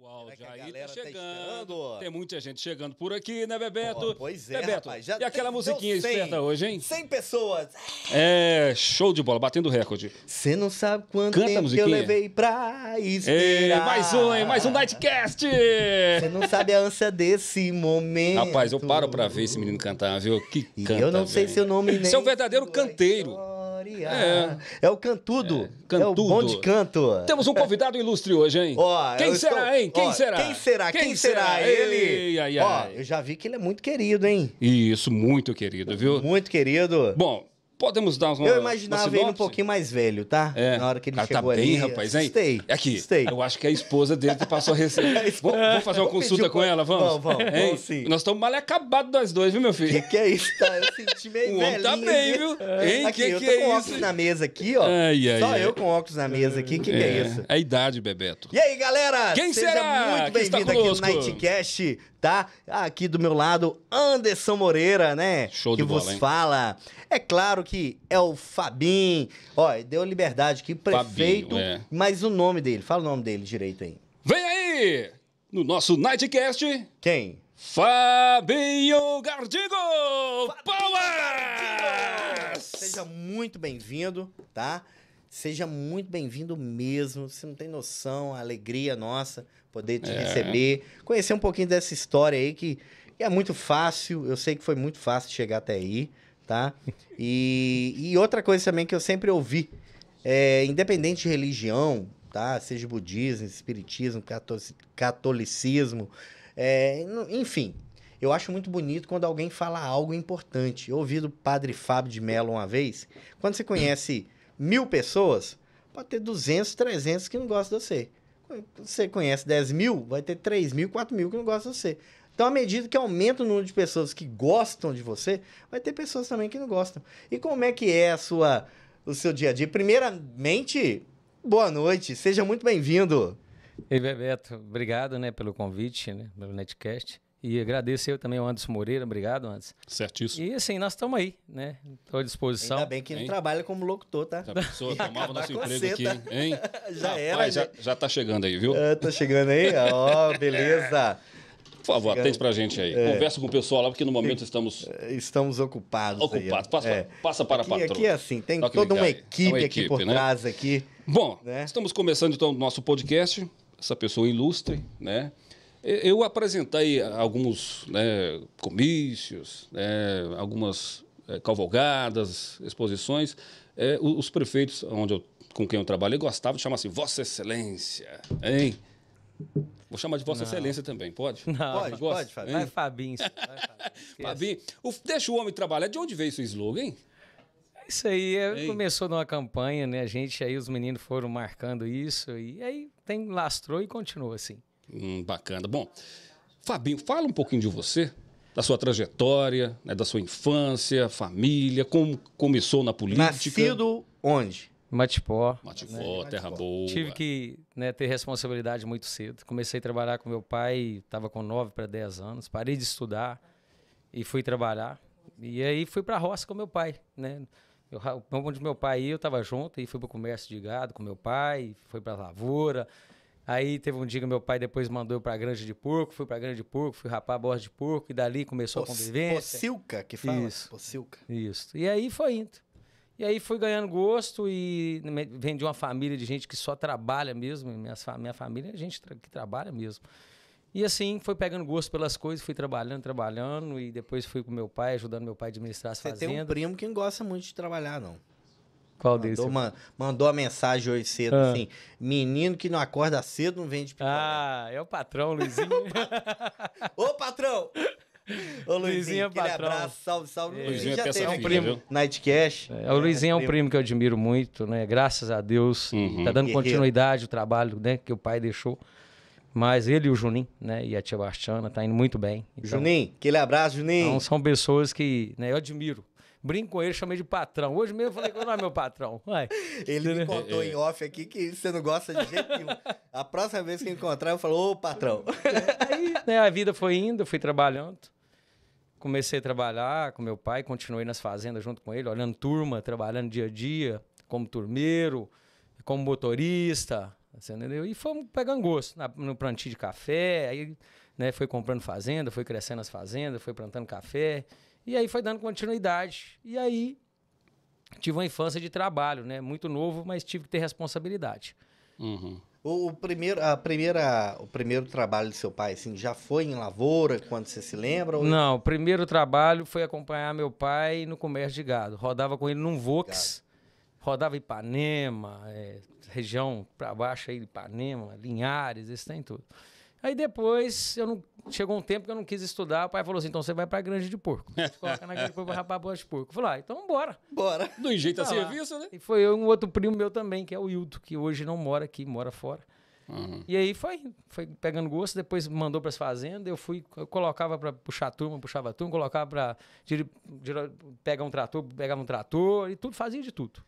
o áudio aí tá, tá chegando. Tá Tem muita gente chegando por aqui, né, Bebeto? Oh, pois é, Bebeto, rapaz, e aquela musiquinha 100, esperta hoje, hein? 100 pessoas. É, show de bola, batendo recorde. Você não sabe quanto Canta tempo eu levei pra esperar. Ei, mais um, hein? Mais um Nightcast! Você não sabe a ânsia desse momento. Rapaz, eu paro pra ver esse menino cantar, viu? Que canta, Eu não sei seu nome nem... Você é um verdadeiro canteiro. Maria. É, é o cantudo. É, cantudo. É o bom de canto. Temos um convidado ilustre hoje, hein? quem será, estou... hein? Quem, será? quem será? Quem, quem será? será? Ele? Ei, ai, ai. Ó, eu já vi que ele é muito querido, hein? Isso, muito querido, viu? Muito querido. Bom, Podemos dar uma. Eu imaginava ele um pouquinho mais velho, tá? É. Na hora que ele cara, tá chegou tá bem, ali. rapaz, hein? Stay. É aqui. Stay. Eu acho que é a esposa dele passou a vou, é vou fazer uma consulta com ela, vamos? Vamos, vamos. Hein? vamos sim. Nós estamos mal acabados nós dois, viu, meu filho? Que que é isso? Tá? Eu senti meio O tá bem, né? viu? É. Hein? Aqui, que eu tô é com óculos na mesa aqui, ó. Ai, ai, Só ai. eu com óculos na mesa aqui. Que que é, é isso? É a idade, Bebeto. E aí, galera? Quem Seja será? muito bem-vindo aqui no Nightcast tá? Aqui do meu lado, Anderson Moreira, né? Show que de vos fala. É claro que é o Fabim. Ó, deu liberdade aqui, prefeito, Fabinho, é. mas o nome dele, fala o nome dele direito aí. Vem aí! No nosso Nightcast. Quem? Fabinho Gardigo! Fabinho Palmas! Gardigo! Seja muito bem-vindo, tá? Seja muito bem-vindo mesmo. Você não tem noção, a alegria nossa poder te é. receber. Conhecer um pouquinho dessa história aí que é muito fácil. Eu sei que foi muito fácil chegar até aí, tá? E, e outra coisa também que eu sempre ouvi, é, independente de religião, tá? Seja budismo, espiritismo, catolicismo, é, enfim. Eu acho muito bonito quando alguém fala algo importante. Eu ouvi do padre Fábio de Mello uma vez. Quando você conhece mil pessoas, pode ter 200, 300 que não gostam de você. Você conhece 10 mil, vai ter 3 mil, 4 mil que não gostam de você. Então, à medida que aumenta o número de pessoas que gostam de você, vai ter pessoas também que não gostam. E como é que é a sua, o seu dia a dia? Primeiramente, boa noite, seja muito bem-vindo. Ei, Bebeto, obrigado né, pelo convite, né, pelo Netcast. E agradeço eu também ao Anderson Moreira, obrigado, Anderson. Certíssimo. E assim, nós estamos aí, né? Estou à disposição. Ainda bem que ele hein? trabalha como locutor, tá? Já pensou? Tomava nosso emprego aqui, hein? já Rapaz, era. Já, né? já tá chegando aí, viu? Está ah, chegando aí? Ó, oh, beleza. Por favor, Chegando. atende pra gente aí. É. Conversa com o pessoal lá, porque no momento estamos. É, estamos ocupados. Ocupados. passa, é. passa para aqui, a patroa. Aqui é assim, tem toda uma equipe, é uma equipe, aqui por né? trás. Aqui, Bom, né? estamos começando então o nosso podcast. Essa pessoa ilustre, né? Eu apresentei alguns né, comícios, né, algumas é, cavalgadas, exposições. É, os prefeitos onde eu, com quem eu trabalhei gostavam de chamar assim, Vossa Excelência, hein? Vou chamar de Vossa Não. Excelência também, pode? Não, pode, gosta, pode, Fabinho. Vai, Fabinho. Vai, Fabinho. deixa o homem trabalhar. De onde veio esse slogan, hein? É isso aí é, começou numa campanha, né? A gente aí, os meninos foram marcando isso, e aí tem, lastrou e continua assim. Hum, bacana. Bom, Fabinho, fala um pouquinho de você, da sua trajetória, né, da sua infância, família, como começou na política. Nascido onde? Matipó. Matipó, né? terra boa. Tive que né, ter responsabilidade muito cedo. Comecei a trabalhar com meu pai, estava com 9 para 10 anos. Parei de estudar e fui trabalhar. E aí fui para a roça com meu pai. Né? Eu, onde meu pai ia, eu estava junto. E fui para o comércio de gado com meu pai, fui para a lavoura. Aí teve um dia que meu pai depois mandou eu pra granja de porco, fui pra granja de porco, fui rapar a borda de porco, e dali começou a convivência. Pocilca que fala? Isso. Pocilca. Isso. E aí foi indo. E aí fui ganhando gosto e vem de uma família de gente que só trabalha mesmo. Minha, minha família é gente que trabalha mesmo. E assim, foi pegando gosto pelas coisas, fui trabalhando, trabalhando, e depois fui com meu pai, ajudando meu pai a administrar as Você fazendas. Você tem um primo que não gosta muito de trabalhar, não. Qual mandou desse? Uma, mandou a mensagem hoje cedo, ah. assim. Menino que não acorda cedo não vende picolé. Ah, é o patrão, Luizinho. Ô, patrão! Ô, Luizinho, Luizinho é patrão. abraço, salve, salve. É. Luizinho já é um primo. Nightcast. É, é, o Luizinho é, um é, primo. primo que eu admiro muito, né? Graças a Deus. Uhum. Tá dando continuidade o trabalho né, que o pai deixou. Mas ele e o Juninho, né? E a tia Bastiana tá indo muito bem. Então, Juninho, aquele abraço, Juninho. Então, são pessoas que né, eu admiro brinco com ele, chamei de patrão. Hoje mesmo eu falei que não é meu patrão. Ele me contou em off aqui que você não gosta de jeito nenhum. A próxima vez que encontrar, eu falo, ô patrão. Aí né, a vida foi indo, fui trabalhando. Comecei a trabalhar com meu pai, continuei nas fazendas junto com ele, olhando turma, trabalhando dia a dia, como turmeiro, como motorista, entendeu? E fomos pegando gosto na, no plantio de café, aí né, foi comprando fazenda, foi crescendo as fazendas, foi plantando café. E aí foi dando continuidade. E aí tive uma infância de trabalho, né? Muito novo, mas tive que ter responsabilidade. Uhum. O, o, primeiro, a primeira, o primeiro trabalho do seu pai, assim, já foi em lavoura, quando você se lembra? Ou... Não, o primeiro trabalho foi acompanhar meu pai no comércio de gado. Rodava com ele num Vox, rodava Ipanema, é, região para baixo aí, Ipanema, Linhares, esse tem tudo. Aí depois, eu não, chegou um tempo que eu não quis estudar, o pai falou assim, então você vai pra granja de porco. Você coloca na granja de porco, rapar bosta de porco. Eu falei, ah, então bora. Bora. Do jeito a então, serviço, né? E foi eu e um outro primo meu também, que é o Hildo, que hoje não mora aqui, mora fora. Uhum. E aí foi, foi pegando gosto, depois mandou para as fazendas, eu fui, eu colocava para puxar turma, puxava turma, colocava para pegar um trator, pegava um trator, e tudo, fazia de tudo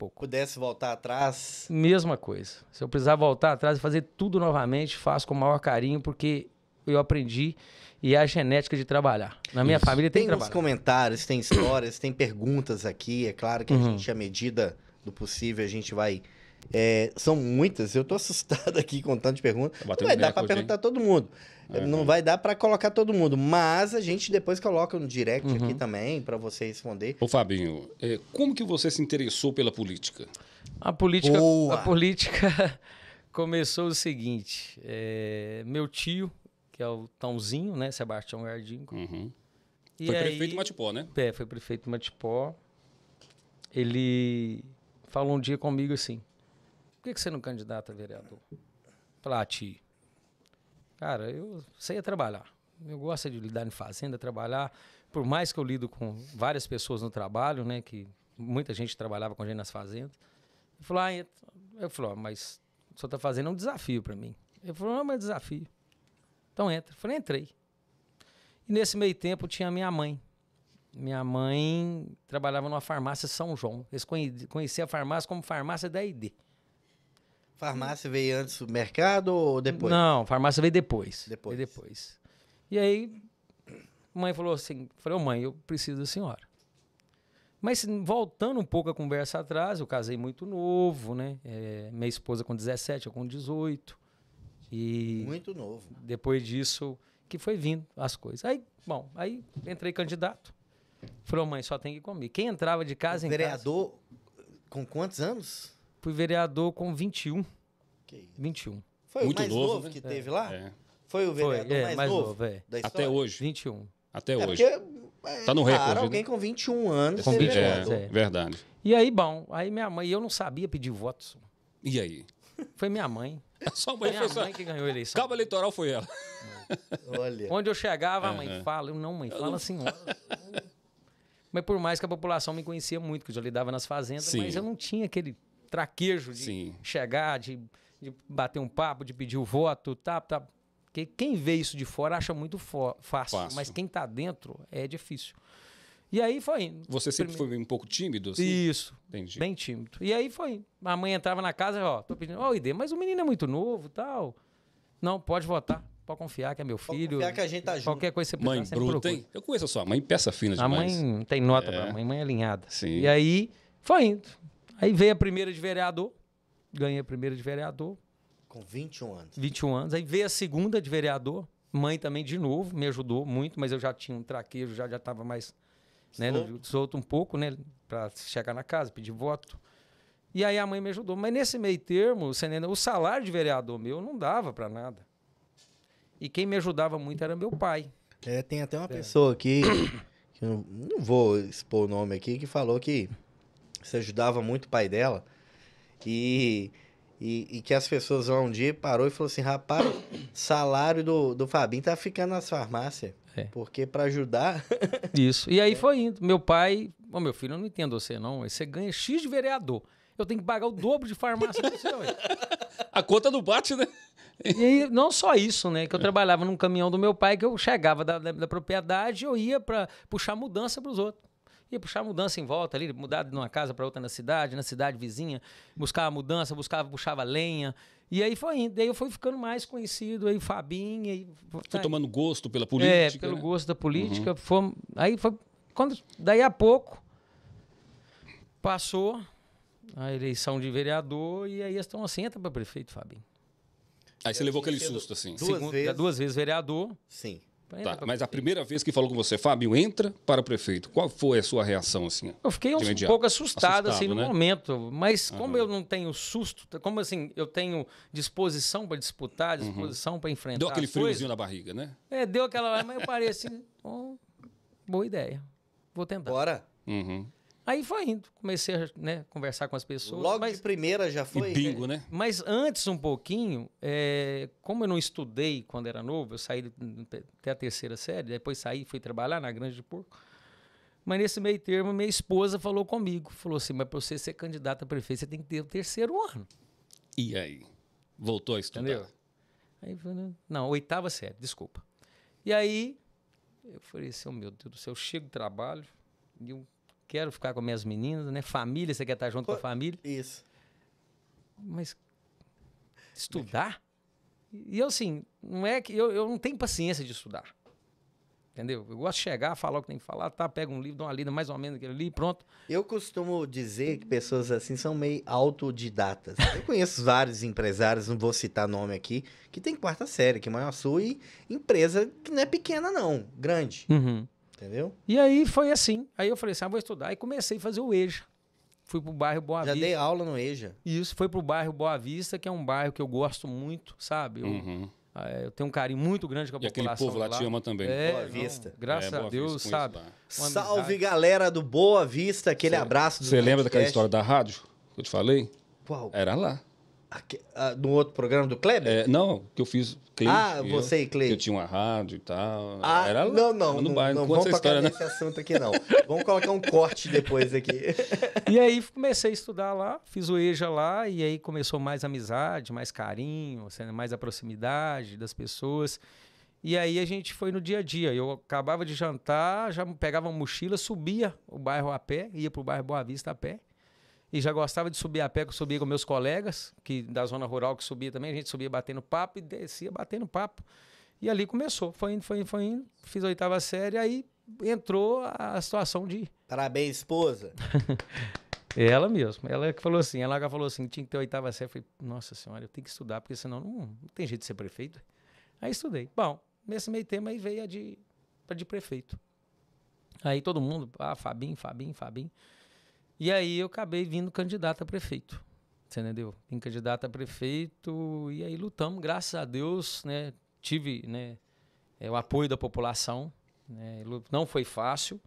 pouco. Pudesse voltar atrás? Mesma coisa. Se eu precisar voltar atrás e fazer tudo novamente, faço com o maior carinho, porque eu aprendi e é a genética de trabalhar. Na minha Isso. família tem, tem trabalho. Tem comentários, tem histórias, tem perguntas aqui. É claro que uhum. a gente, à medida do possível, a gente vai é, são muitas, eu estou assustado aqui com tantas perguntas. Não vai dar para perguntar todo mundo. Uhum. Não né? vai dar para colocar todo mundo, mas a gente depois coloca no direct uhum. aqui também para você responder. Ô Fabinho, é, como que você se interessou pela política? A política, a política começou o seguinte, é, meu tio, que é o Tãozinho, né, Sebastião Gardinho. Uhum. Foi prefeito de Matipó, né? É, foi prefeito de Matipó. Ele falou um dia comigo assim, por que, que você não candidata a vereador? Falar, tio, cara, eu sei trabalhar. Eu gosto de lidar em fazenda, trabalhar. Por mais que eu lido com várias pessoas no trabalho, né? Que muita gente trabalhava com a gente nas fazendas. Ele falou, ah, eu falo, mas o senhor está fazendo é um desafio para mim. Ele falou, não, mas é desafio. Então entra. Eu falei, entrei. E nesse meio tempo tinha minha mãe. Minha mãe trabalhava numa farmácia São João. Eles conhecia a farmácia como farmácia da ID. Farmácia veio antes do mercado ou depois? Não, farmácia veio depois. Depois. Veio depois. E aí, mãe falou assim: falei, oh, mãe, eu preciso da senhora. Mas assim, voltando um pouco a conversa atrás, eu casei muito novo, né? É, minha esposa com 17, eu com 18. E muito novo. Depois disso, que foi vindo as coisas. Aí, bom, aí entrei candidato. Falou, mãe, só tem que comer. Quem entrava de casa o em vereador, casa. Vereador com quantos anos? Fui vereador com 21. 21. Foi Muito o mais novo, novo que teve lá? É. Foi o vereador Foi, é, mais, mais, novo, novo é. Até hoje. 21. Até é, hoje. porque, é, tá no recorde. Cara, né? alguém com 21 anos. Com 21 anos, é. Verdade. E aí, bom, aí minha mãe, eu não sabia pedir votos. E aí? Foi minha mãe. Sua mãe minha mãe que ganhou a eleição. Cabo eleitoral foi ela. Olha. Onde eu chegava, a mãe uhum. fala. Eu não, mãe, fala assim. mas por mais que a população me conhecia muito, que eu já lidava nas fazendas, Sim. mas eu não tinha aquele traquejo de Sim. chegar, de, de, bater um papo, de pedir o voto, tá, tá. Porque quem vê isso de fora acha muito fácil, fácil, mas quem está dentro é difícil. E aí foi indo. Você sempre Primeiro... foi um pouco tímido? Assim? Isso. Entendi. Bem tímido. E aí foi indo. A mãe entrava na casa, ó, tô pedindo, ó, oh, ID, mas o menino é muito novo tal. Não, pode votar. Pode confiar que é meu filho. Pode confiar que a gente tá junto. Qualquer coisa você Mãe bruta, Eu conheço a sua mãe, peça fina a demais. A mãe tem nota é. pra mãe, mãe é alinhada. Sim. E aí foi indo. Aí veio a primeira de vereador, ganhei a primeira de vereador. Com 21 anos. 21 anos. Aí veio a segunda de vereador, mãe também de novo, me ajudou muito, mas eu já tinha um traquejo, já já estava mais né, solto. um pouco, né, para chegar na casa, pedir voto. E aí a mãe me ajudou, mas nesse meio termo, o salário de vereador meu não dava para nada. E quem me ajudava muito era meu pai. É, tem até uma é. pessoa aqui, que não, não vou expor o nome aqui, que falou que você ajudava muito o pai dela. E, e, e que as pessoas um dia parou e falou assim: rapaz, salário do, do Fabinho tá ficando nas farmácias. É. Porque para ajudar. Isso. E aí é. foi indo. Meu pai, Ô, meu filho, eu não entendo você não. Você ganha X de vereador. Eu tenho que pagar o dobro de farmácia do seu. A conta não bate, né? E aí, não só isso, né? Que eu trabalhava num caminhão do meu pai, que eu chegava da, da, da propriedade e eu ia para puxar mudança para os outros ia puxar mudança em volta ali, mudar de uma casa para outra na cidade, na cidade vizinha, buscava mudança, buscava, puxava lenha. E aí foi indo, daí eu fui ficando mais conhecido, aí Fabinho E, foi aí, tomando gosto pela é, política. É, pelo né? gosto da política. Uhum. Foi, aí foi. Quando, daí a pouco passou a eleição de vereador e aí estão assim, entra para prefeito, Fabinho. Aí você levou aquele susto, assim. Duas, Segunda, vezes. duas vezes vereador. Sim. Tá, mas a primeira vez que falou com você, Fábio, entra para o prefeito. Qual foi a sua reação assim? Eu fiquei um imediato? pouco assustado, assim, assustado assim né? no momento, mas como uhum. eu não tenho susto, como assim, eu tenho disposição para disputar, uhum. disposição uhum. para enfrentar. Deu aquele friozinho na barriga, né? É, deu aquela, mas eu parei assim, oh, boa ideia. Vou tentar. Bora. Uhum. Aí foi indo, comecei a né, conversar com as pessoas. Logo mas... de primeira já foi? E bingo, né? Mas antes um pouquinho, é... como eu não estudei quando era novo, eu saí até a terceira série, depois saí fui trabalhar na Grande de Porco. Mas nesse meio termo, minha esposa falou comigo, falou assim, mas para você ser candidato a prefeito, você tem que ter o terceiro ano. E aí? Voltou a estudar? Entendeu? Aí falei, não, oitava série, desculpa. E aí, eu falei assim, oh, meu Deus do céu, eu chego do trabalho e eu quero ficar com minhas meninas, né? Família, você quer estar junto Pô, com a família. Isso. Mas estudar? E eu, assim, não é que. Eu, eu não tenho paciência de estudar. Entendeu? Eu gosto de chegar, falar o que tem que falar, tá? Pega um livro, dá uma lida mais ou menos aquele ali, pronto. Eu costumo dizer que pessoas assim são meio autodidatas. Eu conheço vários empresários, não vou citar nome aqui, que tem quarta série, que é maior sua e empresa que não é pequena, não, grande. Uhum. Entendeu? E aí foi assim. Aí eu falei assim, ah, vou estudar. E comecei a fazer o EJA. Fui pro bairro Boa Já Vista. Já dei aula no EJA. Isso, foi pro bairro Boa Vista, que é um bairro que eu gosto muito, sabe? Eu, uhum. Ah, é, eu tenho um carinho muito grande com a e população. E aquele povo lá, te ama também. É, Boa Vista. Não, é, graças é, Boa a Deus, Vista, sabe? Salve, galera do Boa Vista. Aquele Sim. abraço. Você lembra daquela história da rádio que eu te falei? Qual? Era lá. ah, no outro programa do Kleber? É, não, que eu fiz Cleide. Ah, você eu, e Cleide. Eu tinha uma rádio e tal. Ah, era, não, não. no bairro. Não, não vamos história, tocar né? nesse assunto aqui, não. vamos colocar um corte depois aqui. e aí comecei a estudar lá, fiz o EJA lá, e aí começou mais amizade, mais carinho, assim, mais a proximidade das pessoas. E aí a gente foi no dia a dia. Eu acabava de jantar, já pegava uma mochila, subia o bairro a pé, ia pro bairro Boa Vista a pé e já gostava de subir a pé, que eu subia com meus colegas, que da zona rural que subia também, a gente subia batendo papo e descia batendo papo. E ali começou, foi indo, foi indo, foi indo, fiz a oitava série, aí entrou a situação de... Parabéns, esposa! ela mesmo, ela que falou assim, ela que falou assim, tinha que ter a oitava série, eu falei, nossa senhora, eu tenho que estudar, porque senão não, não tem jeito de ser prefeito. Aí estudei. Bom, nesse meio tempo aí veio a de, a de prefeito. Aí todo mundo, ah, Fabinho, Fabinho, Fabinho. E aí eu acabei vindo candidato a prefeito. Você entendeu? Vim candidato a prefeito e aí lutamos, graças a Deus, né? Tive né, é, o apoio da população. Né? Não foi fácil,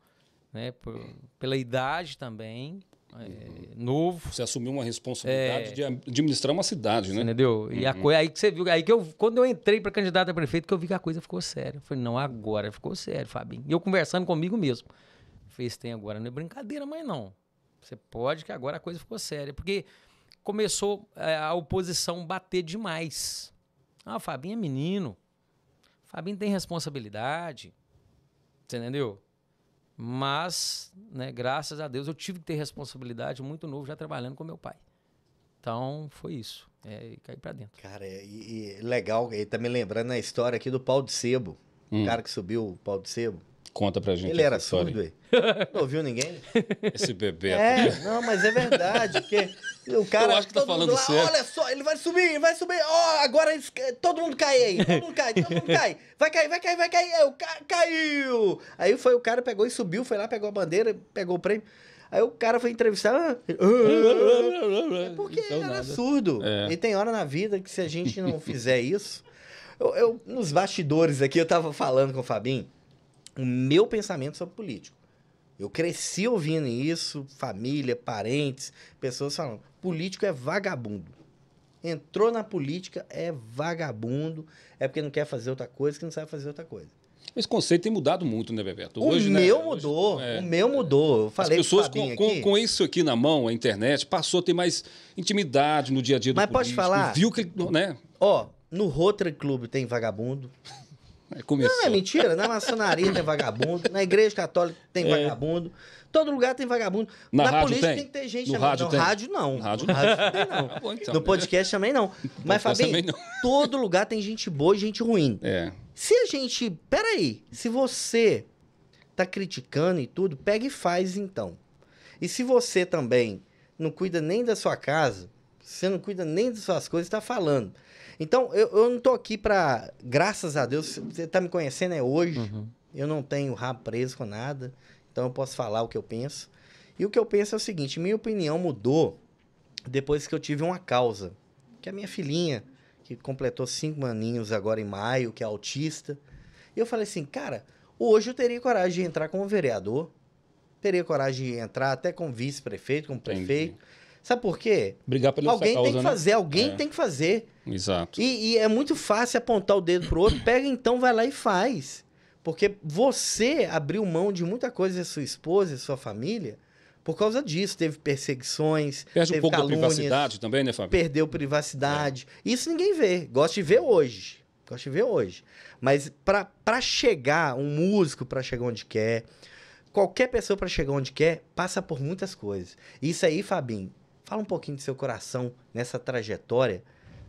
né? Por, pela idade também. É, novo. Você assumiu uma responsabilidade é, de administrar uma cidade, né? Entendeu? E uhum. a coisa aí que você viu, aí que eu quando eu entrei para candidato a prefeito que eu vi que a coisa ficou séria. Eu falei, não, agora ficou sério, Fabinho. E eu conversando comigo mesmo. Fez tem agora, não é brincadeira mãe não. Você pode, que agora a coisa ficou séria. Porque começou é, a oposição bater demais. Ah, o Fabinho é menino. O Fabinho tem responsabilidade. Você entendeu? Mas, né, graças a Deus, eu tive que ter responsabilidade muito novo, já trabalhando com meu pai. Então, foi isso. É, caí pra dentro. Cara, é, e, e legal, e tá me lembrando a história aqui do pau de sebo. Hum. O cara que subiu o pau de sebo. Conta pra gente. Ele era surdo, aí. Não ouviu ninguém? Esse bebê. É, não, mas é verdade, porque o cara. Eu acho que tá falando mundo, certo. Olha só, ele vai subir, ele vai subir. Ó, oh, agora todo mundo cai aí, todo mundo cai, todo mundo cai. Vai cair, vai cair, vai cair. Eu, é, caiu! Aí foi o cara, pegou e subiu, foi lá, pegou a bandeira, pegou o prêmio. Aí o cara foi entrevistar. Ah, ah, ah, é porque então, era nada. surdo. É. E tem hora na vida que se a gente não fizer isso. Eu, eu, nos bastidores aqui, eu tava falando com o Fabinho o meu pensamento sobre político. Eu cresci ouvindo isso, família, parentes, pessoas falando: político é vagabundo. Entrou na política é vagabundo, é porque não quer fazer outra coisa, que não sabe fazer outra coisa. Esse conceito tem mudado muito, né, Bebeto? Hoje, o né, meu né, mudou, hoje, é, o meu mudou. Eu falei As pessoas com, com, com, isso aqui na mão, a internet, passou a ter mais intimidade no dia a dia do Mas político, pode falar? Viu que, né? Ó, no Rotary Club tem vagabundo. É, começou. Não, é mentira. Na é maçonaria tem vagabundo, na igreja católica tem é. vagabundo. Todo lugar tem vagabundo. Na, na polícia tem? tem? que ter gente no rádio, tem. rádio não. No rádio, rádio não tem, não. bom, então. No né? podcast também não. Mas, Fabinho, todo lugar tem gente boa e gente ruim. É. Se a gente. Peraí. Se você tá criticando e tudo, pega e faz então. E se você também não cuida nem da sua casa, você não cuida nem das suas coisas, está falando. Então, eu, eu não tô aqui para Graças a Deus, você tá me conhecendo é hoje. Uhum. Eu não tenho rabo preso com nada. Então, eu posso falar o que eu penso. E o que eu penso é o seguinte: minha opinião mudou depois que eu tive uma causa. Que é a minha filhinha, que completou cinco maninhos agora em maio, que é autista. E eu falei assim, cara, hoje eu teria coragem de entrar como vereador. Teria coragem de entrar até como vice-prefeito, como prefeito. Entendi. Sabe por quê? Brigar pela Alguém causa, tá tem que né? fazer, alguém é. tem que fazer. Exato. E, e, é muito fácil apontar o dedo pro outro, pega então, vai lá e faz. Porque você abriu mão de muita coisa sua esposa, sua família, por causa disso. Teve perseguições. Perde teve um pouco calúnias, da privacidade também, né, Fábio? Perdeu privacidade. É. Isso ninguém vê. Gosta de ver hoje. Gosta de ver hoje. Mas para chegar, um músico para chegar onde quer, qualquer pessoa para chegar onde quer, passa por muitas coisas. Isso aí, Fabinho, Fala um pouquinho do seu coração nessa trajetória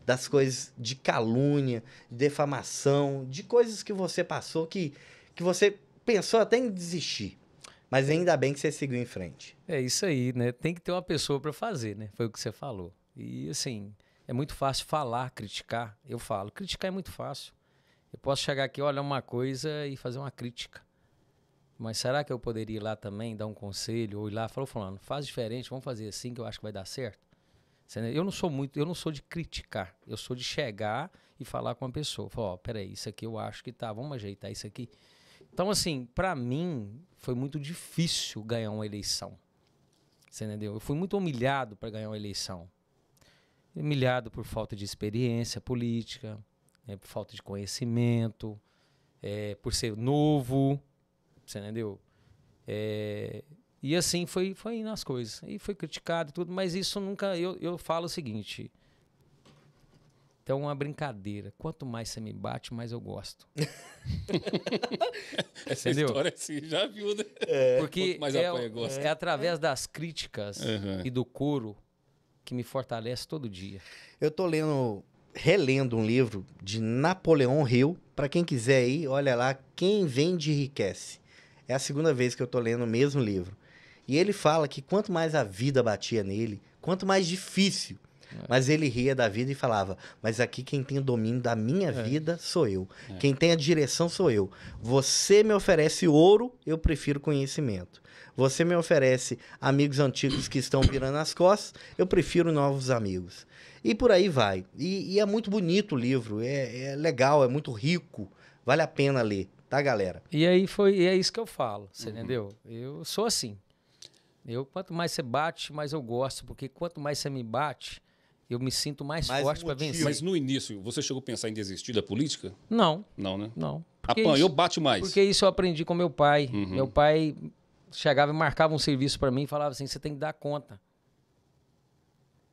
das coisas de calúnia, defamação, de coisas que você passou que, que você pensou até em desistir. Mas ainda bem que você seguiu em frente. É isso aí, né? Tem que ter uma pessoa para fazer, né? Foi o que você falou. E assim, é muito fácil falar, criticar. Eu falo, criticar é muito fácil. Eu posso chegar aqui, olhar uma coisa e fazer uma crítica. Mas será que eu poderia ir lá também dar um conselho ou ir lá falou falando, faz diferente, vamos fazer assim que eu acho que vai dar certo? Eu não sou muito, eu não sou de criticar, eu sou de chegar e falar com a pessoa, falar, oh, peraí, isso aqui eu acho que tá, vamos ajeitar isso aqui. Então assim, para mim foi muito difícil ganhar uma eleição. Você entendeu? Eu fui muito humilhado para ganhar uma eleição. Humilhado por falta de experiência política, né, por falta de conhecimento, é, por ser novo, você entendeu? É, e assim foi, foi indo as coisas. E foi criticado e tudo, mas isso nunca. Eu, eu falo o seguinte. Então é uma brincadeira. Quanto mais você me bate, mais eu gosto. Essa Entendeu? história é assim, já viu, né? É. Porque é, é, através das críticas uhum. e do coro que me fortalece todo dia. Eu tô lendo, relendo um livro de Napoleão Hill. Para quem quiser aí, olha lá, Quem Vende Enriquece. É a segunda vez que eu tô lendo o mesmo livro. E ele fala que quanto mais a vida batia nele, quanto mais difícil. É. Mas ele ria da vida e falava: Mas aqui quem tem o domínio da minha é. vida sou eu. É. Quem tem a direção sou eu. Você me oferece ouro, eu prefiro conhecimento. Você me oferece amigos antigos que estão virando as costas, eu prefiro novos amigos. E por aí vai. E, e é muito bonito o livro, é, é legal, é muito rico, vale a pena ler tá, galera? E aí foi, e é isso que eu falo, você uhum. entendeu? Eu sou assim. Eu, quanto mais você bate, mais eu gosto, porque quanto mais você me bate, eu me sinto mais, mais forte para vencer. Mas no início, você chegou a pensar em desistir da política? Não. Não, né? Não. Porque Apanha, eu bato mais. Porque isso eu aprendi com meu pai. Uhum. Meu pai chegava e marcava um serviço para mim e falava assim: você tem que dar conta.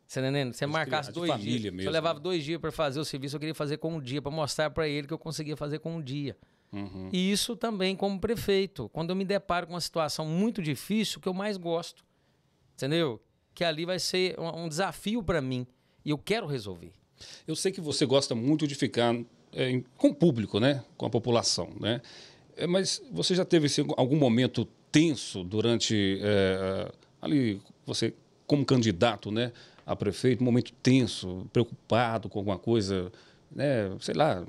Você tá entendendo? Você marcasse dois dias. Mesmo, eu levava né? dois dias para fazer o serviço, eu queria fazer com um dia, para mostrar para ele que eu conseguia fazer com um dia. Uhum. E isso também como prefeito. Quando eu me deparo com uma situação muito difícil, que eu mais gosto, entendeu? Que ali vai ser um, um desafio para mim e eu quero resolver. Eu sei que você gosta muito de ficar é, com o público, né? Com a população, né? É, mas você já teve assim, algum momento tenso durante é, é, ali você como candidato, né, a prefeito, um momento tenso, preocupado com alguma coisa, né? Sei lá,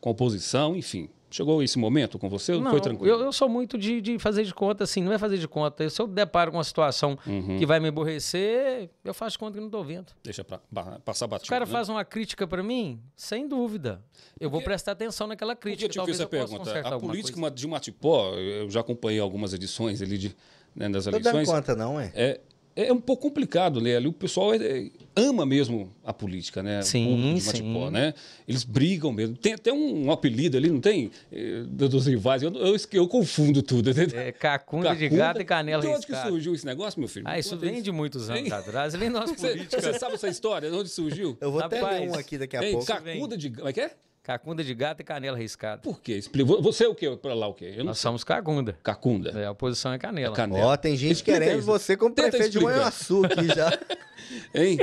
com a oposição, enfim. Chegou esse momento com você? Não, foi tranquilo? Eu, eu sou muito de, de, fazer de conta, assim, não é fazer de conta. Se eu deparo com uma situação uhum. que vai me emborrecer, eu faço conta que não estou vendo. Deixa para passar batido. Se o cara né? faz uma crítica para mim, sem dúvida. Eu vou prestar atenção naquela crítica. Porque eu te fiz a pergunta. A política é coisa. de Matipó, eu já acompanhei algumas edições ali de, né, das eleições. Não dá conta, não, é? É é, um pouco complicado ler ali. O pessoal é, é ama mesmo a política, né? Sim, de Matipó, sim. né? Eles brigam mesmo. Tem até um, um apelido ali, não tem? É, dos rivais. Eu, eu, eu confundo tudo. Né? É, cacunda, cacunda de gato e canela De onde riscada. que surgiu esse negócio, meu filho? Ah, isso Quanto vem de muitos anos atrás. Vem nossa política. Você sabe essa história? De onde surgiu? Eu vou Rapaz, até ler um aqui daqui a hein, pouco. Cacunda vem. de... Como é que é? Cacunda de gato e canela riscada. Por quê? Explica. Você é o quê? Pra lá o quê? Nós somos cacunda. Cacunda. É, a oposição é canela. É canela. Ó, tem gente Explica querendo isso. você como Tenta prefeito explicar. de Manhuaçu aqui já. hein?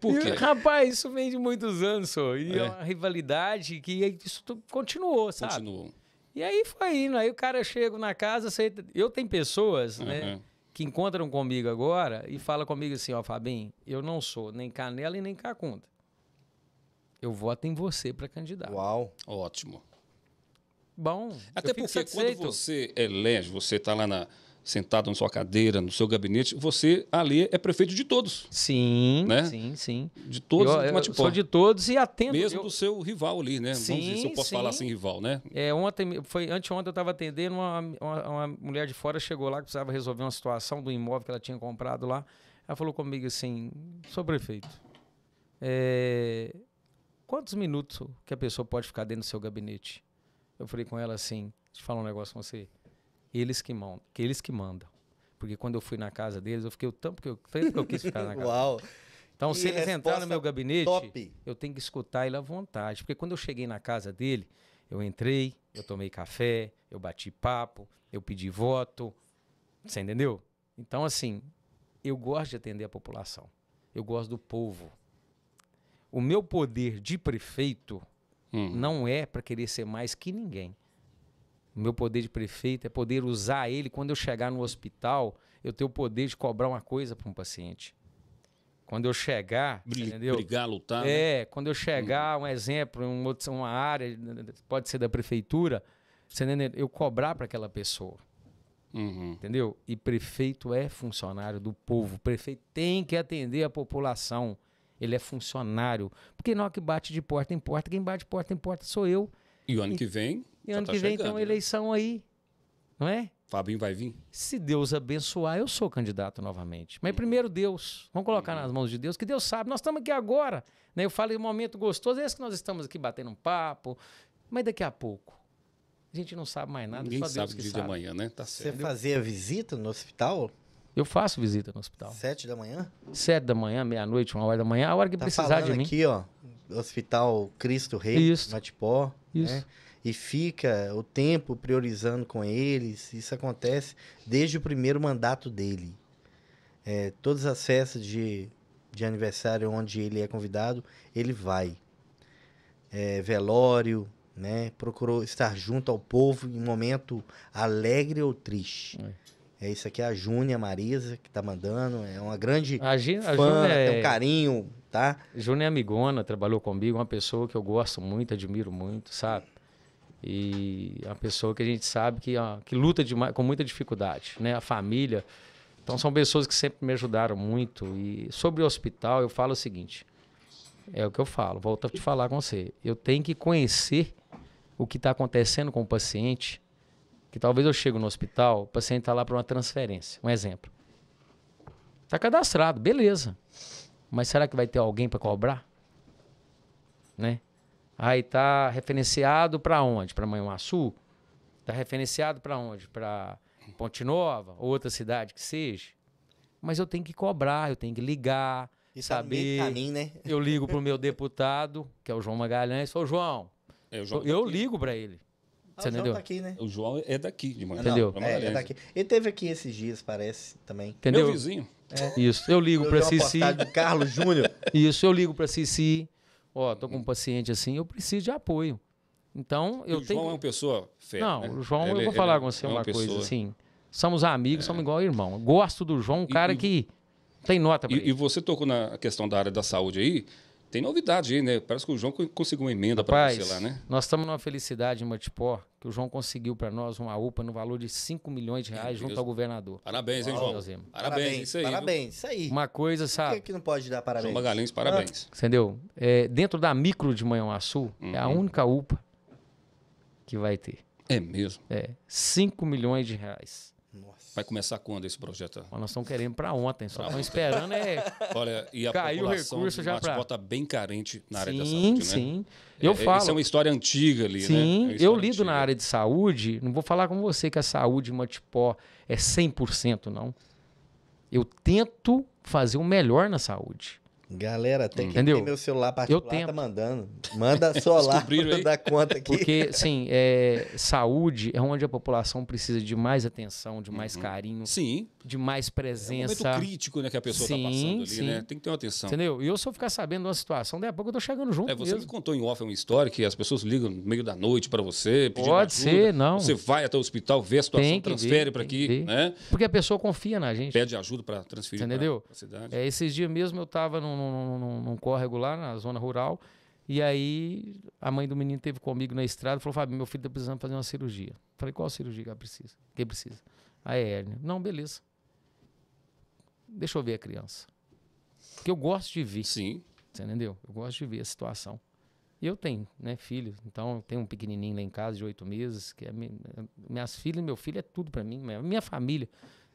Por quê? E, rapaz, isso vem de muitos anos, senhor. E é. é uma rivalidade que é, isso continuou, sabe? Continuou. E aí foi indo. Aí o cara chega na casa, você... eu tenho pessoas, uhum. né? que encontram comigo agora e fala comigo assim, ó, Fabinho, eu não sou nem canela e nem cacunda eu voto em você para candidato. Uau. Ótimo. Bom. Até porque quando você elege, você está lá na, sentado na sua cadeira, no seu gabinete, você ali é prefeito de todos. Sim, né? sim, sim. De todos. Eu, eu sou de todos e atendo. Mesmo eu... do seu rival ali, né? Sim, Vamos se eu posso sim. falar assim, rival, né? É, ontem, foi anteontem eu estava atendendo, uma, uma, uma, mulher de fora chegou lá que precisava resolver uma situação do imóvel que ela tinha comprado lá. Ela falou comigo assim, sou prefeito, é, quantos minutos que a pessoa pode ficar dentro do seu gabinete? Eu falei com ela assim, te falar um negócio com você. Eles que mandam, que eles que mandam. Porque quando eu fui na casa deles, eu fiquei o tanto que eu, tanto que eu quis ficar na casa. Uau. Então, que se eles entrarem no meu gabinete, top. eu tenho que escutar ele à vontade. Porque quando eu cheguei na casa dele, eu entrei, eu tomei café, eu bati papo, eu pedi voto. Você entendeu? Então, assim, eu gosto de atender a população. Eu gosto do povo. O meu poder de prefeito hum. não é para querer ser mais que ninguém. O meu poder de prefeito é poder usar ele quando eu chegar no hospital, eu ter o poder de cobrar uma coisa para um paciente. Quando eu chegar, entendeu? brigar, lutar. Né? É, né? quando eu chegar, um exemplo, um outro, uma área, pode ser da prefeitura, eu cobrar para aquela pessoa. Uhum. Entendeu? E prefeito é funcionário do povo. O prefeito tem que atender a população ele é funcionário. Porque não é que bate de porta em porta, quem bate de porta em porta sou eu. E o ano e, que vem. E ano tá que vem chegando, tem uma né? eleição aí. Não é? Fabinho vai vir? Se Deus abençoar, eu sou candidato novamente. Mas hum. primeiro Deus. Vamos colocar hum. nas mãos de Deus, que Deus sabe. Nós estamos aqui agora. Né? Eu falei um momento gostoso, é esse que nós estamos aqui batendo um papo. Mas daqui a pouco. A gente não sabe mais nada, Ninguém só Deus sabe que de sabe. de amanhã, né? Tá certo. Você fazia visita no hospital? Eu faço visita no hospital. Sete da manhã? Sete da manhã, meia-noite, uma hora da manhã, a hora que tá precisar de mim. aqui, ó, Hospital Cristo Rei, Isso. Matipó. Né? Isso. Né? E fica o tempo priorizando com eles. Isso acontece desde o primeiro mandato dele. É, todas as festas de, de aniversário onde ele é convidado, ele vai. É, velório, né? Procurou estar junto ao povo em um momento alegre ou triste. É é isso aqui é a Júnia Marisa que tá mandando. É uma grande a fã, a Júnia tem um é carinho, tá? Júnia é amigona, trabalhou comigo, uma pessoa que eu gosto muito, admiro muito, sabe? E é uma pessoa que a gente sabe que, ó, que luta com muita dificuldade, né? A família. Então são pessoas que sempre me ajudaram muito. E sobre o hospital, eu falo o seguinte: é o que eu falo, volto a te falar com você. Eu tenho que conhecer o que está acontecendo com o paciente que talvez eu chego no hospital, o paciente está lá para uma transferência, um exemplo. Está cadastrado, beleza. Mas será que vai ter alguém para cobrar? Né? Aí está referenciado para onde? Para Manhuaçu? Está referenciado para onde? Para Ponte Nova? Outra cidade que seja? Mas eu tenho que cobrar, eu tenho que ligar, é e saber. caminho, né? Eu ligo para o meu deputado, que é o João Magalhães, e é, João, eu, João eu ligo para ele. Ah, Você o entendeu? João tá aqui, né? O João é daqui de Manaus. Entendeu? é, é daqui. Ele teve aqui esses dias, parece, também. Entendeu? Meu vizinho. É. Isso. Eu ligo para Cici. Do Carlos Júnior. Isso, eu ligo para Cici. Ó, tô com um paciente assim, eu preciso de apoio. Então, eu tenho. O João tenho... é uma pessoa fé. Não, né? o João, ele, eu vou é, falar com você é uma, uma coisa assim. Somos amigos, é. somos igual irmão. gosto do João, um cara e... que tem nota pra e, ele. e você tocou na questão da área da saúde aí. Tem novidade aí, né? Parece que o João conseguiu uma emenda para você lá, né? Nós estamos numa felicidade em Motipó, que o João conseguiu para nós uma UPA no valor de 5 milhões de reais junto ao governador. Parabéns, hein, João? Parabéns, parabéns, isso aí. Parabéns, isso aí. Uma coisa, sabe? Por que, que não pode dar parabéns? João Magalhães, ah, parabéns. Ah. Entendeu? É, dentro da micro de Manhuaçu, uhum. é a uhum. única UPA que vai ter. É mesmo? É. 5 milhões de reais. Vai começar quando esse projeto? Mas nós estamos querendo para ontem, só estamos esperando é. Olha, e a Caiu população o recurso já para. Tá bem carente na área sim, da saúde, né? Sim, é, eu é, falo. Isso é uma história antiga ali, né? sim, né? É eu lido antiga. na área de saúde, não vou falar com você que a saúde em Matipó é 100% não. Eu tento fazer o melhor na saúde. Galera, tem que ter meu celular particular, eu tenho... tá mandando. Manda solar da conta aqui. Porque, sim, é, saúde é onde a população precisa de mais atenção, de mais uhum. carinho, sim. de mais presença. É um momento crítico né, que a pessoa tá sim, tá passando ali, sim. né? Tem que ter uma atenção. Entendeu? E eu, só ficar sabendo uma situação, daí a pouco eu tô chegando junto É, você mesmo. me contou em off uma história que as pessoas ligam no meio da noite para você, pedindo Pode ajuda. ser, não. Você vai até o hospital, vê a situação, transfere para aqui, né? Porque a pessoa confia na gente. Pede ajuda para transferir para a cidade. É, esses dias mesmo eu tava num num, num, num, num córrego lá na zona rural. E aí a mãe do menino teve comigo na estrada e falou: Fábio, meu filho está precisando fazer uma cirurgia. Falei, qual cirurgia que ela precisa? Quem precisa? A hérnia. Não, beleza. Deixa eu ver a criança. Porque eu gosto de ver. Sim. Você entendeu? Eu gosto de ver a situação. E eu tenho, né, filho. Então, eu tenho um pequenininho lá em casa de oito meses, que é minha, minhas filhas, meu filho é tudo para mim, minha, família,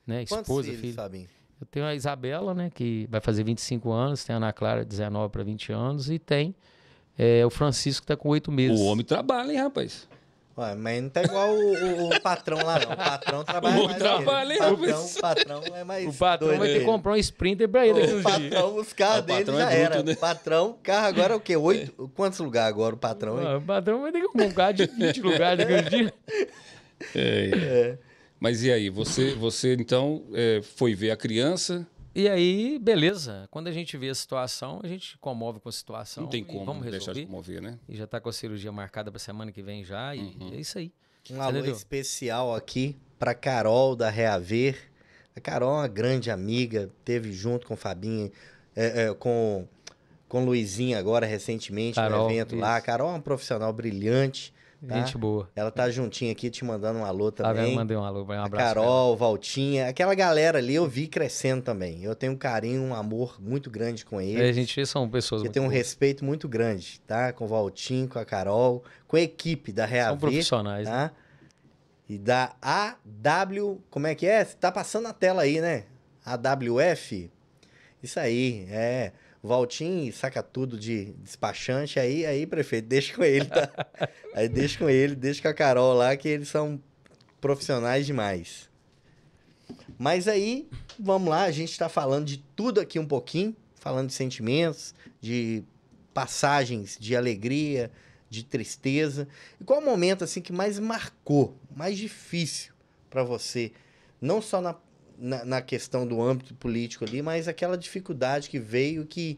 né, Quantos esposa, filhos, filho. Fabinho? Eu tenho a Isabela, né, que vai fazer 25 anos, tem a Ana Clara, 19 para 20 anos, e tem é, o Francisco, que tá com 8 meses. O homem trabalha, hein, rapaz? Ué, mas não tá igual o, o, o patrão lá, não. O patrão trabalha o mais. Trabalha, o patrão, o patrão é mais. O patrão vai ter que comprar um sprinter pra ele. O né? patrão, os carros ah, dele é já é era. Né? Patrão, carro agora é o quê? Oito? É. Quantos lugares agora o patrão? Ah, o patrão vai ter que comprar um carro de 20 lugares de um dia. É. é. é. Mas e aí, você, você então é, foi ver a criança? E aí, beleza. Quando a gente vê a situação, a gente comove com a situação. Não tem como vamos resolver. deixar de comover, né? E já está com a cirurgia marcada para semana que vem já, e uhum. é isso aí. Um Você alô entendeu? especial aqui para Carol da Reaver. A Carol é uma grande amiga, teve junto com Fabinho, é, é, com, com Luizinho agora recentemente Carol, no evento isso. lá. A Carol é uma profissional brilhante, Tá? Gente boa. Ela tá juntinha aqui, te mandando um alô tá também. Ah, mandei um alô, um abraço. A Carol, Valtinha, aquela galera ali eu vi crescendo também. Eu tenho um carinho, um amor muito grande com eles. É, a gente são pessoas Eu tenho um boas. respeito muito grande, tá? Com o Valtinho, com a Carol, com a equipe da Reaver. São profissionais, tá? né? E da AW, como é que é? Tá passando na tela aí, né? AWF. Isso aí, é. Valtim saca tudo de despachante, aí, aí prefeito, deixa com ele, tá? aí deixa com ele, deixa com a Carol lá, que eles são profissionais demais. Mas aí, vamos lá, a gente está falando de tudo aqui um pouquinho, falando de sentimentos, de passagens de alegria, de tristeza. E qual o momento assim que mais marcou, mais difícil para você, não só na na, na, questão do âmbito político ali, mas aquela dificuldade que veio que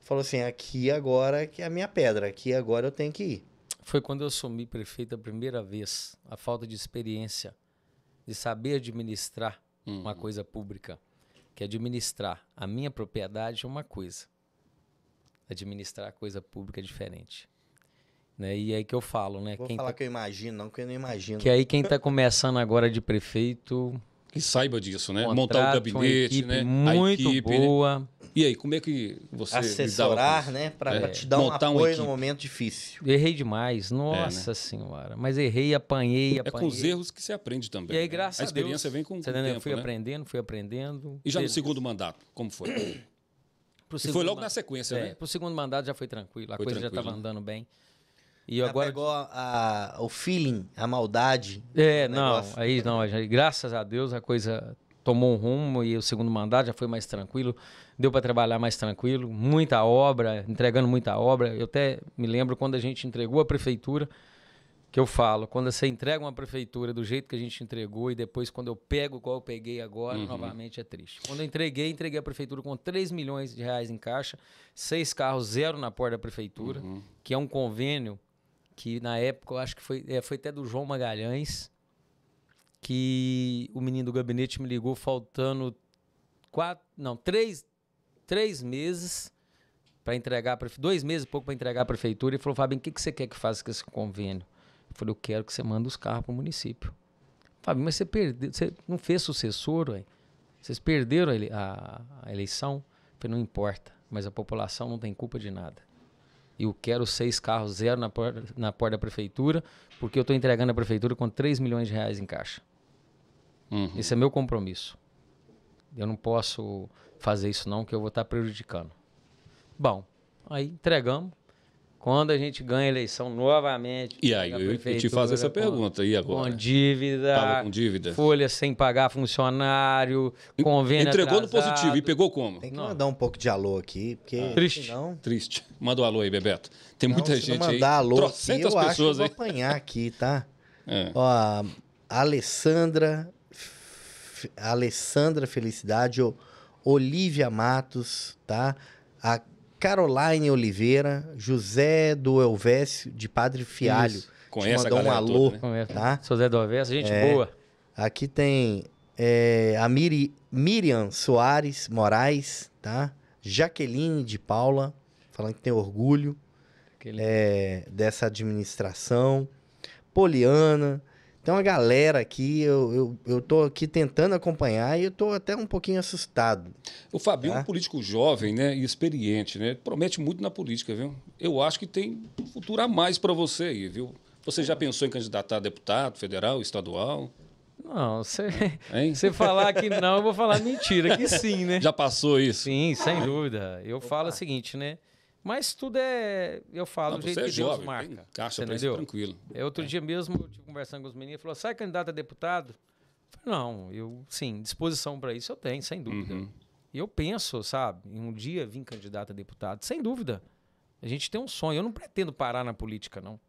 falou assim, aqui agora que é a minha pedra, aqui agora eu tenho que ir. Foi quando eu assumi prefeito a primeira vez, a falta de experiência, de saber administrar uhum. uma coisa pública, que administrar a minha propriedade é uma coisa, administrar a coisa pública é diferente. Né? E é aí que eu falo, né? Vou quem falar tá... que eu imagino, não que eu não imagino. Que aí quem está começando agora de prefeito que saiba disso, né? Contrato, Montar o gabinete, equipe, né? Muito equipe, né? boa. Né? E aí, como é que você assessorar, né, para é, te dar um apoio no momento difícil? Errei demais, nossa é, né? senhora, mas errei, apanhei, apanhei. É com os erros que você aprende também. E aí, né? graças a Deus, a experiência Deus, vem com, Você o tempo, Eu fui né? aprendendo, fui aprendendo. E já no segundo mandato, como foi? foi logo mandato. na sequência, é, né? Pro segundo mandato já foi tranquilo, a foi coisa tranquilo. já estava né? andando bem. E já é, agora pegou a, a, o feeling, a maldade. É, não, aí não. graças a Deus a coisa tomou um rumo e o segundo mandato já foi mais tranquilo. Deu para trabalhar mais tranquilo, muita obra, entregando muita obra. Eu até me lembro quando a gente entregou a prefeitura, que eu falo, quando você entrega uma prefeitura do jeito que a gente entregou e depois quando eu pego qual eu peguei agora, uhum. novamente é triste. Quando eu entreguei, entreguei a prefeitura com 3 milhões de reais em caixa, seis carros zero na porta da prefeitura, uhum. que é um convênio que na época eu acho que foi, é, foi até do João Magalhães, que o menino do gabinete me ligou faltando quatro, não, três, três meses para entregar, dois meses e pouco para entregar a prefeitura e falou, Fabinho, o que, que você quer que faça com esse convênio? Eu falei, eu quero que você mande os carros para o município. Fabinho, mas você perdeu, você não fez sucessor, ué? vocês perderam a, a, a eleição? Eu falei, não importa, mas a população não tem culpa de nada eu quero seis carros zero na porta, na porta da prefeitura, porque eu estou entregando a prefeitura com 3 milhões de reais em caixa. Uhum. Esse é meu compromisso. Eu não posso fazer isso não, que eu vou estar tá prejudicando. Bom, aí entregamos, quando a gente ganha a eleição novamente. E aí, eu, eu te faço essa pergunta. aí e agora? Com dívida. Tava com dívida. Folha sem pagar funcionário, convênio. Entregou atrasado. no positivo e pegou como? Tem que não. mandar um pouco de alô aqui, porque. Ah, triste. Senão... Triste. Manda um alô aí, Bebeto. Tem não, muita gente mandar aí. alô trocentas aqui, pessoas que eu vou apanhar aqui, tá? É. Ó, a Alessandra. Alessandra Felicidade, Olivia Matos, tá? A Caroline Oliveira, José do Elvésio, de Padre Fialho. Isso. Conhece mandou a um alô, toda, né? Conhece. tá? José do Elvésio, gente é, boa. Aqui tem é, a Miri, Miriam Soares Moraes, tá? Jaqueline de Paula, falando que tem orgulho é, dessa administração. Poliana, então a galera aqui, eu, eu, eu tô aqui tentando acompanhar e eu tô até um pouquinho assustado. O Fabinho tá? é um tá? político jovem, né, e experiente, né? Promete muito na política, viu? Eu acho que tem futuro a mais para você aí, viu? Você já pensou em candidatar a deputado federal, estadual? Não, você falar que não, eu vou falar mentira, que sim, né? Já passou isso? Sim, sem dúvida. Eu Opa. falo o seguinte, né? Mas tudo é, eu falo, Não, do jeito é que jovem, Deus marca. Caixa pra isso, tranquilo. É, outro é. dia mesmo, eu estive conversando com os meninos, falou, sai candidato a deputado? Eu falei, Não, eu, sim, disposição para isso eu tenho, sem dúvida. Uhum. E eu penso, sabe, em um dia vir candidato a deputado, sem dúvida. A gente tem um sonho. Eu não pretendo parar na política, não.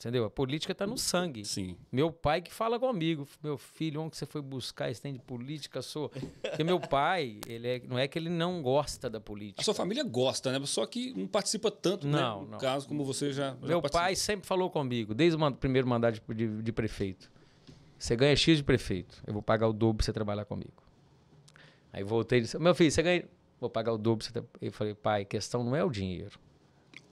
Entendeu? A política está no sangue. Sim. Meu pai que fala comigo, meu filho, onde você foi buscar esse de política? Sou. Porque meu pai, ele é, não é que ele não gosta da política. A sua família gosta, né? Só que não participa tanto, né? não, né? No não. caso, como você já. meu pai sempre falou comigo, desde o primeiro mandato de, de, de prefeito. Você ganha X de prefeito, eu vou pagar o dobro pra você trabalhar comigo. Aí voltei e disse: Meu filho, você ganha. Vou pagar o dobro pra você. Eu falei, pai, questão não é o dinheiro.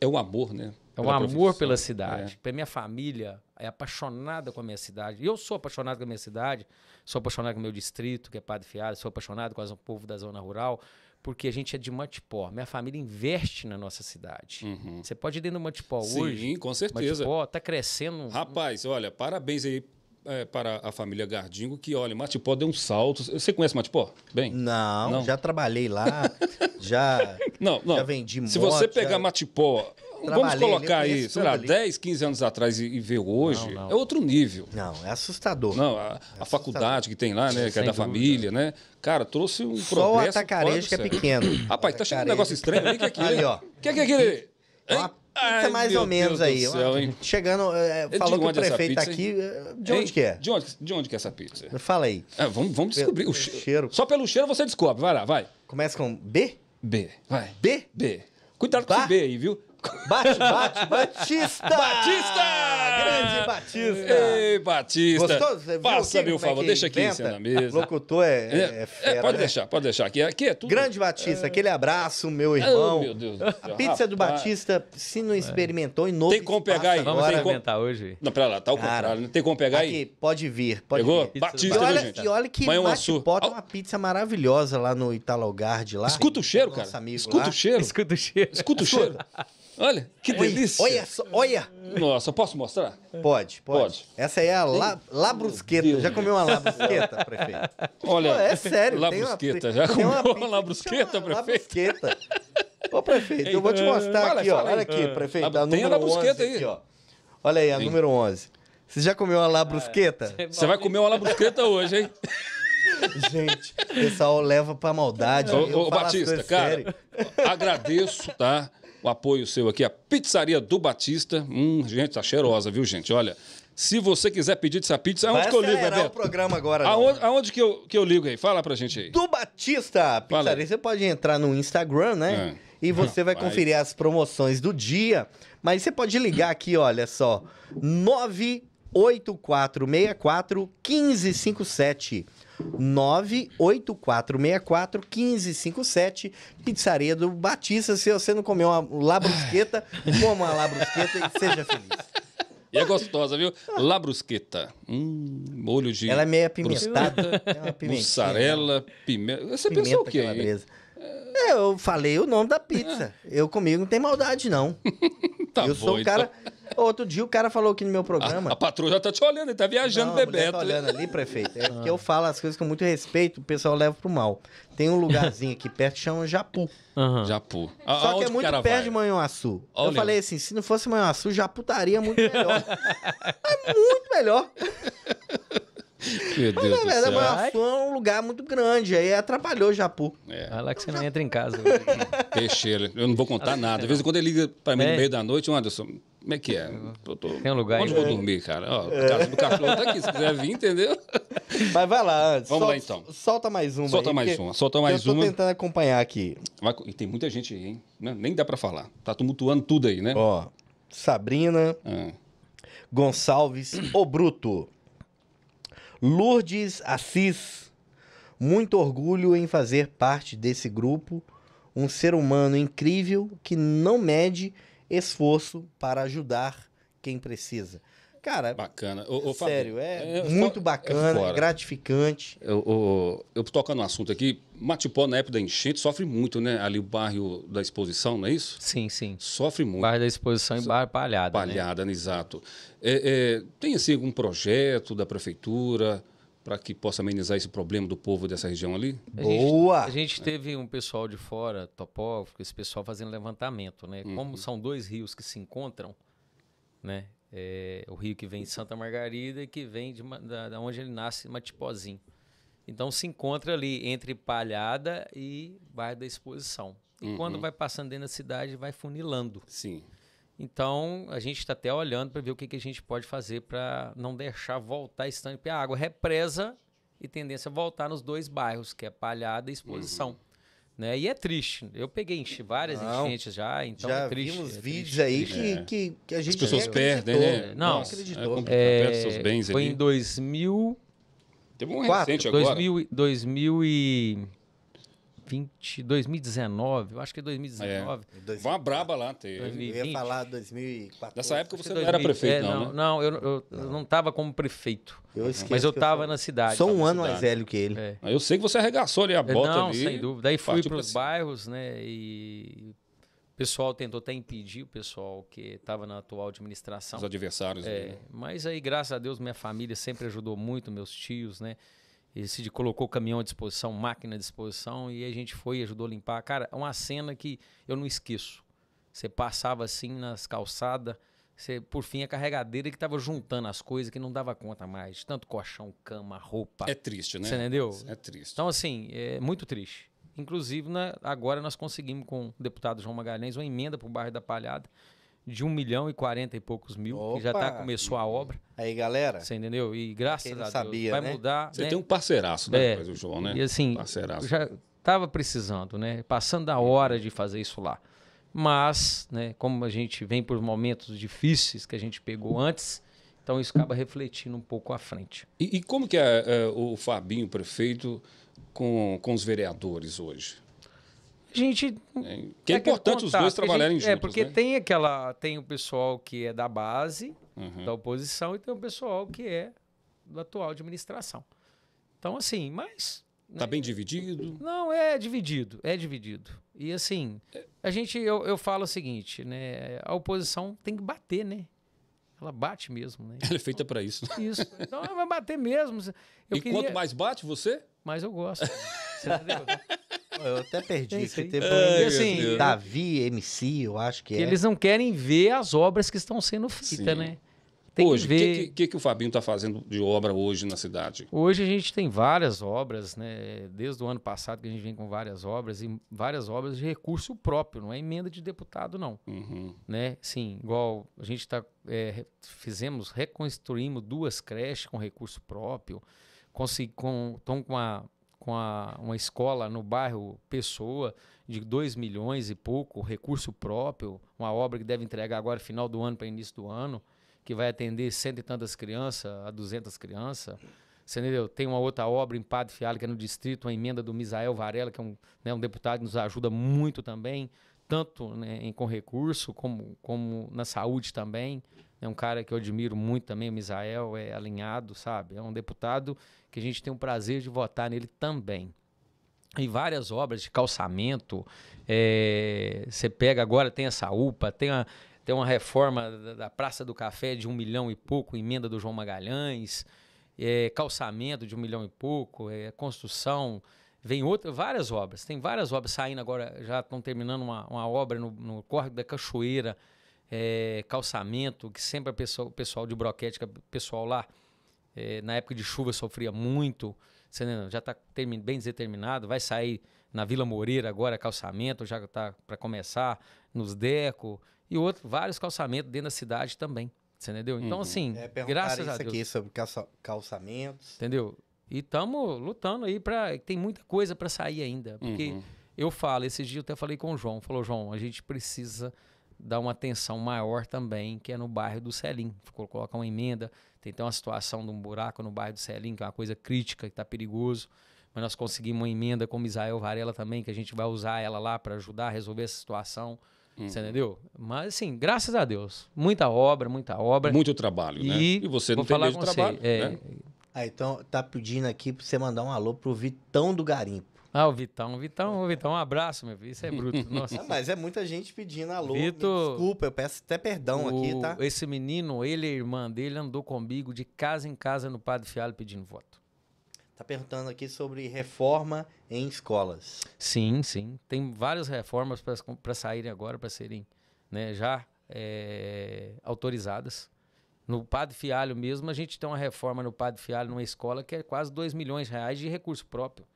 É o amor, né? É então, um amor profissão. pela é. cidade. É. Pela minha família é apaixonada com a minha cidade. eu sou apaixonado com a minha cidade, sou apaixonado com o meu distrito, que é Padre Fiado, sou apaixonado com o povo da zona rural, porque a gente é de Matipó, Minha família investe na nossa cidade. Uhum. Você pode ir dentro do Matipó Sim, hoje. Sim, com certeza. Matipó está crescendo. Rapaz, olha, parabéns aí é, para a família Gardingo, que olha, Matipó deu um salto. Você conhece Matipó? Bem? Não, não, já trabalhei lá, já, não, não. já vendi moto. Se você pegar já... Matipó Vamos colocar aí, sei, lá, ali. 10, 15 anos atrás e, e ver hoje, não, não. é outro nível. Não, é assustador. Não, a, é a assustador. faculdade que tem lá, né, que é Sem é da dúvida. família, né? Cara, trouxe um Só progresso. Só o atacarejo que é pequeno. Rapaz, tá chegando um negócio estranho aí, que é aquilo. É? Aí, ó. o que é, é aquilo? Uma pizza mais ou menos Deus aí. Céu, hein? Chegando, é, falou que o prefeito tá aqui. De onde hein? que é? De onde, de onde que é essa pizza? Fala aí. É, vamos, vamos descobrir. Pelo, o cheiro. cheiro. Só pelo cheiro você descobre. Vai lá, vai. Começa com B? B. Vai. B? B. Cuidado com esse B aí, viu? Bate, bate, Batista! Batista! Grande Batista! Ei, Batista! Gostoso? Você Faça, meu é favor, é deixa aqui em cima da mesa. Locutor é, é, é, é fera, Pode né? deixar, pode deixar. Aqui, é, aqui é tudo. Grande Batista, aquele abraço, meu irmão. Oh, meu Deus do céu. A pizza do Batista, se não experimentou, em novo Tem como pegar aí. Vamos experimentar hoje. Não, pera lá, tá o contrário. Não né? tem como pegar aqui, aí? pode vir, pode Pegou? vir. Batista, e olha, gente. E olha que bota uma pizza maravilhosa lá no Italogard. lá. Escuta o cheiro, cara. Escuta o cheiro. Escuta o cheiro. Escuta. o cheiro. Olha, que delícia. Olha só, olha. Nossa, posso mostrar? Pode, pode. pode. Essa aí é a la, labrusqueta. Já comeu uma labrusqueta, prefeito? Olha, Pô, é sério. Labrusqueta. Uma, já comeu uma, uma labrusqueta, prefeito? Labrusqueta. Ô, prefeito, eu vou te mostrar fala, aqui, fala, ó. olha aqui, ah, prefeito. A, tem a labrusqueta aí. Aqui, ó. Olha aí, a Sim. número 11. Você já comeu uma labrusqueta? Ah, é Você vai comer uma labrusqueta hoje, hein? Gente, o pessoal leva pra maldade. Ô, ô Batista, cara, sério. agradeço, tá? o apoio seu aqui, a Pizzaria do Batista. Hum, gente, tá cheirosa, viu, gente? Olha, se você quiser pedir essa pizza, aonde Vai que eu ligo, Bebeto? o programa agora. Aonde, aonde que, eu, que eu ligo aí? Fala pra gente aí. Do Batista Pizzaria. Fala. Você pode entrar no Instagram, né? É e você vai conferir as promoções do dia. Mas você pode ligar aqui, olha só, 98464 1557. 98464 1557. Pizzaria do Batista. Se você não comeu uma labrusqueta, coma uma labrusqueta e seja feliz. E é gostosa, viu? Labrusqueta. Hum, molho de. Ela é meio apimentada. É mussarela, pimenta. Você pimenta pensou o quê? Calabresa. É... Eu falei o nome da pizza. É. Eu comigo não tem maldade, não. Tá eu bom, sou cara. Então... Outro dia o cara falou aqui no meu programa. A, a patroa já tá te olhando, ele tá viajando, não, Bebeto. Tá né? olhando ali, prefeito. É porque eu falo as coisas com muito respeito, o pessoal leva pro mal. Tem um lugarzinho aqui perto que chama Japu. Uhum. Japu. A, Só que é muito perto vai? de Manhuaçu. Olha eu falei assim: se não fosse Manhuaçu, Japutaria putaria muito melhor. é muito melhor. Meu Deus Mas, né, do velho, céu. Manafã é um lugar muito grande, aí atrapalhou o Japu. É. Vai lá que você não entra em casa. Né? Peixeira, eu não vou contar nada. De vez em quando ele liga pra mim no meio da noite, Anderson, como é que é? Tô... Tem um lugar Onde aí, vou né? dormir, cara? Ó, é. casa do cachorro tá aqui, se quiser vir, entendeu? Mas vai lá, antes. Vamos Sol... lá então. Solta mais uma. Solta aí, mais uma. Solta mais uma. Eu tô tentando acompanhar aqui. E tem muita gente aí, hein? Nem dá pra falar. Tá tumultuando tudo aí, né? Ó, Sabrina, ah. Gonçalves, O Bruto. Lourdes Assis, muito orgulho em fazer parte desse grupo, um ser humano incrível que não mede esforço para ajudar quem precisa. Cara, bacana. Ô, ô, sério, é, é, muito é bacana, é gratificante. Eu, eu, eu tocando no assunto aqui, Matipó, na época da enchente, sofre muito, né? Ali o bairro da Exposição, não é isso? Sim, sim. Sofre muito. Bairro da Exposição e bairro Palhada. Né? Palhada, né? exato. É, é, tem, assim, algum projeto da prefeitura para que possa amenizar esse problema do povo dessa região ali? A Boa! Gente, a gente teve um pessoal de fora, topógrafo, esse pessoal fazendo levantamento, né? Uhum. Como são dois rios que se encontram, né? É, o rio que vem de Santa Margarida e que vem de, da, da onde ele nasce, Matipozinho. Então se encontra ali entre Palhada e Bairro da Exposição. E uhum. quando vai passando dentro da cidade, vai funilando. Sim. Então a gente está até olhando para ver o que, que, a gente pode fazer para não deixar voltar esse tanto, porque a água represa e tendência a voltar nos dois bairros, que é Palhada e Exposição. Uhum. Né? E é triste. Eu peguei enchi várias não, enchentes já, então já é triste. vimos é vídeos aí que, é. que, que, a gente As pessoas perdem, né? Não, Nossa, acreditou. É, é, seus bens foi ali. em 2000... Teve um recente 2000, agora. 2000 e... 20, 2019, eu acho que é 2019. É. Uma braba lá, teve. 2020. Eu ia falar 2014. Nessa época você 2000, é não era prefeito, é, não, né? não, eu, eu não estava como prefeito. Eu mas eu estava na cidade. Sou um ano mais velho que ele. É. Ah, eu sei que você arregaçou ali a é, bota não, ali. Não, sem dúvida. Daí fui para os bairros, né, e o pessoal tentou até impedir o pessoal que estava na atual administração. Os adversários. É, né? mas aí, graças a Deus, minha família sempre ajudou muito, meus tios, né? Ele se colocou caminhão à disposição, máquina à disposição, e a gente foi e ajudou a limpar. Cara, é uma cena que eu não esqueço. Você passava assim nas calçadas, você, por fim, a carregadeira que estava juntando as coisas que não dava conta mais. Tanto colchão, cama, roupa. É triste, né? Você entendeu? É triste. Então, assim, é muito triste. Inclusive, né, agora nós conseguimos com o deputado João Magalhães uma emenda para o bairro da Palhada, de 1 milhão e 40 e poucos mil, Opa. que já tá, começou a obra. Aí, galera. Você entendeu? E graças a Deus vai né? mudar. Você né? tem um parceiraço, né? É, o João, né? E assim, parceiraço. já estava precisando, né? Passando a hora de fazer isso lá. Mas, né, como a gente vem por momentos difíceis que a gente pegou antes, então isso acaba refletindo um pouco à frente. E, e como que é, é, o Fabinho, prefeito, com, com os vereadores hoje? gente. É, que é, é importante os dois trabalharem é, juntos. É, porque né? tem aquela. Tem o pessoal que é da base, uhum. da oposição, e tem o pessoal que é da atual administração. Então, assim, mas. está né? bem dividido? Não, é dividido, é dividido. E assim, a gente, eu, eu falo o seguinte, né? A oposição tem que bater, né? Ela bate mesmo, né? Ela é feita para isso. Então, isso. Então ela vai bater mesmo. Eu e queria... quanto mais bate você? Mais eu gosto. Você entendeu? Eu até perdi. esse é tempo Ai, assim, Davi, MC, eu acho que é. Eles não querem ver as obras que estão sendo feitas, né? Tem hoje, o que, que, que, que, o Fabinho está fazendo de obra hoje na cidade? Hoje a gente tem várias obras, né? Desde o ano passado que a gente vem com várias obras, e várias obras de recurso próprio, não é emenda de deputado, não. Uhum. Né? Sim, igual a gente está. É, fizemos, reconstruímos duas creches com recurso próprio, estão com, com a com a, uma escola no bairro Pessoa de 2 milhões e pouco, recurso próprio, uma obra que deve entregar agora final do ano para início do ano, que vai atender cento e tantas crianças, a 200 crianças. Você entendeu? Tem uma outra obra em Padre Fialho, que é no distrito, uma emenda do Misael Varela, que é um, né, um deputado que nos ajuda muito também, tanto né, em, com recurso como, como na saúde também. É um cara que eu admiro muito também, o Misael, é alinhado, sabe? É um deputado que a gente tem o prazer de votar nele também. E várias obras de calçamento. É, você pega agora, tem essa UPA, tem a, tem uma reforma da Praça do Café de um milhão e pouco, emenda do João Magalhães, é, calçamento de um milhão e pouco, é, construção, vem outra, várias obras. Tem várias obras saindo agora, já estão terminando uma, uma obra no, no Córrego da Cachoeira, é, calçamento, que sempre o pessoal de broquete, o é pessoal lá, é, na época de chuva sofria muito. já está bem determinado, vai sair na Vila Moreira agora calçamento, já está para começar, nos Deco e outros, vários calçamentos dentro da cidade também. Você entendeu? Então, uhum. assim, é, graças a Deus. aqui sobre calçamentos. Entendeu? E estamos lutando aí para. Tem muita coisa para sair ainda. Porque uhum. eu falo, esses dias eu até falei com o João, falou, João, a gente precisa dar uma atenção maior também, que é no bairro do Celim. Ficou colocar uma emenda, tem até uma situação de um buraco no bairro do Celim, que é uma coisa crítica, que está perigoso. Mas nós conseguimos uma emenda com o Misael Varela também, que a gente vai usar ela lá para ajudar a resolver essa situação. Hum. Você entendeu? Mas assim, graças a Deus. Muita obra, muita obra. Muito trabalho, né? e né? E você não tem mesmo trabalho, você, é... né? Ah, então tá pedindo aqui para você mandar um alô pro Vitão do Garimpo. Ah, o Vitão, Vitão, o Vitão, um abraço, meu filho. Isso é bruto. Nossa. Ah, mas é muita gente pedindo alô. Né? Vitor, desculpa, eu peço até perdão o, aqui, tá? Esse menino, ele e a irmã dele andou comigo de casa em casa no Padre Fialho pedindo voto. Tá perguntando aqui sobre reforma em escolas. Sim, sim. Tem várias reformas para saírem agora, para serem né, já é, autorizadas. No Padre Fialho mesmo, a gente tem uma reforma no Padre Fialho, numa escola, que é quase 2 milhões de reais de recurso próprio.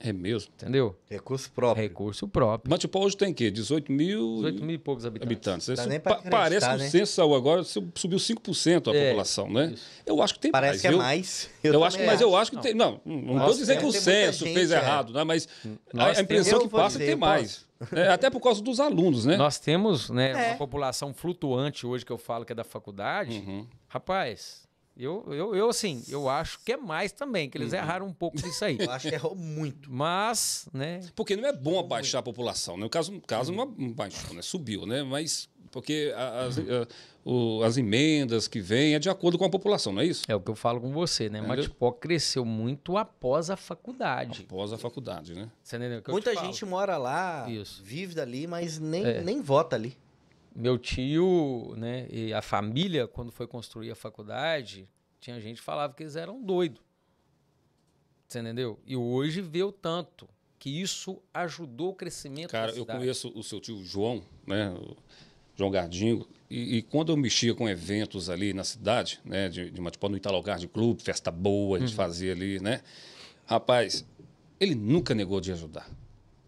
É mesmo? Entendeu? Recurso próprio. Recurso próprio. Mas tipo, hoje tem o quê? 18 mil... 18 mil e poucos habitantes. habitantes. Né? Isso, pa parece que né? o censo saiu agora, subiu 5% a é, população, né? Isso. Eu acho que tem parece mais. Parece que é mais. Eu, eu acho que, Mas eu acho que não. tem... Não, não vou dizer que o censo fez é. errado, né? mas Nós a, impressão que passa é que tem mais. É, até por causa dos alunos, né? Nós temos né, uma é. população flutuante hoje, que eu falo que é da faculdade. Uhum. Rapaz, eu, eu, eu, assim, eu acho que é mais também, que eles uhum. erraram um pouco disso aí. Eu acho que errou muito. Mas, né... Porque não é bom abaixar a população, né? O caso, caso uhum. não abaixou, é né? Subiu, né? Mas porque as, uhum. a, o, as emendas que vêm é de acordo com a população, não é isso? É o que eu falo com você, né? Entendeu? Matipó cresceu muito após a faculdade. Após a faculdade, né? Muita gente mora lá, isso. vive dali, mas nem, é. nem vota ali meu tio, né, e a família, quando foi construir a faculdade, tinha gente que falava que eles eram doidos. Você entendeu? E hoje vê o tanto que isso ajudou o crescimento Cara, da cidade. Cara, eu conheço o seu tio João, né, o João Gardinho, e, e, quando eu mexia com eventos ali na cidade, né, de, de uma, tipo no Italogar de clube, festa boa, a gente uhum. fazia ali, né? Rapaz, ele nunca negou de ajudar.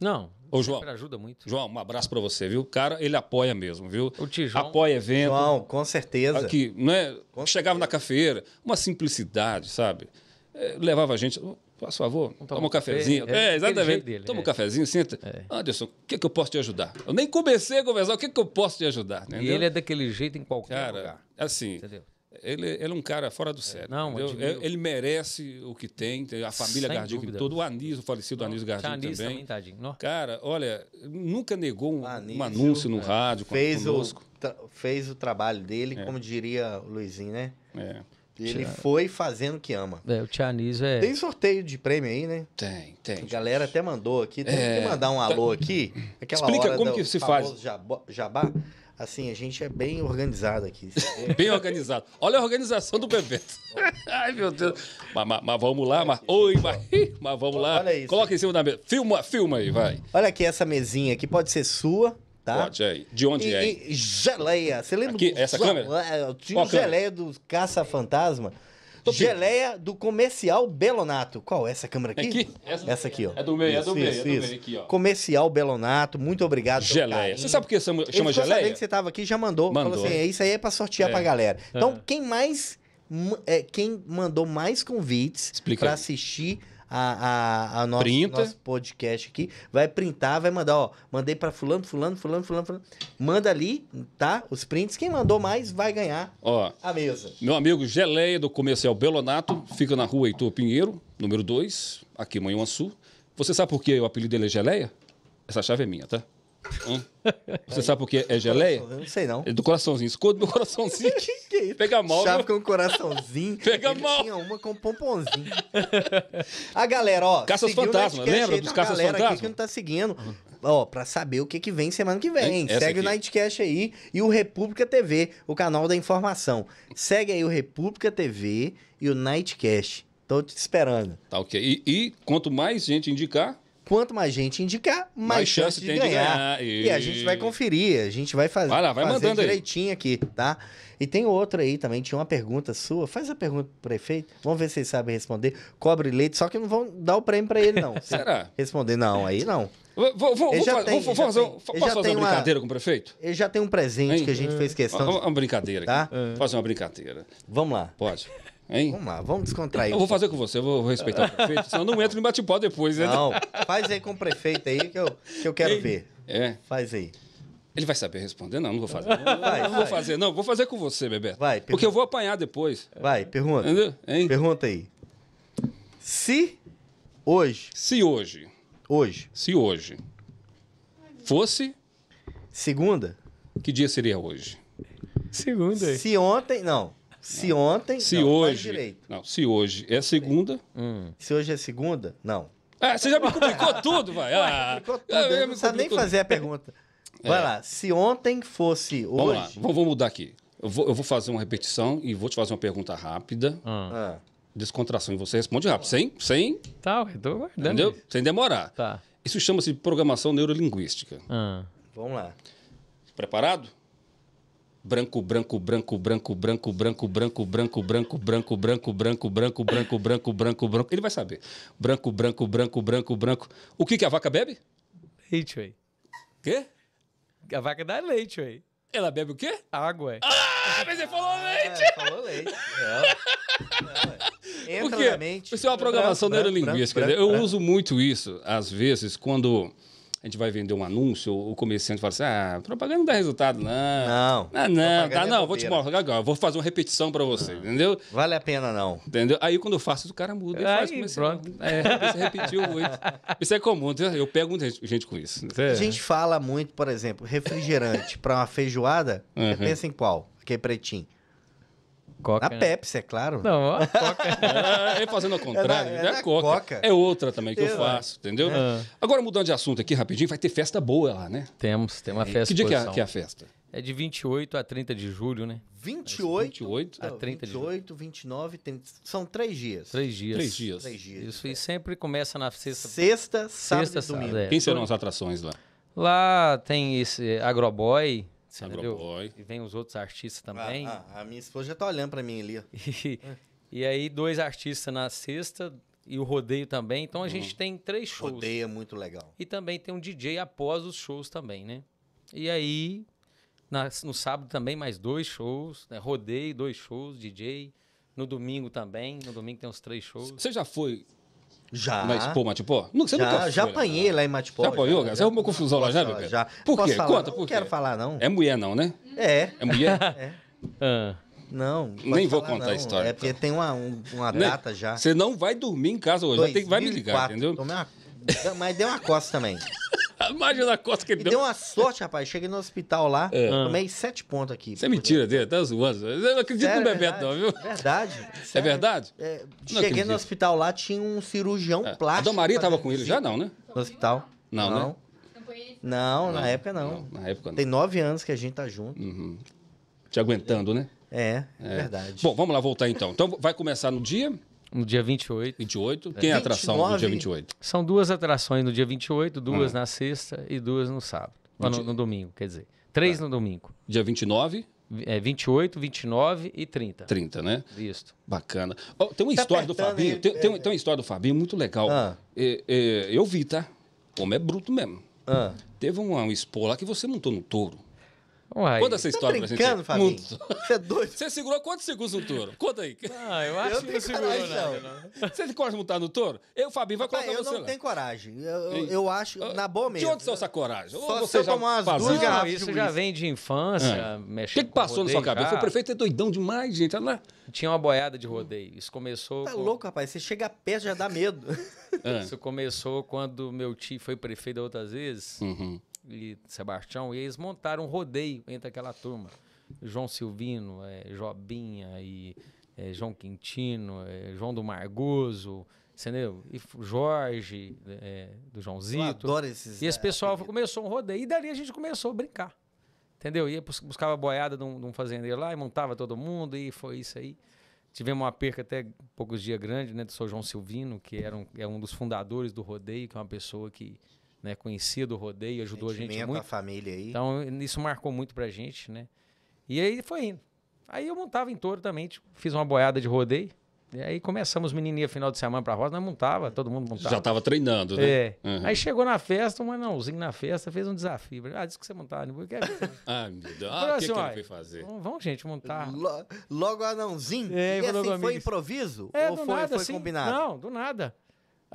Não, Ô, João. ajuda muito. João, um abraço para você, viu? Cara, ele apoia mesmo, viu? O Tijão. Apoia evento. João, com certeza. Aqui, né? Com Chegava certeza. na cafeira, uma simplicidade, sabe? É, levava a gente. Faz favor, toma, toma um cafezinho. Café, é, é, exatamente. Dele, toma é. um cafezinho, senta. É. Anderson, o que, que eu posso te ajudar? Eu nem comecei a conversar, o que, que eu posso te ajudar? Entendeu? E ele é daquele jeito em qualquer Cara, lugar. Assim, entendeu? Ele, ele é um cara fora do sério. Não, ele, ele merece o que tem, a família Gardico todo o Anísio, o falecido não, Anísio também. também tadinho. Não. Cara, olha, nunca negou um, Anísio, um anúncio no é. rádio fez conosco. O, fez o trabalho dele, é. como diria o Luizinho, né? É. Ele Tia... foi fazendo o que ama. É, o Tianis é. Tem sorteio de prêmio aí, né? Tem, tem. A galera até mandou aqui. Tem é... que mandar um alô tá. aqui. Aquela Explica como que se faz. Jabá. Assim, a gente é bem organizado aqui. bem organizado. Olha a organização do Bebeto. Ai, meu Deus. Mas, mas, mas vamos lá, mas. Oi, mas, mas vamos lá. Olha isso. Coloca em cima da mesa. Filma, filma aí, vai. Olha aqui essa mesinha aqui, pode ser sua. Tá? Pode, aí. É. De onde e, é? E geleia. Você lembra aqui, essa câmera? É, tinha Qual geleia câmera? do Caça Fantasma. Tô Geleia do comercial Belonato. Qual? É essa câmera aqui? É aqui? Essa, essa aqui, ó. É do meio, é isso, é do meio, isso, é do meio, aqui, ó. Comercial Belonato, muito obrigado. Geleia. Você sabe por que chama Ele geleia? Sabendo que você tava aqui, já mandou. mandou. Falou assim: isso aí é pra sortear é. pra galera. Então, é. quem mais. É, quem mandou mais convites para assistir a, a, a nosso, nosso podcast aqui. Vai printar, vai mandar, ó. Mandei para fulano, fulano, fulano, fulano, fulano. Manda ali, tá? Os prints. Quem mandou mais vai ganhar ó, a mesa. Meu amigo Geleia, do comercial Belonato, fica na rua Heitor Pinheiro, número 2, aqui em Manhuaçu. Você sabe por que o apelido dele é Geleia? Essa chave é minha, tá? Você sabe por que é geleia? Eu não sei, não. É do coraçãozinho. Escudo do coraçãozinho. que, que é isso? Pega mal. Chave com coraçãozinho. Pega Ele mal. Tinha uma com pomponzinho. A galera, ó. Caças fantasmas. Lembra dos caças fantasmas? que não tá seguindo. Ó, pra saber o que que vem semana que vem. Essa Segue aqui. o Nightcast aí e o República TV, o canal da informação. Segue aí o República TV e o Nightcast. Tô te esperando. Tá ok. E, e quanto mais gente indicar, quanto mais gente indicar, mais, mais chance, chance de ganhar. ganhar. E... e... a gente vai conferir, a gente vai fazer, vai lá, vai fazer direitinho aí. aqui, tá? E tem outro aí também, tinha uma pergunta sua. Faz a pergunta pro prefeito, vamos ver se ele sabe responder. Cobre leite, só que não vão dar o prêmio para ele, não. Será? Responder, não, aí não. Vou, vou, vou, já tem, vou, fazer, tem, posso já fazer uma brincadeira com o prefeito? Ele já tem um presente hein? que a gente é. fez questão. Uma, uma brincadeira. Tá? É. Fazer uma brincadeira. Vamos lá. Pode. Hein? Vamos lá, vamos descontrair. Eu vou fazer com você, eu vou respeitar o prefeito, senão eu não entro no bate-pó depois. Né? Não, faz aí com o prefeito aí que eu, que eu quero ver. É. Faz aí. Ele vai saber responder? Não, não vou fazer. Não, vai, não vai. vou fazer, não. Vou fazer com você, Bebeto. Vai, pergunta. Porque eu vou apanhar depois. Vai, pergunta. Entendeu? Hein? Pergunta aí. Se hoje. Se hoje. Hoje. Se hoje. Fosse. Segunda. Que dia seria hoje? Segunda. Se ontem. Não. Se ontem, se não, hoje, não, se hoje é segunda. Hum. Se hoje é segunda, não. Ah, você já me complicou tudo, vai. Ah, tudo. Eu, eu não sabe nem tudo. fazer a pergunta. É. Vai lá. Se ontem fosse hoje. Vamos lá. vamos mudar aqui. Eu vou, eu vou, fazer uma repetição e vou te fazer uma pergunta rápida. Ah. ah. Descontração. E você responde rápido, sem. sem tá, eu tô guardando. Entendeu? Isso. Sem demorar. Tá. Isso chama-se programação neurolinguística. Ah. Vamos lá. Preparado? branco, branco, branco, branco, branco, branco, branco, branco, branco, branco, branco, branco, branco, branco, branco, branco, branco. Ele vai saber. Branco, branco, branco, branco, branco. O que que a vaca bebe? Leite, ué. Quê? A vaca dá leite, ué. Ela bebe o quê? Água. Ah, mas ele falou leite. Falou leite. Entra na mente. Isso é uma programação neurolinguística. Eu uso muito isso, às vezes, quando a gente vai vender um anúncio, o comerciante fala assim: ah, propaganda não dá resultado, não. Não. Ah, não, tá, não, é vou te mostrar agora, vou fazer uma repetição para você, ah. entendeu? Vale a pena, não. Entendeu? Aí quando eu faço, o cara muda e faz comerciante. É, você repetiu muito. Isso é comum, eu pego muita gente com isso. É. A gente fala muito, por exemplo, refrigerante para uma feijoada, uhum. você pensa em qual? Que é pretinho. Coca. A né? Pepsi, é claro. Não, a Coca. é, fazendo ao contrário. É, né? é, é a Coca. Coca. É outra também que eu, eu faço, entendeu? É. Agora, mudando de assunto aqui rapidinho, vai ter festa boa lá, né? Temos, tem uma festa. Que dia que é, que é a festa? É de 28 a 30 de julho, né? 28, 28 a 30 de julho. 28, 29, são três dias. Três dias. Três dias. Três dias Isso, é. e sempre começa na sexta... Sexta, sábado sexta, e domingo. Sábado, é. Quem serão então, as atrações lá? Lá tem esse Agroboy, é agroboy. E vem os outros artistas também. Ah, a, a minha esposa já tá olhando para mim ali. Ó. E, e aí, dois artistas na sexta, e o rodeio também. Então a hum. gente uhum. tem três shows. Rodeio é muito legal. E também tem um DJ após os shows também, né? E aí, na, no sábado também mais dois shows, né? rodeio, dois shows, DJ. No domingo também, no domingo tem uns três shows. Você já foi já. Mas, pô, Matipó? Você já, nunca foi, Já né? apanhei lá, em Matipó. Já apanhou, cara? Você é uma confusão lá já, meu cara? Já. Por quê? Falar? Conta, por quê? Não quero falar, não. É mulher, não, né? É. É mulher? É. Ah. Não. Nem vou contar não. a história. É porque tem uma, uma né? data Nem, já. Você não vai dormir em casa hoje. Dois, vai, vai me ligar, entendeu? Tomei uma, mas deu uma costa também a margem da costa que ele deu. Deu uma sorte, rapaz. Cheguei no hospital lá, é. tomei sete pontos aqui. Isso é mentira dele, tá zoando. Eu não acredito sério, no Bebeto, verdade, não, viu? Verdade. É sério. É verdade? É, cheguei no hospital lá, tinha um cirurgião é. plástico. A Dona Maria tava com ele já, não, né? No hospital. Não, não. Né? Não, não, na época não. não. Na época não. Tem nove anos que a gente tá junto. Uhum. Te aguentando, né? É, é, verdade. Bom, vamos lá voltar então. Então vai começar no dia? No dia 28. 28? Tem é. é atração no dia 28? São duas atrações no dia 28, duas hum. na sexta e duas no sábado. 20... No, no, domingo, quer dizer. Três tá. no domingo. Dia 29? É, 28, 29 e 30. 30, né? Isso. Bacana. Oh, tem uma tá história do Fabinho. Tem, tem, é. tem, uma história do Fabinho muito legal. Ah. É, é, eu vi, tá? Como é bruto mesmo. Ah. Teve uma, uma expo lá que você montou no touro. Uai. Conta essa tá história tá brincando, pra gente. Você é doido. Você segurou quantos segundos no touro? Conta aí. Ah, eu acho eu que não segurou nada, não. não. Você gosta de montar no touro? Eu, Fabinho, vai Papai, colocar você Eu não tenho coragem. Eu, eu acho, ah, na boa mesmo. De onde saiu essa coragem? Só você já tomar umas duas garrafas isso já vem de infância, é. O que, passou na sua cabeça? Já. O ah. prefeito é doidão demais, gente. Olha lá. Tinha uma boiada de rodeio. Isso começou... Tá com... louco, rapaz. Você chega perto, já dá medo. É. Isso começou quando meu tio foi prefeito outras vezes. Uhum e Sebastião, e eles montaram um rodeio entre aquela turma. João Silvino, é, Jobinha e é, João Quintino, é, João do Margoso, entendeu? E Jorge, é, do Joãozito. Eu adoro esses. E esse é, pessoal começou um rodeio. E dali a gente começou a brincar. Entendeu? Ia buscava a boiada de um, de um fazendeiro lá e montava todo mundo, e foi isso aí. Tivemos uma perca até poucos dias grande, né, do seu João Silvino, que era um, é um dos fundadores do rodeio, que é uma pessoa que né, conhecido o rodeio, ajudou a gente muito. a família aí. Então, isso marcou muito pra gente, né? E aí foi indo. Aí eu montava em touro também, tipo, fiz uma boiada de rodeio. E aí começamos menininha final de semana pra roça, nós montava, todo mundo montava. Já tava treinando, né? É. Uhum. Aí chegou na festa, um anãozinho na festa fez um desafio. Ah, disse que você montava animal. Quer ah, meu Deus. Ah, o assim, que, que ele foi fazer? Vamos, gente, montar. logo anãozinho? É, e assim, foi improviso? É, ou do foi, nada, foi assim, combinado? Não, do nada.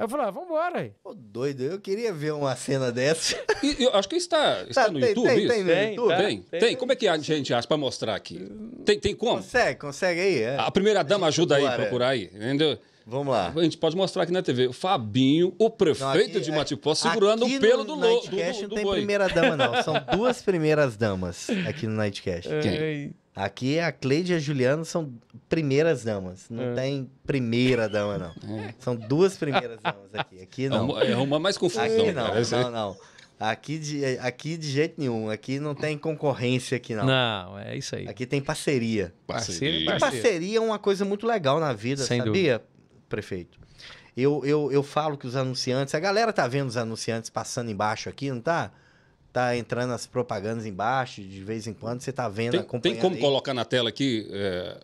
Aí eu falei, ah, vambora. Ô, doido, eu queria ver uma cena dessa. E, eu acho que está, está tá, no tem, YouTube tem, isso? Tem, no tem, YouTube? Tá, tem, tem, tem, Como é que a gente acha para mostrar aqui? Tem, tem como? Consegue, consegue aí. É. A primeira dama ajuda aí aí, procurar aí, entendeu? Vamos lá. A gente pode mostrar aqui na TV. O Fabinho, o prefeito não, aqui, de é- Matipó, segurando o pelo no, do lobo. No Nightcast do, do, do não tem boi. primeira dama, não. São duas primeiras damas aqui no Nightcast. Quem? Aqui é a Cleide e a Juliana são primeiras damas. Não é. tem primeira dama, não. É. São duas primeiras damas aqui. Aqui é não. É uma mais confusão. Aqui não, cara. não, não. Aqui de, aqui de jeito nenhum. Aqui não tem concorrência aqui, não. Não, é isso aí. Aqui tem parceria. Parceria. Parceria, parceria é uma coisa muito legal na vida, Sem sabia? Dúvida prefeito. Eu, eu, eu falo que os anunciantes, a galera tá vendo os anunciantes passando embaixo aqui, não tá? Tá entrando as propagandas embaixo, de vez em quando você tá vendo, tem, acompanhando. Tem como aí. colocar na tela aqui é,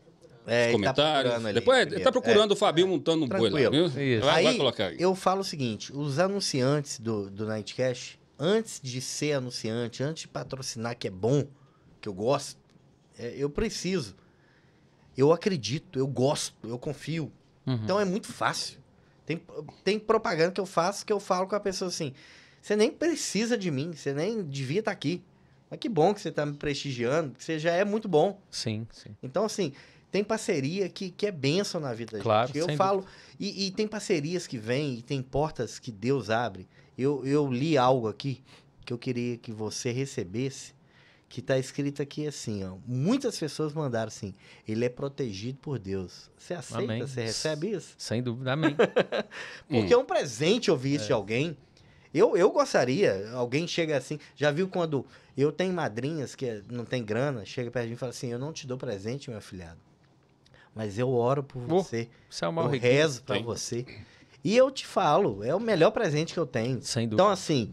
é, os tá comentários? Tá Depois ali, é, tá é. procurando o Fabinho é. montando um boi lá, viu? Isso. Vai, aí, vai colocar aí. Eu falo o seguinte, os anunciantes do, do Nightcast, antes de ser anunciante, antes de patrocinar, que é bom, que eu gosto, é, eu preciso. Eu acredito, eu gosto, eu confio. Uhum. Então é muito fácil. Tem, tem propaganda que eu faço que eu falo com a pessoa assim: você nem precisa de mim, você nem devia estar tá aqui. Mas que bom que você está me prestigiando, que você já é muito bom. Sim, sim. Então, assim, tem parceria que, que é bênção na vida da claro, gente. Eu falo. E, e, tem parcerias que vêm, e tem portas que Deus abre. Eu, eu li algo aqui que eu queria que você recebesse que está escrito aqui assim, ó. Muitas pessoas mandaram assim, ele é protegido por Deus. Você aceita, amém. você recebe isso? Sem dúvida, amém. Porque hum. é um presente ouvir isso é. de alguém. Eu, eu gostaria, alguém chega assim, já viu quando eu tenho madrinhas que não tem grana, chega perto de mim e fala assim, eu não te dou presente, meu afilhado, mas eu oro por oh, você, é eu rezo para você. E eu te falo, é o melhor presente que eu tenho. Sem então, dúvida. Então, assim,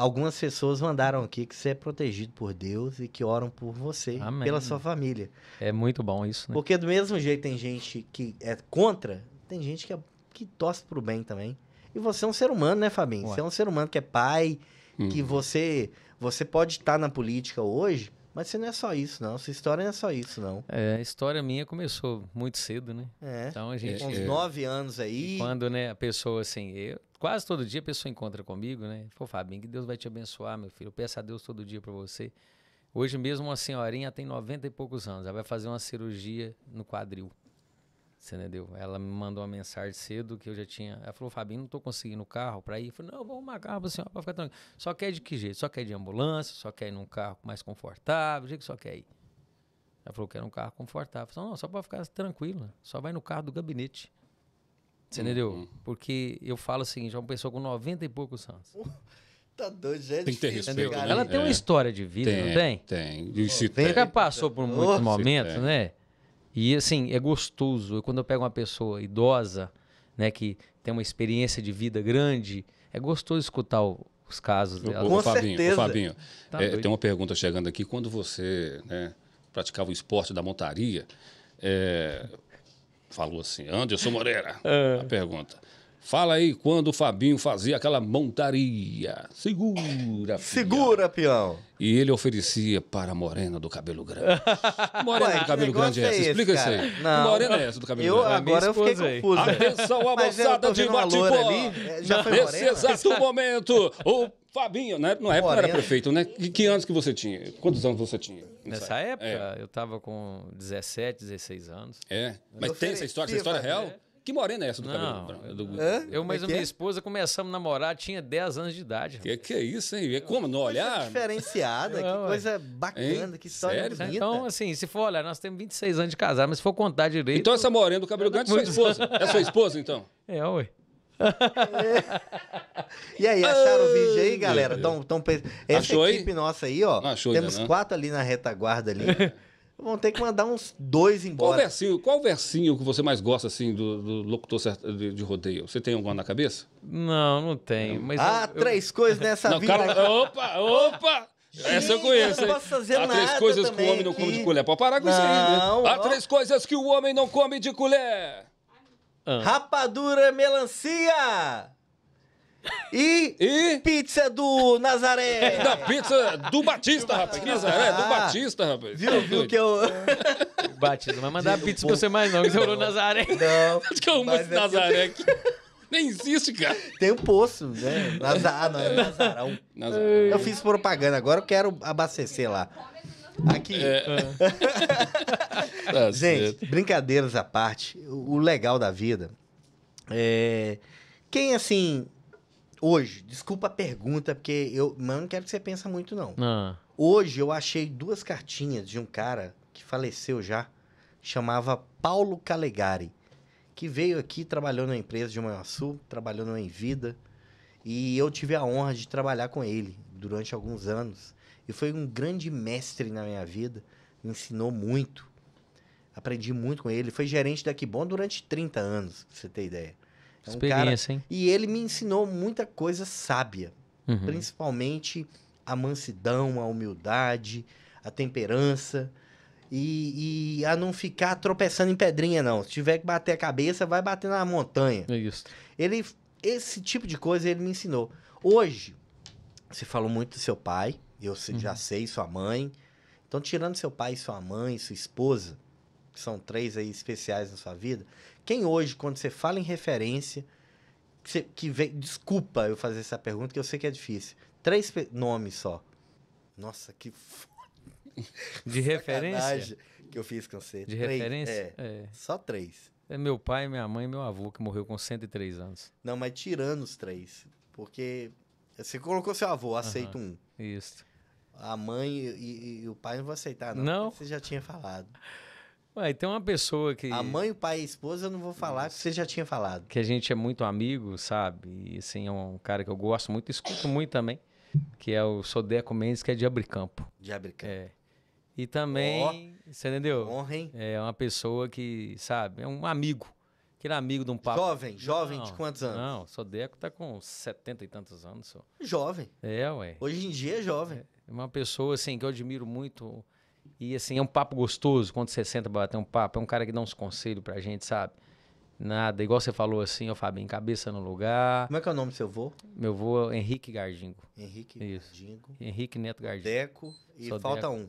algumas pessoas mandaram aqui que você é protegido por Deus e que oram por você, Amém. pela sua família. É muito bom isso, né? Porque do mesmo jeito tem gente que é contra, tem gente que, é, que torce pro bem também. E você é um ser humano, né, Fabinho? Ué. Você é um ser humano que é pai, que uhum. você você pode estar tá na política hoje, mas você não é só isso, não. Sua história não é só isso, não. É, a história minha começou muito cedo, né? É. Então a gente. Com é, uns é. nove anos aí. Quando, né, a pessoa, assim, eu, quase todo dia a pessoa encontra comigo, né? Pô, Fabinho, que Deus vai te abençoar, meu filho. Eu peço a Deus todo dia para você. Hoje mesmo, uma senhorinha tem 90 e poucos anos. Ela vai fazer uma cirurgia no quadril. Você entendeu? Ela me mandou uma mensagem cedo que eu já tinha. Ela falou, Fabinho, não estou conseguindo o carro para ir. Eu falei, não, vou arrumar carro para senhora pra ficar tranquilo. Só quer de que jeito? Só quer de ambulância, só quer ir num carro mais confortável, o jeito que só quer ir. Ela falou que era um carro confortável. Eu falei, não, só para ficar tranquila. Só vai no carro do gabinete. Você uhum. entendeu? Porque eu falo assim, já é uma pessoa com 90 e poucos anos. Tá doido, gente. É tem que ter respeito, né? Ela tem é. uma história de vida, tem, não tem? Tem. E se Vega passou por muitos momentos, né? E assim, é gostoso. Eu, quando eu pego uma pessoa idosa, né, que tem uma experiência de vida grande, é gostoso escutar o, os casos dela. Com o Fabinho, certeza. O é, Fabinho, tá é, tem uma pergunta chegando aqui. Quando você né, praticava o esporte da montaria, é, falou assim, Anderson Moreira, ah. a pergunta. Fala aí quando o Fabinho fazia aquela montaria. Segura, filha. Segura, peão. E ele oferecia para a morena do cabelo grande. Morena Ué, do cabelo grande é, é essa? Esse, Explica cara. isso aí. Não. Morena é essa do cabelo eu, grande? Agora eu fiquei confuso. Atenção, a moçada de bate-bola. Nesse exato momento, o Fabinho, né? na época era prefeito, né? Que, que, anos que você tinha? Quantos anos você tinha? Nessa, época, é. eu estava com 17, 16 anos. É. Mas eu tem essa história? Essa história é real? É. Que morena é essa do não, cabelo branco? É eu mais é a é? minha é? esposa começamos a namorar, tinha 10 anos de idade. Que que é isso, hein? É como não olhar? diferenciada, que coisa bacana, hein? que história Sério? bonita. Então, assim, se for olhar, nós temos 26 anos de casado, mas se for contar direito... Então essa morena do cabelo grande é sua esposa. é sua esposa, então? É, ué. E aí, acharam o vídeo aí, galera? Tão, tão... Essa Achou equipe nossa aí, ó. Achou temos quatro ali na retaguarda ali. Vão ter que mandar uns dois embora. Qual versinho, qual versinho que você mais gosta, assim, do, do locutor de, de, rodeio? Você tem alguma na cabeça? Não, não tenho. Mas ah, eu, três eu... coisas nessa não, vida. Cara, opa, opa! Essa eu conheço, hein? Eu não posso fazer Há três coisas que o homem não come de colher. Pode parar com não, isso aí, né? Há três coisas que o homem não come de colher. Ah. Rapadura melancia! E, e, pizza do Nazaré. Da pizza do Batista, rapaz. Do ah, Batista, rapaz. Viu, viu que eu... Batista, não vai mandar pizza pra você mais não, que você falou Nazaré. Não. Acho que é um monte é Nazaré aqui. Nem existe, cara. Tem um poço, né? Nazar, não, é Nazarão. Nazarão. Eu fiz propaganda, agora eu quero abastecer lá. Aqui. É. Tá Gente, brincadeiras à parte, o legal da vida é. Quem, assim, Hoje, desculpa a pergunta, porque eu, mano, não quero que você pense muito, não. Ah. Hoje eu achei duas cartinhas de um cara que faleceu já, chamava Paulo Calegari, que veio aqui, trabalhou na empresa de Manhuaçu, trabalhou no Envida, e eu tive a honra de trabalhar com ele durante alguns anos. E foi um grande mestre na minha vida, me ensinou muito. Aprendi muito com ele. Foi gerente da Kibon durante 30 anos, pra você ter ideia. É um cara... hein? E ele me ensinou muita coisa sábia. Uhum. Principalmente a mansidão, a humildade, a temperança. E, e, a não ficar tropeçando em pedrinha, não. Se tiver que bater a cabeça, vai bater na montanha. É isso. Ele, esse tipo de coisa ele me ensinou. Hoje, você falou muito do seu pai, eu uhum. já sei, sua mãe. Então, tirando seu pai, sua mãe, sua esposa, que são três aí especiais na sua vida, quem hoje, quando você fala em referência, que vem, desculpa eu fazer essa pergunta, que eu sei que é difícil. Três nomes só. Nossa, que de referência que eu fiz com você. De três, referência? É, é. Só três. É meu pai, minha mãe e meu avô que morreu com 103 anos. Não, mas tirando os três, porque você colocou seu avô, aceito uhum. um. Isso. A mãe e, e, e, o pai não vão aceitar, não. Não. Você já tinha falado. Ué, tem uma pessoa que. A mãe, o pai e a esposa, eu não vou falar, que você já tinha falado. Que a gente é muito amigo, sabe? E assim, é um cara que eu gosto muito, escuto muito também, que é o Sodeco Mendes, que é de Abricampo. De Abricampo. É. E também, oh, você entendeu? Honra, hein? É uma pessoa que, sabe, é um amigo. Aquele amigo de um papo. Jovem, jovem não, de quantos anos? Não, Sodeco tá com 70 e tantos anos só. Jovem. É, ué. Hoje em dia é jovem. É, é uma pessoa, assim, que eu admiro muito e assim, é um papo gostoso quando você senta pra bater um papo. É um cara que dá uns conselhos pra gente, sabe? Nada, igual você falou assim, ô Fabinho, cabeça no lugar. Como é que é o nome do seu avô? Meu avô é Henrique Gardingo. Henrique Isso. Gardingo. Henrique Neto Gardingo. Deco. E falta Deco. um.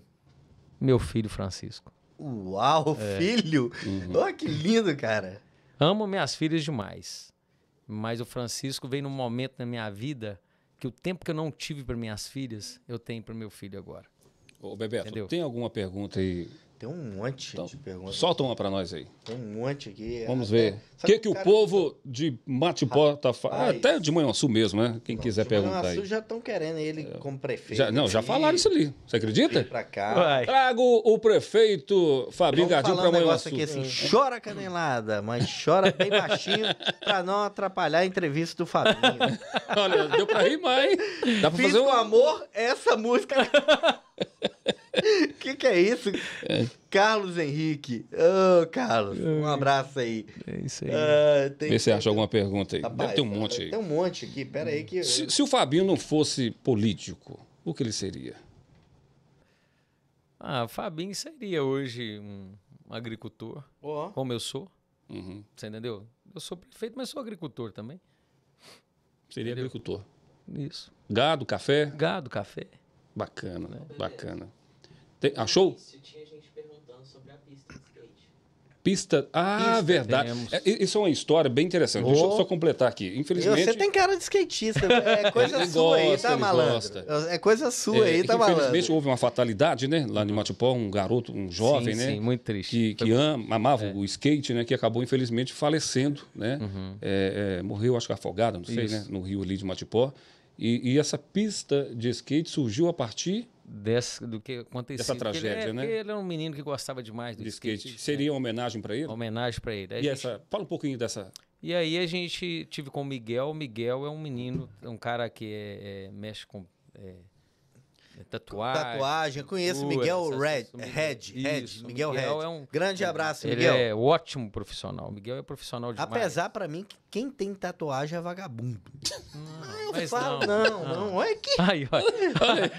Meu filho Francisco. Uau, é. filho! Uhum. que lindo, cara. Amo minhas filhas demais. Mas o Francisco veio num momento na minha vida que o tempo que eu não tive para minhas filhas, eu tenho para meu filho agora. Ô, Bebeto, Entendeu? tem alguma pergunta aí? Tem um monte então, de perguntas. Solta uma para nós aí. Tem um monte aqui. Vamos ver. O que, que o povo de Matipó está falando? Até de Manhuaçu mesmo, né? Quem não, quiser perguntar aí. já estão querendo ele é. como prefeito. Já, não, já falaram isso ali. Você acredita? Para cá. Vai. Trago o prefeito Fabinho Gardinho para um negócio Aqui, assim, é. chora canelada, mas chora bem baixinho para não atrapalhar a entrevista do Fabinho. Olha, deu para rimar, hein? Dá para fazer um... amor, essa música... O que, que é isso? É. Carlos Henrique. Ô, oh, Carlos, um abraço aí. É isso aí. Ah, tem... Vê se acha alguma pergunta aí. Rapaz, Deve ter um monte aí. Tem um monte aqui, pera aí que... Se, se o Fabinho não fosse político, o que ele seria? Ah, o Fabinho seria hoje um agricultor, oh. como eu sou. Uhum. Você entendeu? Eu sou prefeito, mas sou agricultor também. Seria entendeu? agricultor. Isso. Gado, café? Gado, café. Bacana, né? bacana. Tem, achou? Tinha gente perguntando sobre a pista de skate. Pista. Ah, pista, verdade. É, isso é uma história bem interessante. Oh. Deixa eu só completar aqui. Infelizmente. Você tem cara de skatista. Né? É coisa sua gosta, aí, tá malandro? Gosta. É coisa sua é, aí, tá malandro? Infelizmente houve uma fatalidade, né? Lá em Matipó, um garoto, um jovem, sim, né? Sim, muito triste. Que, que ama, amava é. o skate, né? Que acabou, infelizmente, falecendo, né? Uhum. É, é, morreu, acho que afogado, não sei, isso. né? No rio ali de Matipó. E, e, essa pista de skate surgiu a partir dessa do que aconteceu. Dessa tragédia, ele é, né? Ele era é um menino que gostava demais do de skate. skate. Seria uma homenagem para ele? Uma homenagem para ele. Aí e gente... essa, fala um pouquinho dessa. E aí a gente tive com o Miguel. O Miguel é um menino, um cara que é, é, mexe com é, Tatuagem. Tatuagem. Conheço cultura, Miguel Red. Red, Red. Miguel, Miguel Red. É um, Grande abraço, Miguel. Ele é ótimo profissional. Miguel é profissional demais. Apesar, para mim, que quem tem tatuagem é vagabundo. Não, hum, eu falo, não, não, não. Ah. não. É olha aqui. Ai, olha.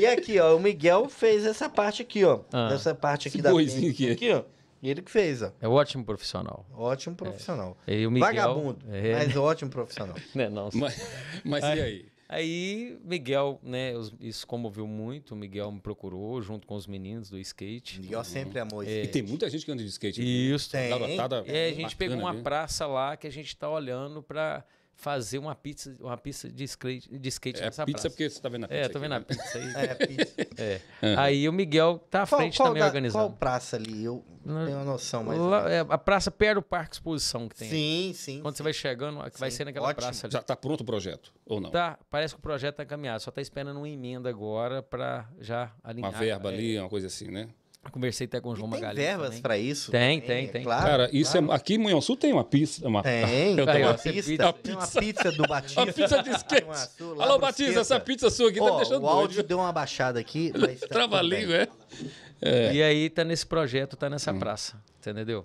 e aqui, ó, o Miguel fez essa parte aqui, ó. Ah, essa parte aqui da coisinha Aqui. aqui, ó. Ele que fez, ó. É um ótimo profissional. Ótimo é. profissional. É. Miguel, Vagabundo, é... mas ótimo profissional. Não é não. Mas, mas e aí? Aí, Miguel, né, isso comoveu muito. O Miguel me procurou junto com os meninos do skate. Miguel uhum. sempre é amou skate. É, e tem muita gente que anda de skate. Né? Isso. Tem. Tá, tá, tá, é, a gente pegou uma praça lá que a gente está olhando para fazer uma pizza, uma pizza de skate, de skate é nessa pizza praça. porque você tá vendo a é, pizza. É, tô vendo aqui, a né? pizza aí. é, a pizza. É. Uhum. Aí o Miguel tá à frente qual também da, organizando. Qual praça ali? Eu não tenho uma noção mais. Lá, é, a praça perto do Parque Exposição que tem. Sim, ali. sim. Quando sim. você vai chegando, sim. vai ser naquela Ótimo. praça ali. Já tá pronto o projeto ou não? Tá, parece que o projeto tá encaminhado, só tá esperando uma emenda agora para já alinhar. Uma verba é, ali, uma coisa assim, né? conversei até com o João Magalhães. Tem verbas para isso? Tem, tem, é tem. claro, Cara, isso é claro. é, aqui em Manhã Sul tem uma pizza. Uma, tem, eu tenho uma, pizza, pizza. Tem uma pizza do Batista. a pizza de esquete. Alô, Batista, essa pizza sua aqui oh, tá me deixando O áudio doido. deu uma baixada aqui. Tá Trabalhinho, é. é. E aí tá nesse projeto, tá nessa hum. praça, entendeu?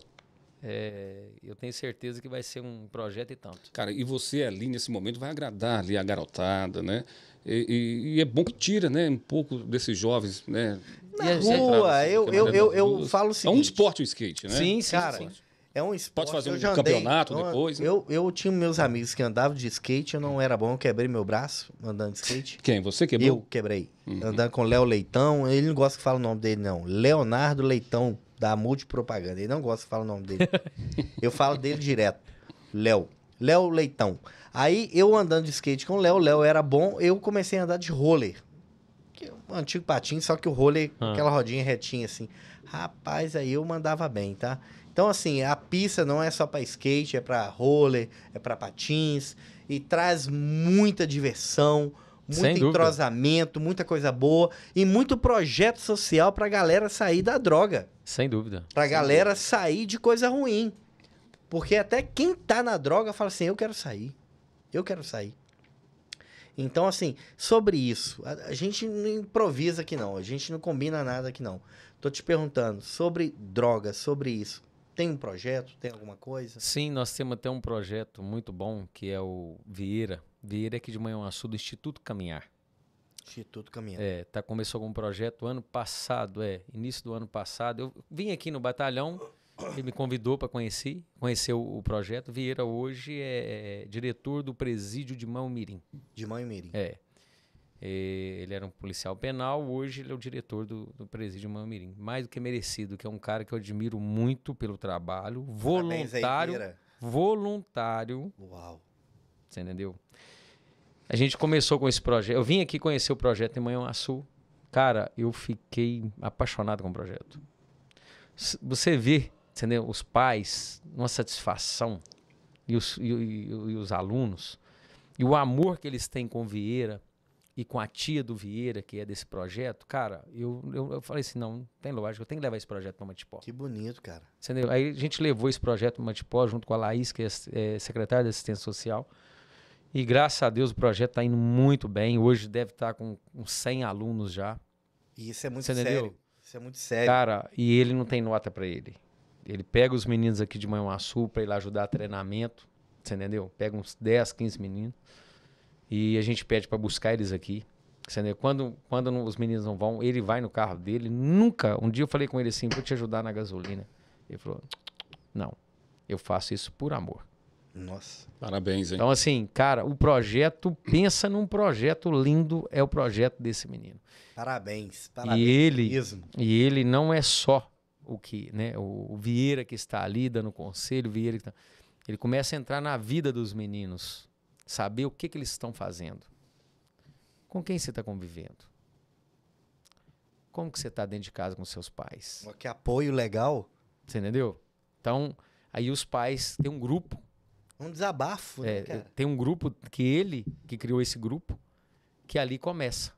É, eu tenho certeza que vai ser um projeto e tanto. Cara, e você ali nesse momento vai agradar ali a garotada, né? E, e, e é bom que tira, né, um pouco desses jovens, né? Na rua, assim, eu, eu, eu, é eu falo o seguinte... É um esporte o skate, né? Sim, é sim cara. Sim. É um esporte. Pode fazer um andei, campeonato depois. Né? Eu, eu tinha meus amigos que andavam de skate, eu não era bom, eu quebrei meu braço andando de skate. Quem? Você quebrou? Eu quebrei. Uhum. Andando com Léo Leitão, ele não gosta que fale o nome dele, não. Leonardo Leitão, da Multipropaganda. Ele não gosta que fale o nome dele. eu falo dele direto. Léo. Léo Leitão. Aí eu andando de skate com o Léo, Léo era bom, eu comecei a andar de roller um antigo patins, só que o rolê, é ah. aquela rodinha retinha assim. Rapaz, aí eu mandava bem, tá? Então, assim, a pista não é só para skate, é para roller, é para patins e traz muita diversão, muito entrosamento, muita coisa boa e muito projeto social para a galera sair da droga. Sem dúvida. Para a galera dúvida. sair de coisa ruim. Porque até quem tá na droga fala assim: eu quero sair. Eu quero sair. Então, assim, sobre isso, a, a gente não improvisa aqui não, a gente não combina nada aqui não. Tô te perguntando sobre drogas, sobre isso. Tem um projeto? Tem alguma coisa? Sim, nós temos até um projeto muito bom que é o Vieira. Vieira aqui é de Manhuaçu do Instituto Caminhar. Instituto Caminhar. É, tá, começou algum projeto ano passado, é, início do ano passado. Eu vim aqui no batalhão ele me convidou para conhecer, conhecer o, o, projeto. Vieira hoje é, é, diretor do presídio de Mão Mirim. De Mão Mirim. É. é. Ele era um policial penal, hoje ele é o diretor do, do presídio de Mão Mirim. Mais do que merecido, que é um cara que eu admiro muito pelo trabalho, voluntário. voluntário. Uau. Você entendeu? A gente começou com esse projeto. Eu vim aqui conhecer o projeto em Sul. Cara, eu fiquei apaixonado com o projeto. Você vê entendeu? Os pais, uma satisfação, e os, e, e, e os alunos, e o amor que eles têm com Vieira e com a tia do Vieira, que é desse projeto, cara, eu, eu, eu falei assim, não, tem lógica, eu tenho que levar esse projeto para Matipó. Que bonito, cara. Entendeu? Aí a gente levou esse projeto para Matipó junto com a Laís, que é, é secretária de assistência social, e graças a Deus o projeto está indo muito bem, hoje deve estar tá com uns 100 alunos já. E isso é muito Você sério. Entendeu? Isso é muito sério. Cara, e ele não tem nota para ele ele pega os meninos aqui de Manhuaçu para ir lá ajudar treinamento, você entendeu? Pega uns 10, 15 meninos e a gente pede para buscar eles aqui. Quando, quando os meninos não vão, ele vai no carro dele. Nunca. Um dia eu falei com ele assim: vou te ajudar na gasolina. Ele falou: não, eu faço isso por amor. Nossa. Parabéns, hein? Então, assim, cara, o projeto, pensa num projeto lindo, é o projeto desse menino. Parabéns, parabéns. E ele, mesmo. e ele não é só o que, né, o, o Vieira que está ali dando conselho, Vieira tá... ele começa a entrar na vida dos meninos, saber o que, que eles estão fazendo, com quem você está convivendo, como que você está dentro de casa com seus pais. Que apoio legal. Você entendeu? Então, aí os pais têm um grupo. Um desabafo, né, é, né, cara? Tem um grupo que ele, que criou esse grupo, que ali começa.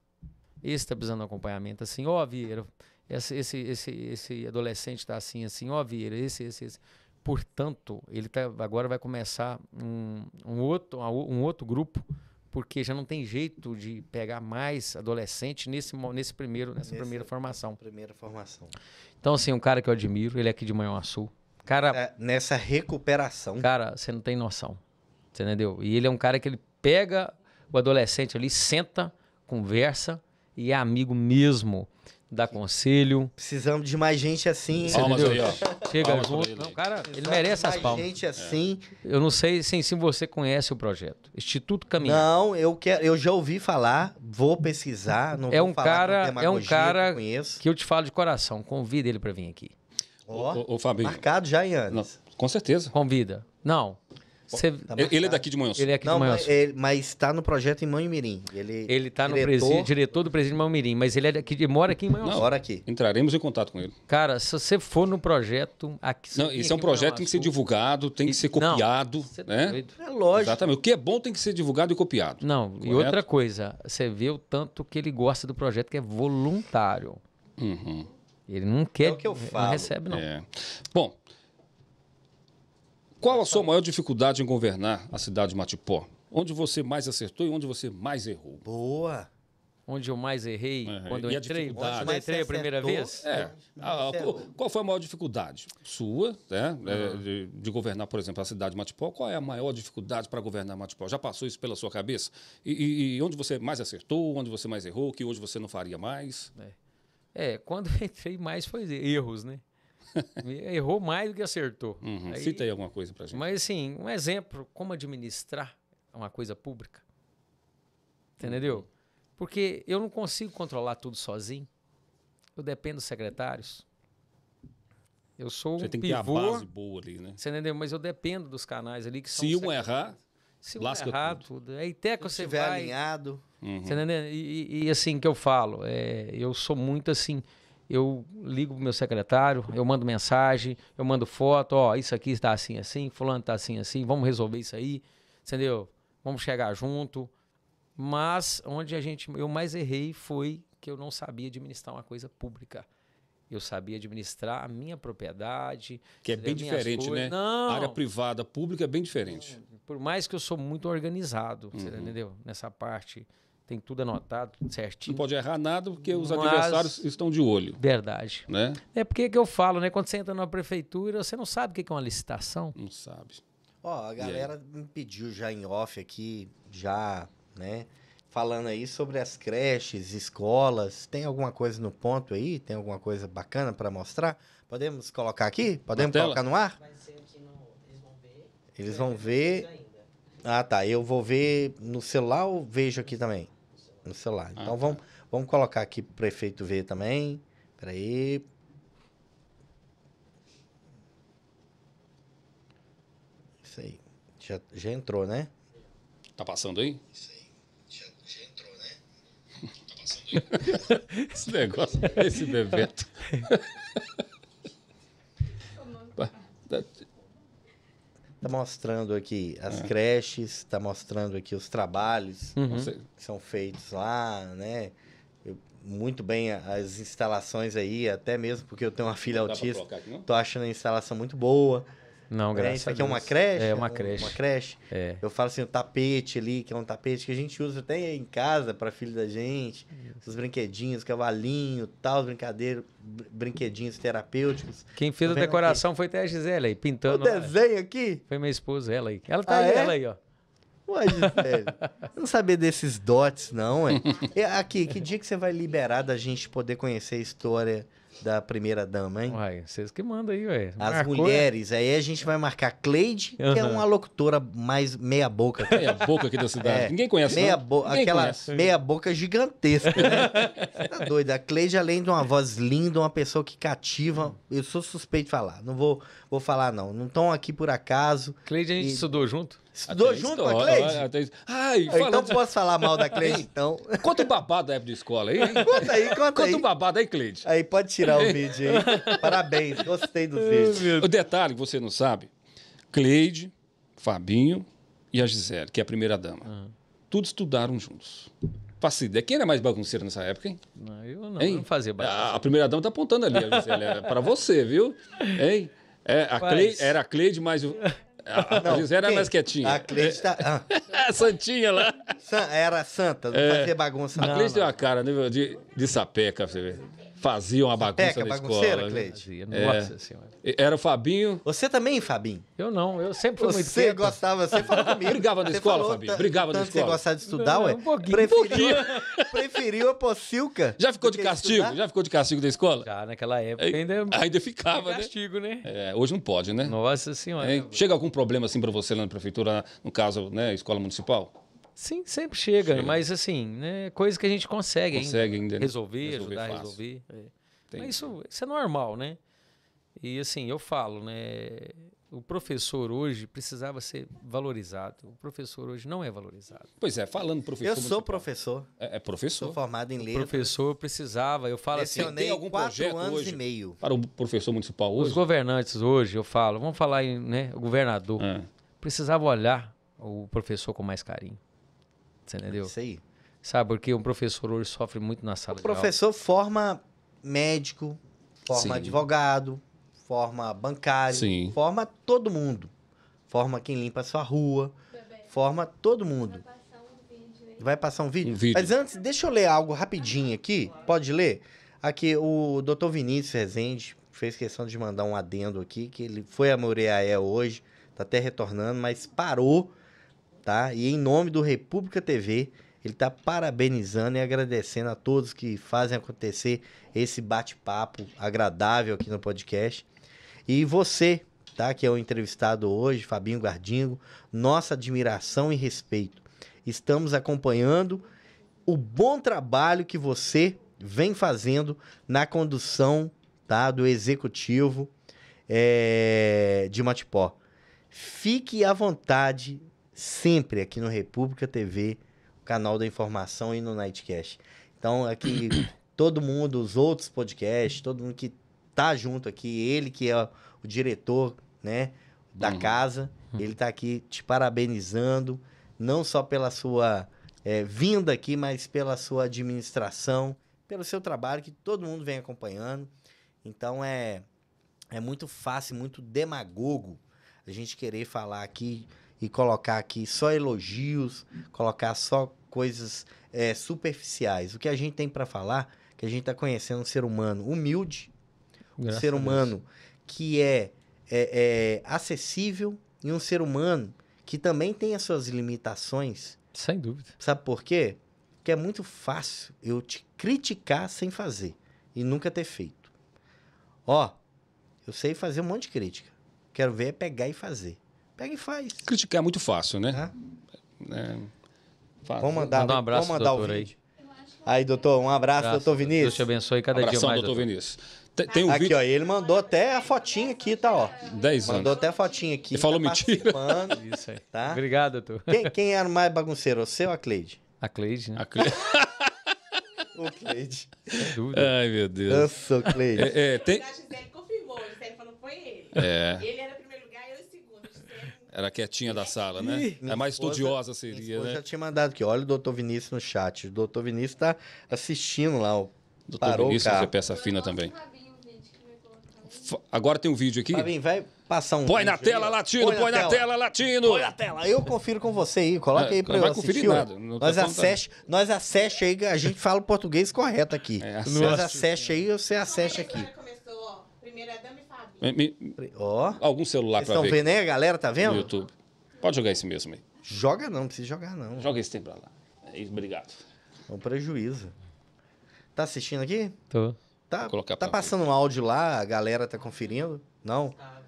Esse está precisando de acompanhamento assim, ó, oh, Vieira, esse, esse, esse, esse adolescente está assim, assim, ó, Vieira, esse, esse, esse. Portanto, ele tá, agora vai começar um, um, outro, um outro grupo, porque já não tem jeito de pegar mais adolescente nesse, nesse primeiro, nessa, primeira formação. Primeira formação. Então, assim, um cara que eu admiro, ele é aqui de Manhuaçu. Cara, é, nessa recuperação. Cara, você não tem noção. Você entendeu? E ele é um cara que ele pega o adolescente ali, senta, conversa e é amigo mesmo dá conselho. Precisamos de mais gente assim. Palmas aí, ó. Chega Palmas junto. Ele. Não, cara, ele merece as palmas. gente assim. É. Eu não sei sim, se você conhece o projeto. Instituto Caminho Não, eu quero, eu já ouvi falar, vou pesquisar, não é um cara, é um cara que eu, que eu, te falo de coração, convida ele para vir aqui. Ô, oh, Fabinho. Marcado já, Yannis. com certeza. Convida. Não, Cê... Tá ele é daqui de Manhuaçu. Ele é aqui não, de Manhuaçu. Mas está no projeto em Manhumirim. Ele, ele tá diretor... no presídio, diretor do presídio de Mirim. mas ele é daqui, mora aqui em Manhuaçu. mora aqui. Entraremos em contato com ele. Cara, se você for no projeto aqui, Não, esse é um projeto que tem que ser divulgado, tem que ser copiado, não, tá né? Tá é lógico. Exatamente. O que é bom tem que ser divulgado e copiado. Não, correto? e outra coisa, você vê o tanto que ele gosta do projeto que é voluntário. Uhum. Ele não quer, é o que eu falo. não recebe não. É. Bom, qual a sua maior dificuldade em governar a cidade de Matipó? Onde você mais acertou e onde você mais errou? Boa! Onde eu mais errei é, quando eu entrei, quando eu entrei a primeira vez? É. Ah, qual foi a maior dificuldade sua, né? Uhum. De, de, governar, por exemplo, a cidade de Matipó? Qual é a maior dificuldade para governar Matipó? Já passou isso pela sua cabeça? E, e, e, onde você mais acertou, onde você mais errou, que hoje você não faria mais? É, é quando eu entrei mais foi erros, né? Errou mais do que acertou. Uhum. Aí, Cita aí alguma coisa para gente. Mas, assim, um exemplo, como administrar uma coisa pública. Entendeu? Uhum. Porque eu não consigo controlar tudo sozinho. Eu dependo dos secretários. Eu sou Você um tem pivô, que ter a base boa ali, né? Você entendeu? Mas eu dependo dos canais ali que são... Se um errar, se um Lasca errar tudo. tudo. Aí até que você vai... alinhado. Uhum. Você entendeu? E, e, assim que eu falo, é, eu sou muito assim eu ligo pro meu secretário, eu mando mensagem, eu mando foto, ó, isso aqui está assim, assim, fulano está assim, assim, vamos resolver isso aí, entendeu? Vamos chegar junto. Mas onde a gente, eu mais errei foi que eu não sabia administrar uma coisa pública. Eu sabia administrar a minha propriedade. Que é bem diferente, coisas. né? Não. A área privada, pública é bem diferente. Por mais que eu sou muito organizado, uhum. entendeu? Nessa parte tem tudo anotado, tudo certinho. Não pode errar nada porque os Mas... adversários estão de olho. Verdade. Né? É porque que eu falo, né? Quando você entra na prefeitura, você não sabe o que é uma licitação. Não sabe. Ó, a galera me pediu já em off aqui, já, né? Falando aí sobre as creches, escolas. Tem alguma coisa no ponto aí? Tem alguma coisa bacana para mostrar? Podemos colocar aqui? Podemos colocar no ar? Eles vão ver. Eles vão ver. Ah, tá. Eu vou ver no celular ou vejo aqui também? no celular. Então ah, vamos, tá. vamos colocar aqui para o prefeito ver também. Peraí. Isso aí. Já, já entrou, né? Tá passando aí? Isso aí. Já, já entrou, né? Tá passando aí? esse negócio, esse bebeto. Tá mostrando aqui as é. creches, está mostrando aqui os trabalhos uhum. que são feitos lá, né? muito bem as instalações aí, até mesmo porque eu tenho uma filha não autista. Aqui, Tô achando a instalação muito boa. Não, é, graças é, Isso aqui é uma creche? É uma creche. Uma creche. É. Eu falo assim, o tapete ali, que é um tapete que a gente usa até em casa para filho da gente. Os brinquedinhos, cavalinho, tal, brincadeiras, brinquedinhos terapêuticos. Quem fez tá a decoração aqui? foi até a Gisele aí, pintando. O desenho aqui? Foi minha esposa, ela aí. Ela tá ah, aí, é? ela aí, ó. Ué, Gisele, não saber desses dotes, não, é. Aqui, que dia que você vai liberar da gente poder conhecer a história da primeira dama, hein? Uai, vocês que mandam aí, ué. As Marcou, né? mulheres, é? aí a gente vai marcar Cleide, uhum. que é uma locutora mais meia boca. Meia boca aqui da cidade. É, Ninguém conhece, meia bo... Ninguém Aquela conhece. meia boca gigantesca, né? Você tá doida. A Cleide, além de uma voz linda, uma pessoa que cativa, eu sou suspeito de falar. Não vou, vou falar, não. Não estão aqui por acaso. Cleide, a gente e... estudou junto? Estudou junto com a Cleide? Até... Ai, então falando... Então posso falar mal da Cleide, então? Conta o babado da época de escola aí. Conta aí, conta, conta aí. o babado aí, Cleide. Aí pode tirar o vídeo aí. Parabéns, gostei do vídeo. O detalhe que você não sabe, Cleide, Fabinho e a Gisele, que é a primeira dama. Ah. tudo Todos estudaram juntos. Faço Quem era mais bagunceiro nessa época, hein? Não, eu não, eu não fazia ah, bagunça. A, primeira dama tá apontando ali, a Gisele. É pra você, viu? Hein? É, a Cleide, era a Cleide mais o, a, ah, não, Gisele era mais quietinha. A Cleide tá... Ah. a Santinha lá. San, era santa, não é, fazia bagunça. A Cleide tem uma cara né, de, de sapeca, você vê faziam a bagunça Peca, na escola. Né? Cleide. Nossa é. senhora. Era o Fabinho. Você também, Fabinho? Eu não, eu sempre fui muito Você gostava, você falou comigo. Brigava na escola, Fabinho? Brigava na escola. você gostava de estudar, ué? Um pouquinho. Preferiu, um preferiu a pocilca. Já ficou de castigo? Estudar? Já ficou de castigo da escola? Já, naquela época ainda... É ainda ficava, é né? castigo, né? né? É, hoje não pode, né? Nossa senhora. É, chega algum problema assim para você lá na prefeitura, no caso, né, escola municipal? Sim, sempre chega, chega, mas assim, né, coisa que a gente consegue, consegue ainda, ainda né? resolver, resolver, ajudar fácil. resolver. É. Mas isso, isso é normal, né? E assim, eu falo, né, o professor hoje precisava ser valorizado. O professor hoje não é valorizado. Pois é, falando professor. Eu sou municipal. professor. É, é, professor. Sou formado em letras. O professor precisava. Eu falo assim, Lecionei assim. Tem algum projeto anos hoje e meio. Para o professor municipal hoje? Os governantes hoje, eu falo. Vamos falar em, né, o governador. É. Precisava olhar o professor com mais carinho. Você entendeu? Isso aí. Sabe, porque um professor hoje sofre muito na sala o de aula. O professor forma médico, forma Sim. advogado, forma bancário, Sim. forma todo mundo. Forma quem limpa a sua rua, forma todo mundo. Vai passar um vídeo. Vai passar um vídeo? Um vídeo. Mas antes, deixa eu ler algo rapidinho aqui. Pode ler? Aqui, o doutor Vinícius Rezende fez questão de mandar um adendo aqui, que ele foi a Moreaé hoje, tá até retornando, mas parou tá? E em nome do República TV, ele está parabenizando e agradecendo a todos que fazem acontecer esse bate-papo agradável aqui no podcast. E você, tá? Que é o entrevistado hoje, Fabinho Gardingo nossa admiração e respeito. Estamos acompanhando o bom trabalho que você vem fazendo na condução tá, do executivo é, de Matipó. Fique à vontade sempre aqui no República TV, o canal da informação e no Nightcast. Então, aqui todo mundo, os outros podcasts, todo mundo que tá junto aqui, ele que é o diretor, né, da uhum. casa, uhum. ele tá aqui te parabenizando, não só pela sua é, vinda aqui, mas pela sua administração, pelo seu trabalho que todo mundo vem acompanhando. Então é é muito fácil, muito demagogo a gente querer falar aqui e colocar aqui só elogios, colocar só coisas é, superficiais. O que a gente tem para falar, que a gente está conhecendo um ser humano humilde, Graças um ser humano que é, é, é, acessível e um ser humano que também tem as suas limitações. Sem dúvida. Sabe por quê? Porque é muito fácil eu te criticar sem fazer e nunca ter feito. Ó, eu sei fazer um monte de crítica. Quero ver é pegar e fazer. Pega e faz. Criticar é muito fácil, né? É. é fácil. Vamos mandar, Manda um abraço, vamos mandar doutor, o vídeo. Aí. aí, doutor, um abraço, abraço doutor Vinícius. Deus te abençoe cada Abração, dia mais. doutor, Vinícius. Tem, tem um aqui, vídeo... ó, ele mandou até a fotinha aqui, tá, ó. 10 anos. Mandou até a fotinha aqui. Ele falou tá mentira. Isso aí. Tá? Obrigado, doutor. Quem, quem era o mais bagunceiro, você ou a Cleide? A Cleide, né? A Cleide. o Cleide. dúvida. Ai, meu Deus. Eu sou o Cleide. É, é, tem... A Gisele confirmou, a Gisele falou que foi ele. É. Ele era o primeiro era quietinha da sala, né? Ih, é mais esposa, estudiosa seria, né? Eu já tinha mandado que olha o doutor Vinícius no chat. O doutor Vinícius está assistindo lá. O... Doutor Parou Vinícius é peça fina também. Agora tem um vídeo aqui. Fabinho, vai passar um. Põe na tela, Latino! Põe, põe na, tela. tela. Latino! Põe na tela! Eu confiro com você aí, coloca é, aí pra não eu vai assistir. nada, não nós, acesse, nós aí, a gente fala o português correto aqui. É, nós acesse aí, você acesse aqui. Me, me... Algum celular para ver. Estão vendo aí? A galera tá vendo? No YouTube. Pode jogar esse mesmo aí. Joga não, não precisa jogar não. Joga esse tempo lá. É isso, obrigado. É um prejuízo. Tá assistindo aqui? Tô. Tá, tá passando um áudio lá, a galera tá conferindo? Não? Ah,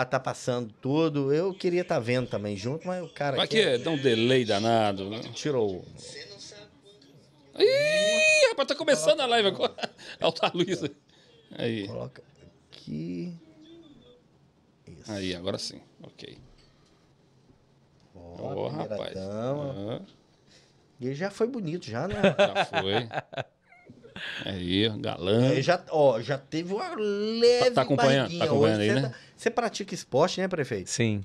ah tá passando tudo. Eu queria estar tá vendo também junto, mas o cara. Vai aqui, que é? dá um delay danado, né? Tirou. Ih, rapaz, tá começando a live agora. Alta luz. Aí. Coloca aqui. Isso. Aí, agora sim. Ok. Ó, oh, rapaz. Dama. Ele já foi bonito, já, né? Já foi. É aí, galã. É, já, ó, já teve uma tá leve tá, tá acompanhando, tá acompanhando aí, né? Tá- você pratica esporte, né, prefeito? Sim.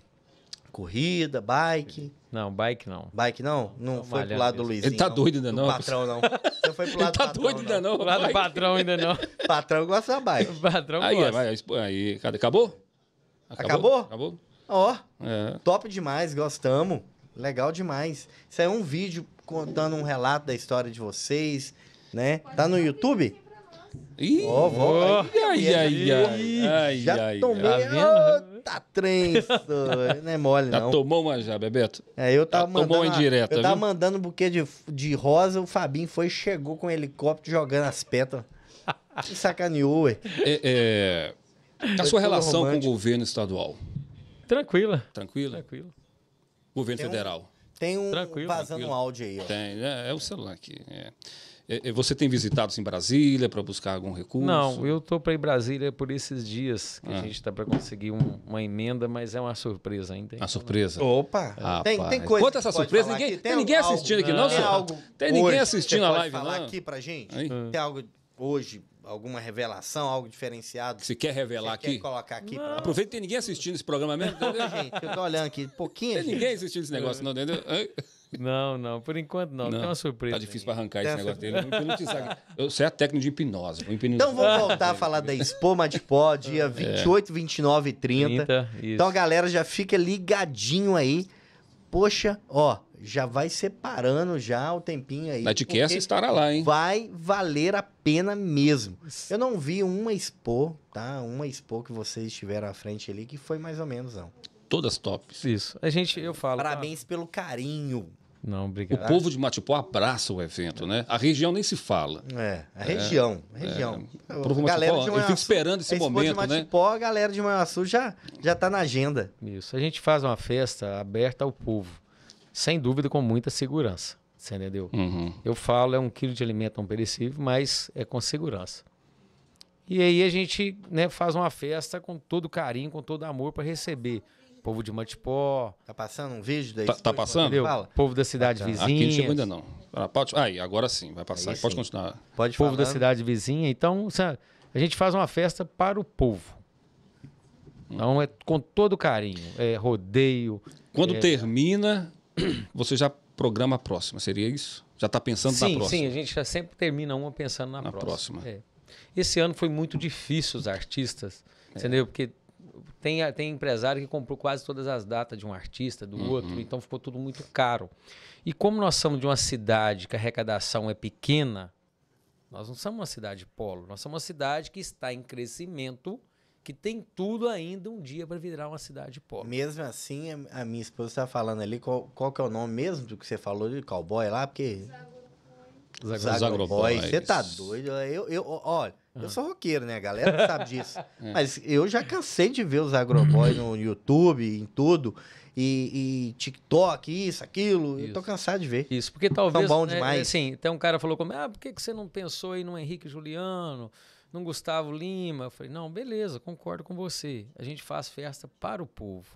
Corrida, bike. Não, bike não. Bike não? Não, não foi pro lado mesmo. do Luizinho. Ele tá doido ainda não. patrão não. Você foi pro lado ele tá doido ainda não. lado do patrão ainda não. patrão gosta da bike. Patrão aí, gosta. Aí, aí, acabou? Acabou? Acabou. Ó, oh, é. top demais, gostamos. Legal demais. Isso é um vídeo contando um relato da história de vocês, né? Tá no YouTube? Ih, oh, oh. Ai, ai, ai, ai, Já ai, tomei tá outra Não é mole, já não. Já tomou uma já, Bebeto? É, eu tava já mandando... Tomou uma indireta, Eu tava viu? mandando um buquê de, de rosa, o Fabinho foi e chegou com um helicóptero jogando as pétalas. que sacaneou, ué. É, é... A sua relação romântico. com o governo estadual? Tranquila. Tranquila? Tranquila. Governo tem federal? Um, tem um Tranquilo. vazando Tranquilo. um áudio aí, ó. Tem, é, é o celular aqui, é. É, é, você tem visitado em Brasília para buscar algum recurso? Não, eu estou para ir Brasília por esses dias que ah. a gente está para conseguir um, uma emenda, mas é uma surpresa ainda. Uma surpresa. Opa! Ah, tem, tem, coisa. Conta essa surpresa. Ninguém, tem, tem, ninguém algo, assistindo aqui, não? não tem, algo tem ninguém hoje, assistindo a live, falar não? aqui para gente? Hum. Tem algo hoje alguma revelação, algo diferenciado. Você quer revelar Você aqui? Quer colocar aqui? Pra... Aproveita, tem ninguém assistindo esse programa mesmo, entendeu? gente, eu tô olhando aqui, pouquinho. Tem gente. ninguém assistindo esse negócio, não, entendeu? Não, não, por enquanto não, não. é uma surpresa. Tá difícil para arrancar é esse negócio dele. Eu é a técnica de hipnose. Então vamos voltar a falar da Expo Madipó, dia 28, é. 29 e 30. 30 então a galera já fica ligadinho aí. Poxa, ó, já vai separando já o tempinho aí. Nightcast estará lá, hein? Vai valer a pena mesmo. Eu não vi uma expo, tá? Uma expo que vocês tiveram à frente ali que foi mais ou menos, não todas tops. Isso. A gente, eu falo. Parabéns pelo carinho. Não, obrigado. O povo de Matipó abraça o evento, né? A região nem se fala. É, a região, é, região. É, o povo galera Matipó, de eu fico esperando esse momento, de Matipó, né? a galera de Manhuaçu já já está na agenda. Isso. A gente faz uma festa aberta ao povo, sem dúvida com muita segurança, você entendeu? Uhum. Eu falo é um quilo de alimento não é perecível, mas é com segurança. E aí a gente né, faz uma festa com todo carinho, com todo amor para receber Povo de Matipó. Tá passando um vídeo daí? Tá, tá passando? Povo da cidade tá. tá. vizinha. Aqui chegou ainda não. Pode, aí, agora sim, vai passar. pode continuar. Pode Povo falando. da cidade vizinha. Então, a gente faz uma festa para o povo. Então, é com todo carinho. É rodeio. Quando é... termina, você já programa a próxima, seria isso? Já está pensando sim, na próxima? Sim, a gente já sempre termina uma pensando na, na próxima. próxima. É. Esse ano foi muito difícil os artistas, é. entendeu? Porque tem, tem empresário que comprou quase todas as datas de um artista, do uhum. outro, então ficou tudo muito caro. E como nós somos de uma cidade que a arrecadação é pequena, nós não somos uma cidade polo, nós somos uma cidade que está em crescimento, que tem tudo ainda um dia para virar uma cidade polo. Mesmo assim, a minha esposa está falando ali, qual, qual que é o nome mesmo do que você falou de cowboy lá, porque... Zagroboy. Você tá doido? Né? Eu, eu, olha, ah. eu sou roqueiro, né? A galera sabe disso. é. Mas eu já cansei de ver os Agroboy no YouTube, em tudo. E, e, TikTok, isso, aquilo. Isso. Eu tô cansado de ver. Isso, porque talvez. Tão bom né, demais. assim, um cara falou como ah, por que, que você não pensou aí no Henrique Juliano, no Gustavo Lima? Eu falei: não, beleza, concordo com você. A gente faz festa para o povo.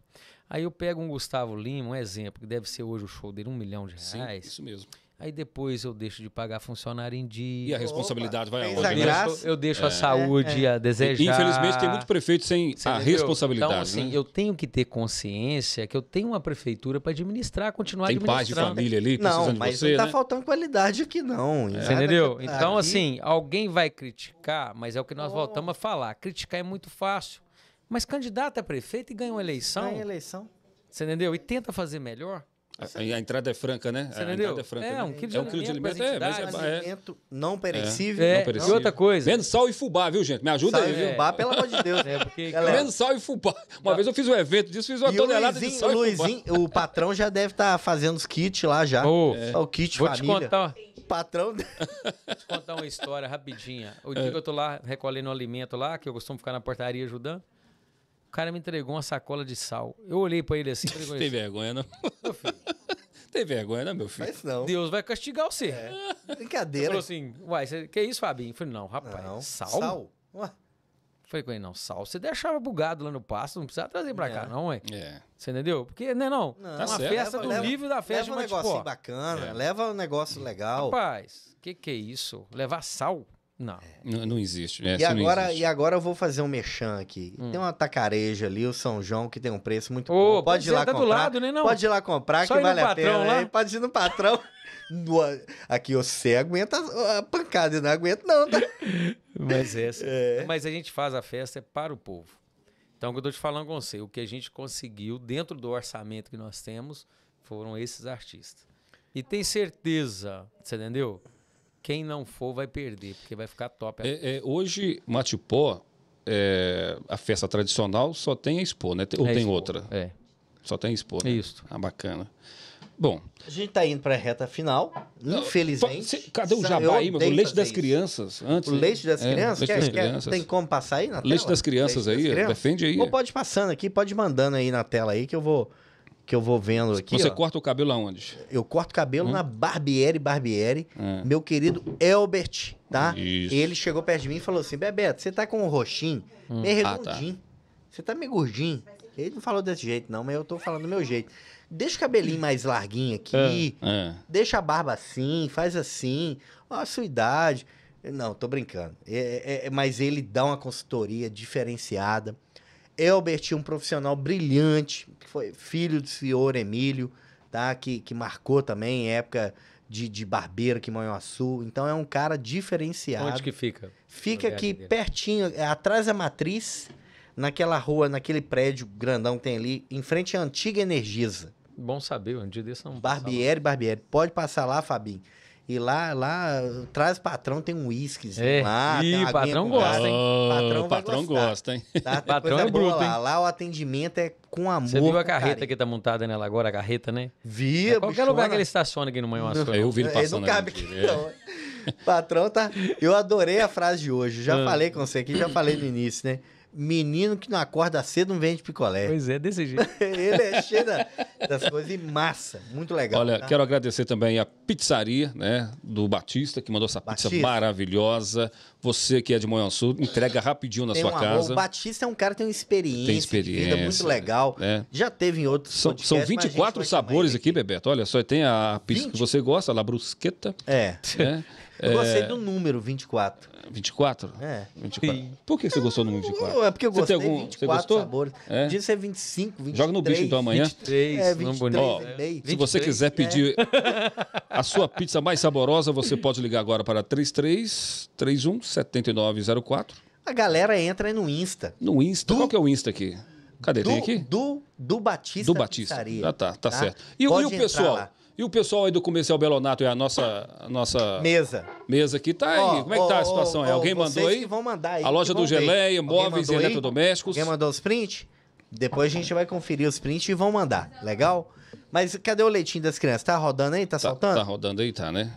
Aí eu pego um Gustavo Lima, um exemplo, que deve ser hoje o show dele, um milhão de reais. Sim, isso mesmo. Aí depois eu deixo de pagar funcionário em dia. E a responsabilidade Opa, vai aonde? Né? Eu deixo é. a saúde é, é. a desejar. Infelizmente tem muito prefeito sem Você a entendeu? responsabilidade. Então assim, né? eu tenho que ter consciência que eu tenho uma prefeitura para administrar, continuar tem administrando. Tem paz de família ali não, de você, não não está né? faltando qualidade aqui não. Você entendeu? Tá então assim, alguém vai criticar, mas é o que nós oh. voltamos a falar. Criticar é muito fácil. Mas candidato a prefeito e ganha uma eleição. Ganha eleição. Você entendeu? E tenta fazer melhor. A, a, entrada é franca, né? Você a entendeu? é franca. É, né? um quilo é de, é um quilo de alimento. É, mas é, é. não é. perecível. É, não perecível. E outra coisa. Menos sal e fubá, viu, gente? Me ajuda sal aí, fubá, pelo amor de Deus. É, né? porque, Menos sal e fubá. Uma vez eu fiz um evento disso, fiz uma e tonelada Luizinho, de sal Luizinho, e fubá. O patrão já deve estar tá fazendo os kits lá já. Oh, é. O kit Vou família. Vou te contar. Patrão. Vou te contar uma história rapidinha. O dia que eu tô lá recolhendo o alimento lá, que eu costumo ficar na portaria ajudando, o cara me entregou uma sacola de sal. Eu olhei pra ele assim. Tem assim, vergonha, não? Meu filho, tem vergonha, né, meu filho? Mas não. Deus vai castigar você. É. Brincadeira. Ele falou assim, uai, você, que isso, Fabinho? Eu falei, não, rapaz, não. sal? Sal? Ué. Falei com ele, não, sal. Você deixava bugado lá no pasto, não precisava trazer pra é. cá, não, ué. É. Você entendeu? Porque, né, não. não. Tá uma certo. festa leva, do leva, livro da festa leva de Leva um tipo, negócio bacana, é. leva um negócio legal. Rapaz, que que é isso? Levar sal? Não. É. não. Não, existe. É, e, agora, existe. e agora eu vou fazer um mechan aqui. Hum. Tem uma tacareja ali, o São João, que tem um preço muito oh, bom. Pode ir lá tá comprar. Lado, né, pode ir lá comprar, Só que vale a pena. Lá. pode ir no patrão. no, aqui você aguenta a pancada, não aguenta não, tá? Mas essa. É, assim. é. Mas a gente faz a festa é para o povo. Então, o que eu estou te falando com você, o que a gente conseguiu dentro do orçamento que nós temos foram esses artistas. E tem certeza, você entendeu? Quem não for vai perder, porque vai ficar top. É, é, hoje, Matipó, é, a festa tradicional só tem a Expo, né? Ou é tem expo, outra? É. Só tem a Expo. Né? Isso. Ah, bacana. Bom. A gente está indo para a reta final. Infelizmente. Cê, cadê o jabá aí, meu? O leite das isso. crianças. Antes, o leite das é, crianças? Leite das quer, crianças. Tem como passar aí na leite tela? Das leite das crianças aí, defende aí. Ou pode passando aqui, pode mandando aí na tela aí que eu vou que eu vou vendo aqui. Você ó, corta o cabelo aonde? Eu corto cabelo hum? na Barbieri Barbieri, é. meu querido Elbert, tá? Isso. Ele chegou perto de mim e falou assim: Bebeto, você tá com um roxinho hum. meio redondinho. Ah, tá. Você tá meio gordinho. Ele não falou desse jeito, não, mas eu tô falando do meu jeito. Deixa o cabelinho mais larguinho aqui, é. é. deixa a barba assim, faz assim, ó, a sua idade. Não, tô brincando. É, é, é mas ele dá uma consultoria diferenciada. Elbert, um profissional brilhante, que foi filho do senhor Emílio, tá? Que, que marcou também época de, de barbeiro aqui em Manhuaçu. Então é um cara diferenciado. Onde que fica? Fica é aqui dele. É? pertinho, é, atrás da matriz, naquela rua, naquele prédio grandão que tem ali, em frente à antiga Energisa. Bom saber, um dia desse não Barbieri, Barbieri. Pode passar lá, Fabinho. E lá, lá, traz patrão, tem um uísquezinho é. lá. Ih, patrão gosta, hein? Patrão, patrão gosta, hein? Tá, patrão é bruto, lá. lá. o atendimento é com amor. Você viu a carreta carinho. que tá montada nela agora, a carreta, né? Via, é Qualquer bichona. lugar que ele estaciona aqui no Manhuaçu. Eu vi ele é, passando. É, não cabe aqui, é. não. patrão tá... Eu adorei a frase de hoje. Já ah. falei com você aqui, já falei no início, né? Menino que não acorda cedo não vende picolé. Pois é, desse jeito. Ele é cheio da, das coisas e massa. Muito legal. Olha, tá? quero agradecer também a pizzaria né, do Batista, que mandou essa Batista. pizza maravilhosa. Você que é de Sul entrega rapidinho na tem sua casa. O Batista é um cara que tem uma experiência, tem experiência vida, muito legal. É. Já teve em outros São, podcasts, são 24 sabores aqui, aqui, Bebeto. Olha só, tem a pizza 20? que você gosta, a brusqueta. É. é. Eu é... gostei do número 24. 24? É. 24. Por que você gostou do número 24? É porque eu gostei. Você algum... 24 você gostou? sabores. É? Podia ser 25, 23. Joga no bicho então amanhã. 23, é, 23 Ó, é. 23, Se você quiser pedir a sua pizza mais saborosa, você pode ligar agora para 3331 7904. A galera entra aí no Insta. No Insta? Do... Qual que é o Insta aqui? Cadê? Do, tem aqui? Do, do Batista. Do Batista. ah, tá, tá, tá, certo. E, e o pessoal? Lá. E o pessoal aí do Comercial Belonato é a nossa, a nossa mesa. Mesa aqui tá aí. Oh, Como é que tá oh, a situação? Oh, Alguém mandou aí? vão mandar aí. A loja do Geleia, móveis e eletrodomésticos. alguém mandou os print? Depois a gente vai conferir os prints e vão mandar. Legal? Mas cadê o leitinho das crianças? Tá rodando aí? Tá, tá saltando? Tá rodando aí, tá, né?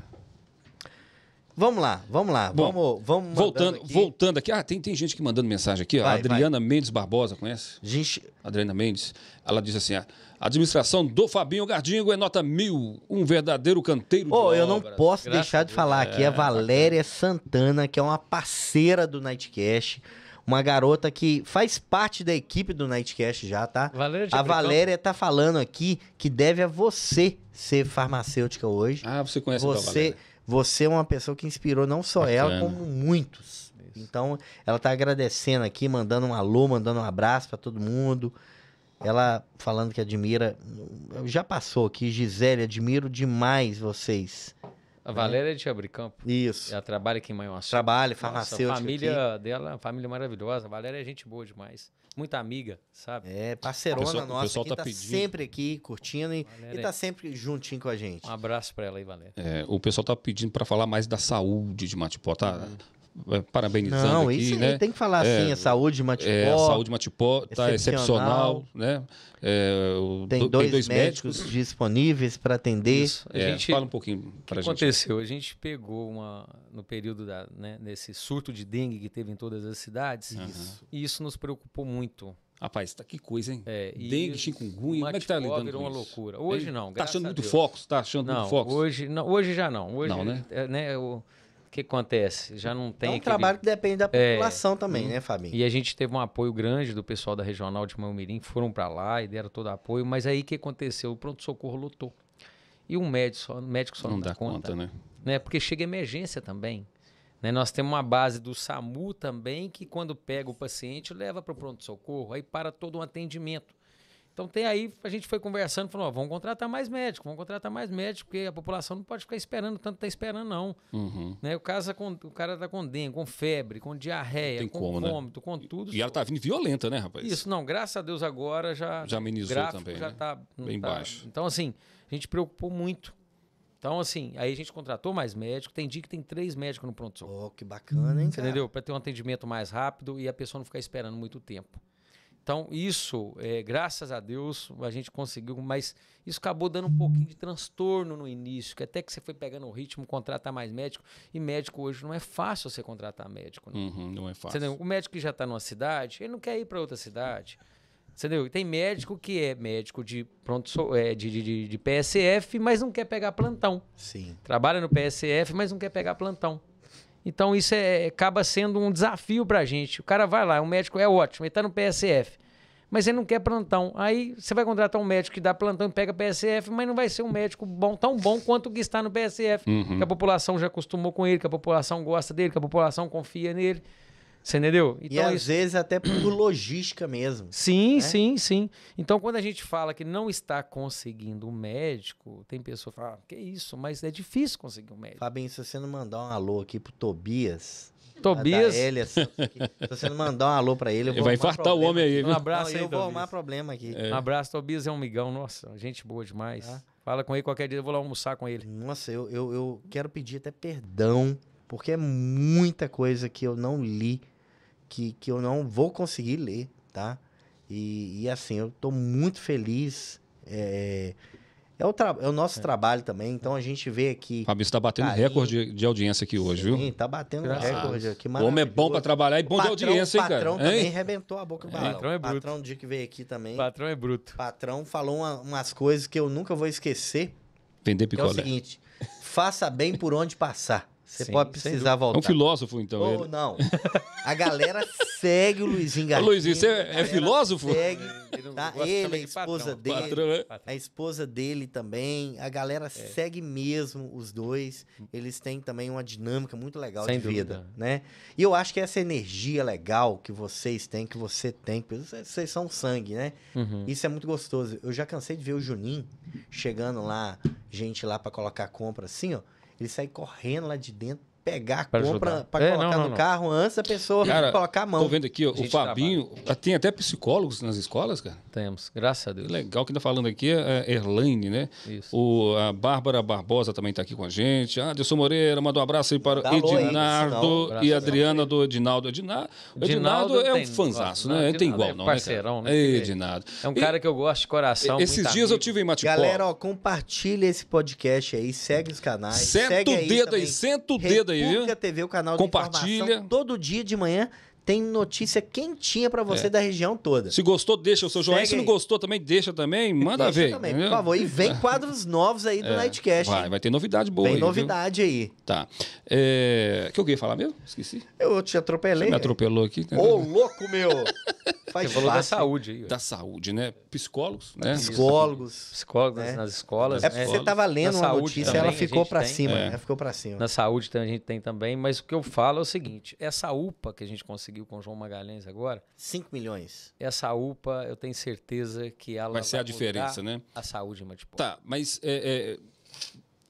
Vamos lá, vamos lá. Bom, vamos, vamos voltando aqui. voltando aqui. Ah, tem, tem gente que mandando mensagem aqui. Vai, Adriana vai. Mendes Barbosa, conhece? Gente... Adriana Mendes. Ela diz assim: a administração do Fabinho Gardingo é nota mil, um verdadeiro canteiro oh, de Eu obras. não posso Graças deixar de falar aqui é a é, Valéria Santana, que é uma parceira do Nightcast. Uma garota que faz parte da equipe do Nightcast já, tá? Valéria a Valéria tá falando aqui que deve a você ser farmacêutica hoje. Ah, você conhece então você... Então, Valéria. Você é uma pessoa que inspirou não só Bacana. ela, como muitos. Isso. Então, ela está agradecendo aqui, mandando um alô, mandando um abraço para todo mundo. Ela falando que admira. Hum, já passou aqui, Gisele, admiro demais vocês. A Valéria é de Abricampo. Isso. Ela trabalha aqui em Manhuaçu. Trabalha, farmacêutica. a família aqui. dela, é família maravilhosa. A Valéria é gente boa demais muita amiga, sabe? É, parceirona tá- nossa, pessoal que tá, tá sempre aqui curtindo e, Valéria, e tá sempre juntinho com a gente. Um abraço para ela aí, Valéria. É, o pessoal tá pedindo para falar mais da saúde de Matipó, tá? Uhum. Eh, parabenizando Não, aqui, isso né? tem que falar é, assim, a saúde de Matipó. É, a saúde Matipó está excepcional, né? É, tem dois, dois médicos, médicos, disponíveis para atender. Isso. A é, gente, fala um pouquinho para gente. aconteceu? A gente pegou uma no período da, né, desse surto de dengue que teve em todas as cidades, uhum. isso, e isso nos preocupou muito. Rapaz, tá que coisa, hein? É, Dengue, chikungunya, como é que tá lidando virou com uma isso? loucura. Hoje não, Tá achando muito foco, tá achando não, muito foco. Hoje, não, hoje já não. Hoje, não, né? É, né que acontece? Já não tem. É um aquele... trabalho que depende da é, população é, também, né, Fabinho? E a gente teve um apoio grande do pessoal da regional de Mamirim, foram para lá e deram todo o apoio, mas aí o que aconteceu? O pronto-socorro lutou. E um médico só, um médico só não, não dá, dá conta, conta né? né? Porque chega emergência também. Né? Nós temos uma base do SAMU também que, quando pega o paciente, leva para o pronto-socorro, aí para todo um atendimento. Então tem aí, a gente foi conversando, falou, ó, vamos contratar mais médico, vamos contratar mais médico, porque a população não pode ficar esperando tanto tá esperando, não. Uhum. Né? O, caso, tá o cara tá com dengue, com febre, com diarreia, com como, né? vômito, né? com tudo. E, ela tá vindo violenta, né, rapaz? Isso, não, graças a Deus agora já... Já amenizou também, já né? tá... Bem tá, baixo. Então, assim, a gente preocupou muito. Então, assim, aí a gente contratou mais médico. Tem dia que tem três médicos no pronto-socorro. Oh, que bacana, hein, Você cara? Entendeu? Para ter um atendimento mais rápido e a pessoa não ficar esperando muito tempo. Então, isso, é, graças a Deus, a gente conseguiu, mas isso acabou dando um pouquinho de transtorno no início, que até que você foi pegando o ritmo, contratar mais médico, e médico hoje não é fácil você contratar médico. Né? Uhum, não é fácil. Entendeu? O médico que já está numa cidade, ele não quer ir para outra cidade. Entendeu? tem médico que é médico de pronto é, de, de, de PSF, mas não quer pegar plantão. Sim. Trabalha no PSF, mas não quer pegar plantão. Então isso é, acaba sendo um desafio para a gente. O cara vai lá, o médico é ótimo, ele está no PSF, mas ele não quer plantão. Aí você vai contratar um médico que dá plantão e pega PSF, mas não vai ser um médico bom, tão bom quanto o que está no PSF, uhum. que a população já acostumou com ele, que a população gosta dele, que a população confia nele. Você entendeu? Então, e às isso... vezes até por logística mesmo. Sim, né? sim, sim. Então, quando a gente fala que não está conseguindo um médico, tem pessoa que fala, ah, que isso, mas é difícil conseguir um médico. Fabinho, se você não mandar um alô aqui pro Tobias. Né, Tobias. se você não mandar um alô pra ele, eu vou ele Vai infartar o homem aí. Viu? Um abraço não, aí, Eu vou arrumar problema aqui. É. Um abraço, Tobias é um migão, nossa, gente boa demais. Ah. Fala com ele qualquer dia, eu vou lá almoçar com ele. Nossa, eu, eu, eu quero pedir até perdão, porque é muita coisa que eu não li que, que eu não vou conseguir ler, tá? E, e assim, eu estou muito feliz. É, é, é o é o nosso é. trabalho também, então a gente vê aqui. Fabrício está batendo carinho. recorde de audiência aqui hoje, Sim, viu? Sim, tá batendo Graças recorde aqui. O homem é bom para trabalhar e bom patrão, de audiência, hein, cara? O patrão também hein? rebentou a boca do balão. Patrão é bruto. Patrão, dia que veio aqui também. Patrão é bruto. Patrão falou uma, umas coisas que eu nunca vou esquecer. Vender picolé. é o seguinte: faça bem por onde passar. Você Sim, pode precisar voltar. É um filósofo, então. Ou ele. não. A galera segue o Luizinho Garcia. Luizinho, você é filósofo? Segue. Ele, tá? ele a esposa dele. Patrão, né? A esposa dele também. A galera é. segue mesmo os dois. Eles têm também uma dinâmica muito legal Sem de vida. né? E eu acho que essa energia legal que vocês têm, que você tem, vocês são sangue, né? Uhum. Isso é muito gostoso. Eu já cansei de ver o Juninho chegando lá, gente lá para colocar compra assim, ó. Ele sai correndo lá de dentro, pegar a compra para é, colocar não, não, no não. carro antes da pessoa cara, colocar a mão. Tô vendo aqui, ó, o tá Fabinho, trabalha. tem até psicólogos nas escolas, cara? Temos, graças a Deus. Legal que tá falando aqui é, é Erlaine, né? Isso. O, a Bárbara Barbosa também tá aqui com a gente. Ah, Anderson Moreira, manda um abraço aí para o Edinardo aí, e Adriana do Edinaldo. Edinardo, Edinaldo é um tem, fanzaço, né? né? ele tem é igual, não. É parceirão, né? Edinardo. É um cara que eu gosto de coração. Esses dias amigo. eu tive em Matipó. Galera, ó, compartilha esse podcast aí, segue os canais. Senta o dedo aí, senta o dedo aí aí, República viu? TV, o canal Compartilha. de informação, todo dia de manhã tem notícia quentinha para você é. da região toda. Se gostou, deixa o seu joinha. Segue Se não gostou também, deixa também, manda deixa ver. Também, por favor. E vem quadros novos aí do é. Nightcast. Vai, vai ter novidade boa. Tem novidade viu? aí. Tá. É... que eu queria falar mesmo? Esqueci. Eu te atropelei. Você me é. atropelou aqui. Né? Ô, oh, louco meu! Faz falou da saúde aí. Da saúde, né? Psicólogos, né? Psicólogos. Psicólogos é. nas escolas. É porque é. você estava lendo na uma notícia ela ficou para cima, é. Né? Ficou para cima. Na saúde também, a gente tem também, mas o que eu falo é o seguinte, essa UPA que a gente conseguiu conseguiu com o João Magalhães agora. 5 milhões. Essa UPA, eu tenho certeza que ela vai ser vai a diferença, né? A saúde em Matipó. Tá, mas é, é,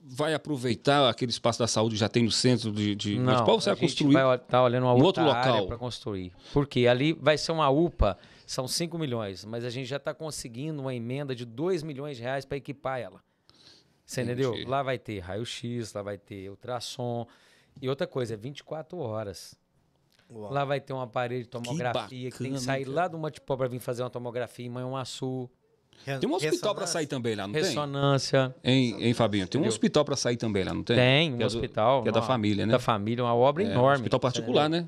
vai aproveitar aquele espaço da saúde que já tem no centro de, de Não, Você vai construir? Vai tá olhando uma outra outro local para construir. Porque ali vai ser uma UPA, são 5 milhões, mas a gente já está conseguindo uma emenda de 2 milhões de reais para equipar ela. Você entendeu? Lá vai ter raio-x, lá vai ter ultrassom. E outra coisa, é 24 horas. Uau. Lá vai ter um aparelho de tomografia que, bacana, que tem que sair cara. lá do Monte Pó para vir fazer uma tomografia em Manhuaçu. Tem um hospital para sair também lá, não Ressonância. tem? Ressonância. em Fabinho? Tem um hospital para sair também lá, não tem? Tem, um que hospital. É do, que é da família, né? Da família, uma obra é, enorme. hospital particular, né?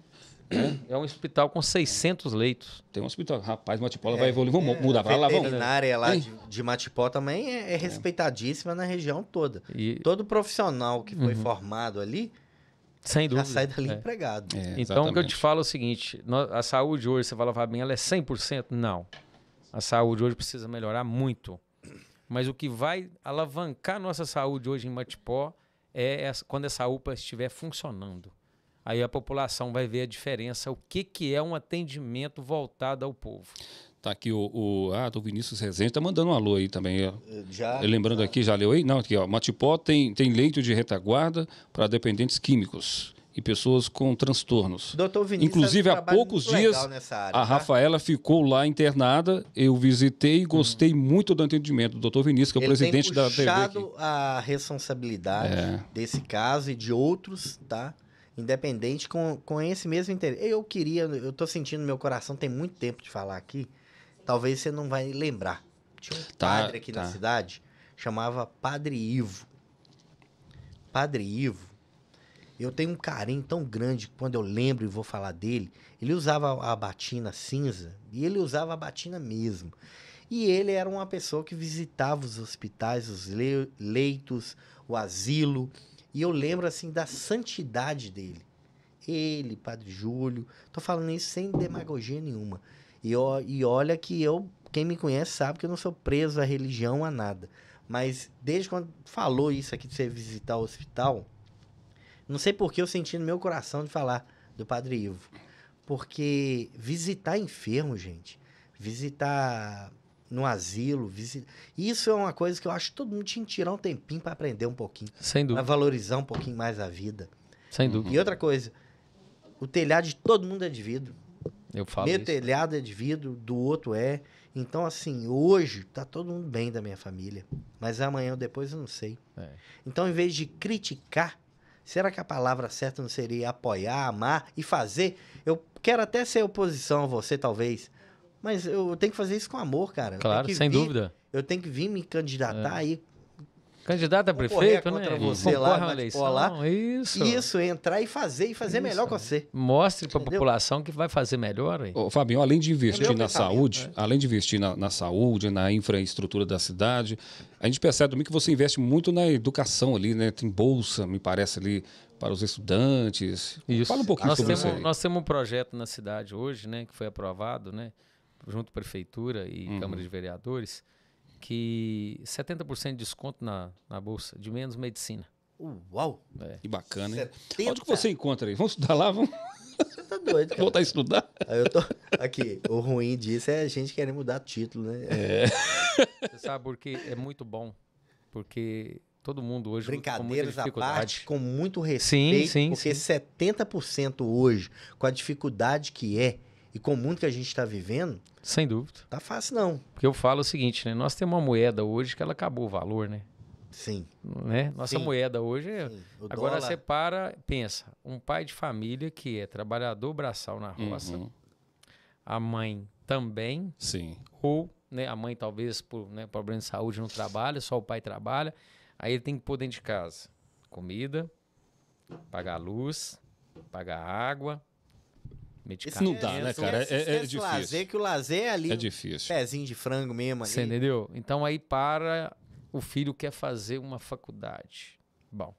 É. um hospital com 600 leitos. Tem um hospital. Rapaz, Matipó é, vai evoluir. Vamos é, mudar para lá, vamos. A veterinária lá de, de, Matipó também é, é, é, respeitadíssima na região toda. E... Todo profissional que foi uhum. formado ali sem dúvida. Já sai dali é. empregado. É, então, o que eu te falo é o seguinte: a saúde hoje, você vai lavar bem, ela é 100%? Não. A saúde hoje precisa melhorar muito. Mas o que vai alavancar nossa saúde hoje em Matipó é quando essa UPA estiver funcionando. Aí a população vai ver a diferença, o que, que é um atendimento voltado ao povo. Tá aqui o, o, ah, do Vinícius Rezende, tá mandando um alô aí também. Ó. Eh, já. Lembrando aqui, já leu aí? Não, aqui, ó. Matipó tem, tem leito de retaguarda para dependentes químicos e pessoas com transtornos. Doutor Vinícius, Inclusive, é há poucos dias, área, a tá? Rafaela ficou lá internada. Eu visitei e hum. gostei hum. muito do atendimento do doutor Vinícius, que é o Ele presidente da TV. Aqui. a responsabilidade é. desse caso e de outros, tá? Independente com, com esse mesmo interesse. Eu queria, eu tô sentindo meu coração, tem muito tempo de falar aqui Talvez você não vai lembrar. Tinha um tá, padre aqui tá. na cidade, chamava Padre Ivo. Padre Ivo, eu tenho um carinho tão grande que quando eu lembro e vou falar dele, ele usava a batina cinza e ele usava a batina mesmo. E ele era uma pessoa que visitava os hospitais, os leitos, o asilo. E eu lembro assim da santidade dele. Ele, Padre Júlio, tô falando isso sem demagogia nenhuma. E, eu, e olha que eu, quem me conhece sabe que eu não sou preso à religião, a nada. Mas desde quando falou isso aqui de você visitar o hospital, não sei por que eu senti no meu coração de falar do Padre Ivo. Porque visitar enfermo, gente, visitar no asilo, visitar isso é uma coisa que eu acho que todo mundo tinha que tirar um tempinho para aprender um pouquinho. Sem dúvida. Pra valorizar um pouquinho mais a vida. Sem dúvida. E outra coisa, o telhado de todo mundo é de vidro. Eu falo Meu isso. telhado é de vidro, do outro é. Então, assim, hoje tá todo mundo bem da minha família. Mas amanhã ou depois eu não sei. É. Então, em vez de criticar, será que a palavra certa não seria apoiar, amar e fazer? Eu quero até ser oposição a você, talvez. Mas eu tenho que fazer isso com amor, cara. Claro, sem vir, dúvida. Eu tenho que vir me candidatar é. aí. Candidato a prefeito, né? Você Concorre lá, eleição, lá. Isso. Isso, entrar e fazer, e fazer isso. melhor que você. Mostre para a população que vai fazer melhor. Ô, Fabinho, além de investir é na saúde, além de investir na, na, saúde, na infraestrutura da cidade, a gente percebe também que você investe muito na educação ali, né? Tem bolsa, me parece ali, para os estudantes. Isso. Fala um pouquinho nós sobre temos, isso aí. Nós temos um projeto na cidade hoje, né? Que foi aprovado, né? Junto à Prefeitura e uhum. Câmara de Vereadores, que 70% de desconto na, na bolsa, de menos medicina. Uau! É. Que bacana, 70? hein? Onde que você encontra aí? Vamos estudar lá? Vamos... Você tá doido, cara. Voltar a estudar? Eu tô... Aqui, o ruim disso é a gente querer mudar título, né? É. Você sabe porque é muito bom. Porque todo mundo hoje Brincadeiras à parte, com muito respeito. Sim, sim, porque sim. 70% hoje, com a dificuldade que é, e com o mundo que a gente está vivendo. Sem dúvida. Tá fácil, não. Porque eu falo o seguinte, né? Nós temos uma moeda hoje que ela acabou o valor, né? Sim. Né? Nossa Sim. moeda hoje é. Agora dólar... você para, pensa, um pai de família que é trabalhador braçal na roça, uhum. a mãe também. Sim. Ou né, a mãe, talvez, por né, problema de saúde, não trabalha, só o pai trabalha. Aí ele tem que pôr dentro de casa comida, pagar luz, pagar água, isso Não dá, né, cara? É, é, é difícil. lazer, que o lazer é ali. É difícil. Um pezinho de frango mesmo ali. Você entendeu? Então aí para, o filho quer fazer uma faculdade. Bom.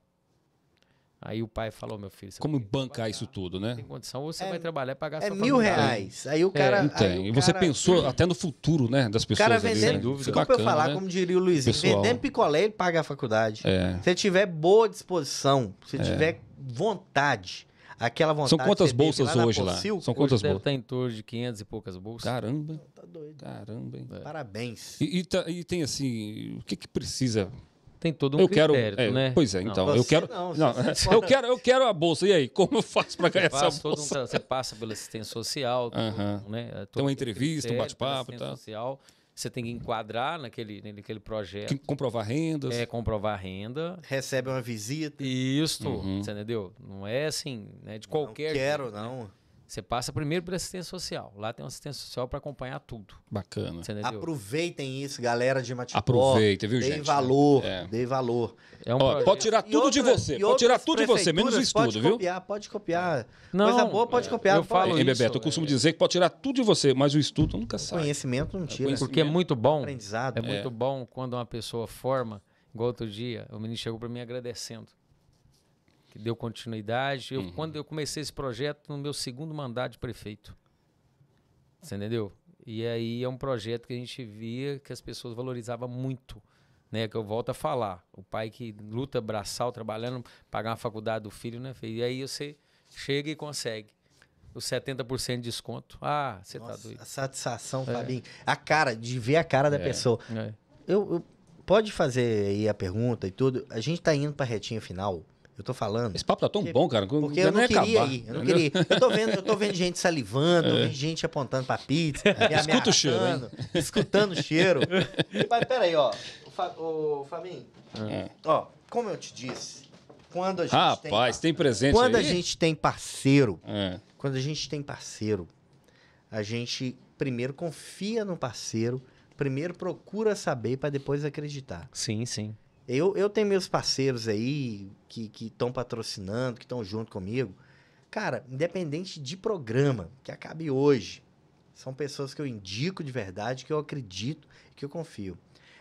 Aí o pai falou, meu filho... Como bancar isso tudo, né? Tem condição, ou você é, vai trabalhar e pagar é sua mil reais. Aí o é. cara... É, não tem. E você pensou até no futuro, né? Das pessoas. O cara vendendo... Ali, dúvida, né? desculpa é bacana, eu falar, né? como diria o Luizinho. Pessoal. Vendendo picolé, ele paga a faculdade. É. Se tiver boa disposição, se é. tiver vontade, aquela vontade. São quantas bolsas hoje lá? São quantas bolsas? Tá em torno de 500 e poucas bolsas. Caramba. tá doido. Caramba, hein? É. Parabéns. E, e, tá, e, tem assim, o que que precisa tem todo um eu quero, é, né? Pois é, então. Não, eu quero, não, não eu, quero, eu quero a bolsa. E aí, como eu faço para ganhar essa bolsa? Um, você passa pela assistência social. Uhum. Todo, né? É tem uma entrevista, um bate-papo. Tá. Social, você tem que enquadrar naquele, naquele projeto. comprovar rendas. É, comprovar renda. Recebe uma visita. Isso, uhum. entendeu? Não é assim, né? De qualquer. Não quero, jeito, né? não. Né? Você passa primeiro pela assistência social. Lá tem uma assistência social para acompanhar tudo. Bacana. Aproveitem isso, galera de Matipó. Aproveita, viu, dei gente? Valor, é. Dei valor. É um Ó, pode tirar tudo de você. Pode tirar tudo de você, menos o estudo, pode viu? Copiar, pode copiar. Não, Coisa boa, pode é, copiar. Eu falo isso, Bebeto, eu costumo é. dizer que pode tirar tudo de você, mas o estudo nunca sai. Conhecimento não é tira. Conhecimento. Porque é muito bom. Aprendizado. É, é muito bom quando uma pessoa forma, igual outro dia, o menino chegou para mim agradecendo deu continuidade. Eu, uhum. Quando eu comecei esse projeto, no meu segundo mandato de prefeito. Você entendeu? E aí é um projeto que a gente via que as pessoas valorizavam muito. Né, que eu volto a falar. O pai que luta braçal, trabalhando, pagar uma faculdade do filho, né, filho? E aí você chega e consegue. Os 70% de desconto. Ah, você tá doido. A satisfação, é. Fabinho. A cara, de ver a cara da é. pessoa. É. Eu, eu, pode fazer aí a pergunta e tudo. A gente tá indo pra retinha final. Eu tô falando. Esse papo tá tão porque, bom, cara. Porque eu não, queria acabar. ir. Eu não queria. Eu tô vendo, eu tô vendo gente salivando, é. vendo gente apontando pra pizza. É. Escuta o cheiro. Hein? Escutando o cheiro. Mas peraí, ó. O, Fa, o Fabinho, é. ó, como eu te disse, quando a gente Rapaz, tem. Rapaz, tem presente. Quando aí? a gente tem parceiro, é. quando a gente tem parceiro, a gente primeiro confia no parceiro, primeiro procura saber para depois acreditar. Sim, sim. Eu, eu tenho meus parceiros aí que estão patrocinando, que estão junto comigo. Cara, independente de programa que acabe hoje, são pessoas que eu indico de verdade, que eu acredito, que eu confio.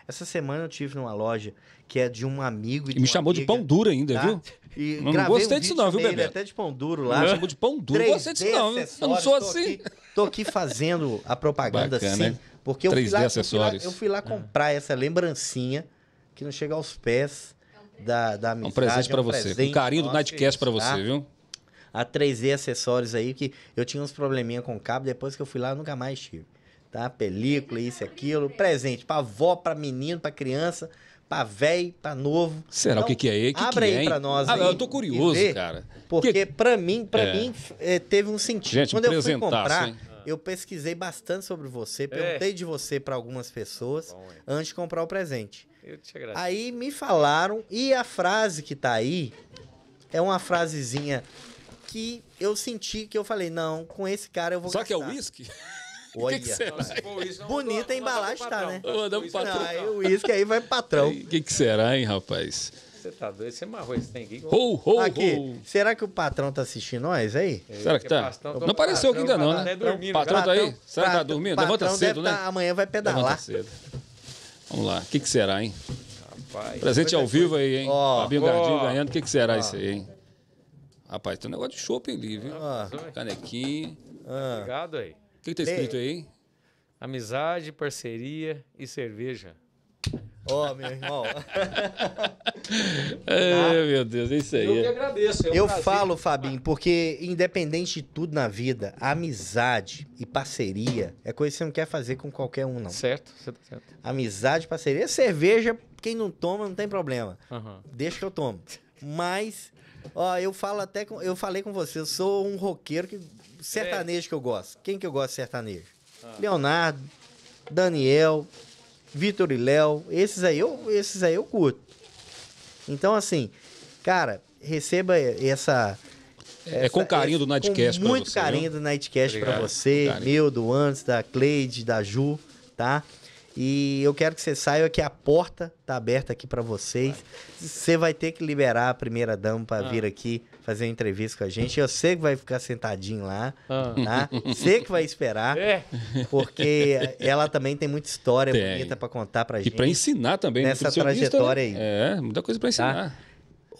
Essa semana eu tive numa loja que é de um amigo. E, e me chamou amiga, de pão duro ainda, tá? viu? E não, não gostei um disso, não, viu, Bebê? até de pão duro lá. Me chamou de pão duro. Não gostei disso, não. Eu não sou assim. Aqui, tô aqui fazendo a propaganda Bacana, assim. Porque eu fui, lá, eu fui, lá, eu, fui lá, comprar essa lembrancinha que não chega aos pés da, da é amizade. É um presente para um você. Presente um carinho do Nightcast para tá? você, viu? A 3 d Acessórios aí, que eu tinha uns probleminha com o cabo, depois que eu fui lá eu nunca mais tive. Tá? Película, isso, aquilo. Presente pra avó, pra menino, pra criança, pra velho, pra novo. Será então, o que, que é aí? Que abre que é, aí pra nós. Ah, aí, eu tô curioso, cara. Porque que... pra mim, pra é. mim, é, teve um sentido. Gente, Quando eu fui comprar, hein? eu pesquisei bastante sobre você, perguntei de você para algumas pessoas Bom, antes de comprar o presente. Eu te agradeço. Aí me falaram, e a frase que tá aí é uma frasezinha que eu senti que eu falei, não, com esse cara eu vou Só gastar. que é o uísque? Olha. Que que Nossa, Bonita a embalagem tá, né? Mandamos Aí o uísque aí vai pro patrão. O que, que será, hein, rapaz? Você tá doido? Você é marrou esse tem aqui. Ho, ho, aqui. Ho. Será que o patrão tá assistindo nós aí? É, será que tá? não apareceu aqui ainda não, né? Tá o patrão tá né? aí? Será que tá dormindo? Levanta cedo, né? Tá, amanhã vai pedalar. Levanta cedo. Vamos lá, o que, que será, hein? Rapaz, Presente ao vivo aí, hein? Oh, Fabinho oh, Gardinho ganhando, o que, que será oh. isso aí, hein? Rapaz, tem um negócio de chopp ali, viu? Ah. Canequinha. Ah. Obrigado aí. O que, que tá escrito aí? Amizade, parceria e cerveja. Ó, oh, meu irmão. é, tá? meu Deus, isso aí. Eu é que agradeço. É um eu prazer. falo, Fabinho, porque independente de tudo na vida, amizade e parceria é coisa que você não quer fazer com qualquer um, não. Certo, certo. certo. Amizade, parceria. Cerveja, quem não toma, não tem problema. Uhum. Deixa que eu tomo. Mas, ó, eu falo até com, Eu falei com você, eu sou um roqueiro que. Sertanejo é. que eu gosto. Quem que eu gosto de sertanejo? Ah. Leonardo, Daniel, Vitor e Léo, esses aí eu, esses aí eu curto. Então assim, cara, receba essa essa, é com carinho do Nightcast para você. Muito carinho viu? do Nightcast para você, meu, do antes, da Cleide, da Ju, tá? E eu quero que você saiba que a porta tá aberta aqui para vocês. Vai. Você vai ter que liberar a primeira dama para ah. vir aqui fazer entrevista com a gente. Eu sei que vai ficar sentadinho lá, ah. tá? Sei que vai esperar, é. porque ela também tem muita história tem. bonita para contar pra gente. E para ensinar também. Nessa né? trajetória aí. É, muita coisa para tá? ensinar. Tá?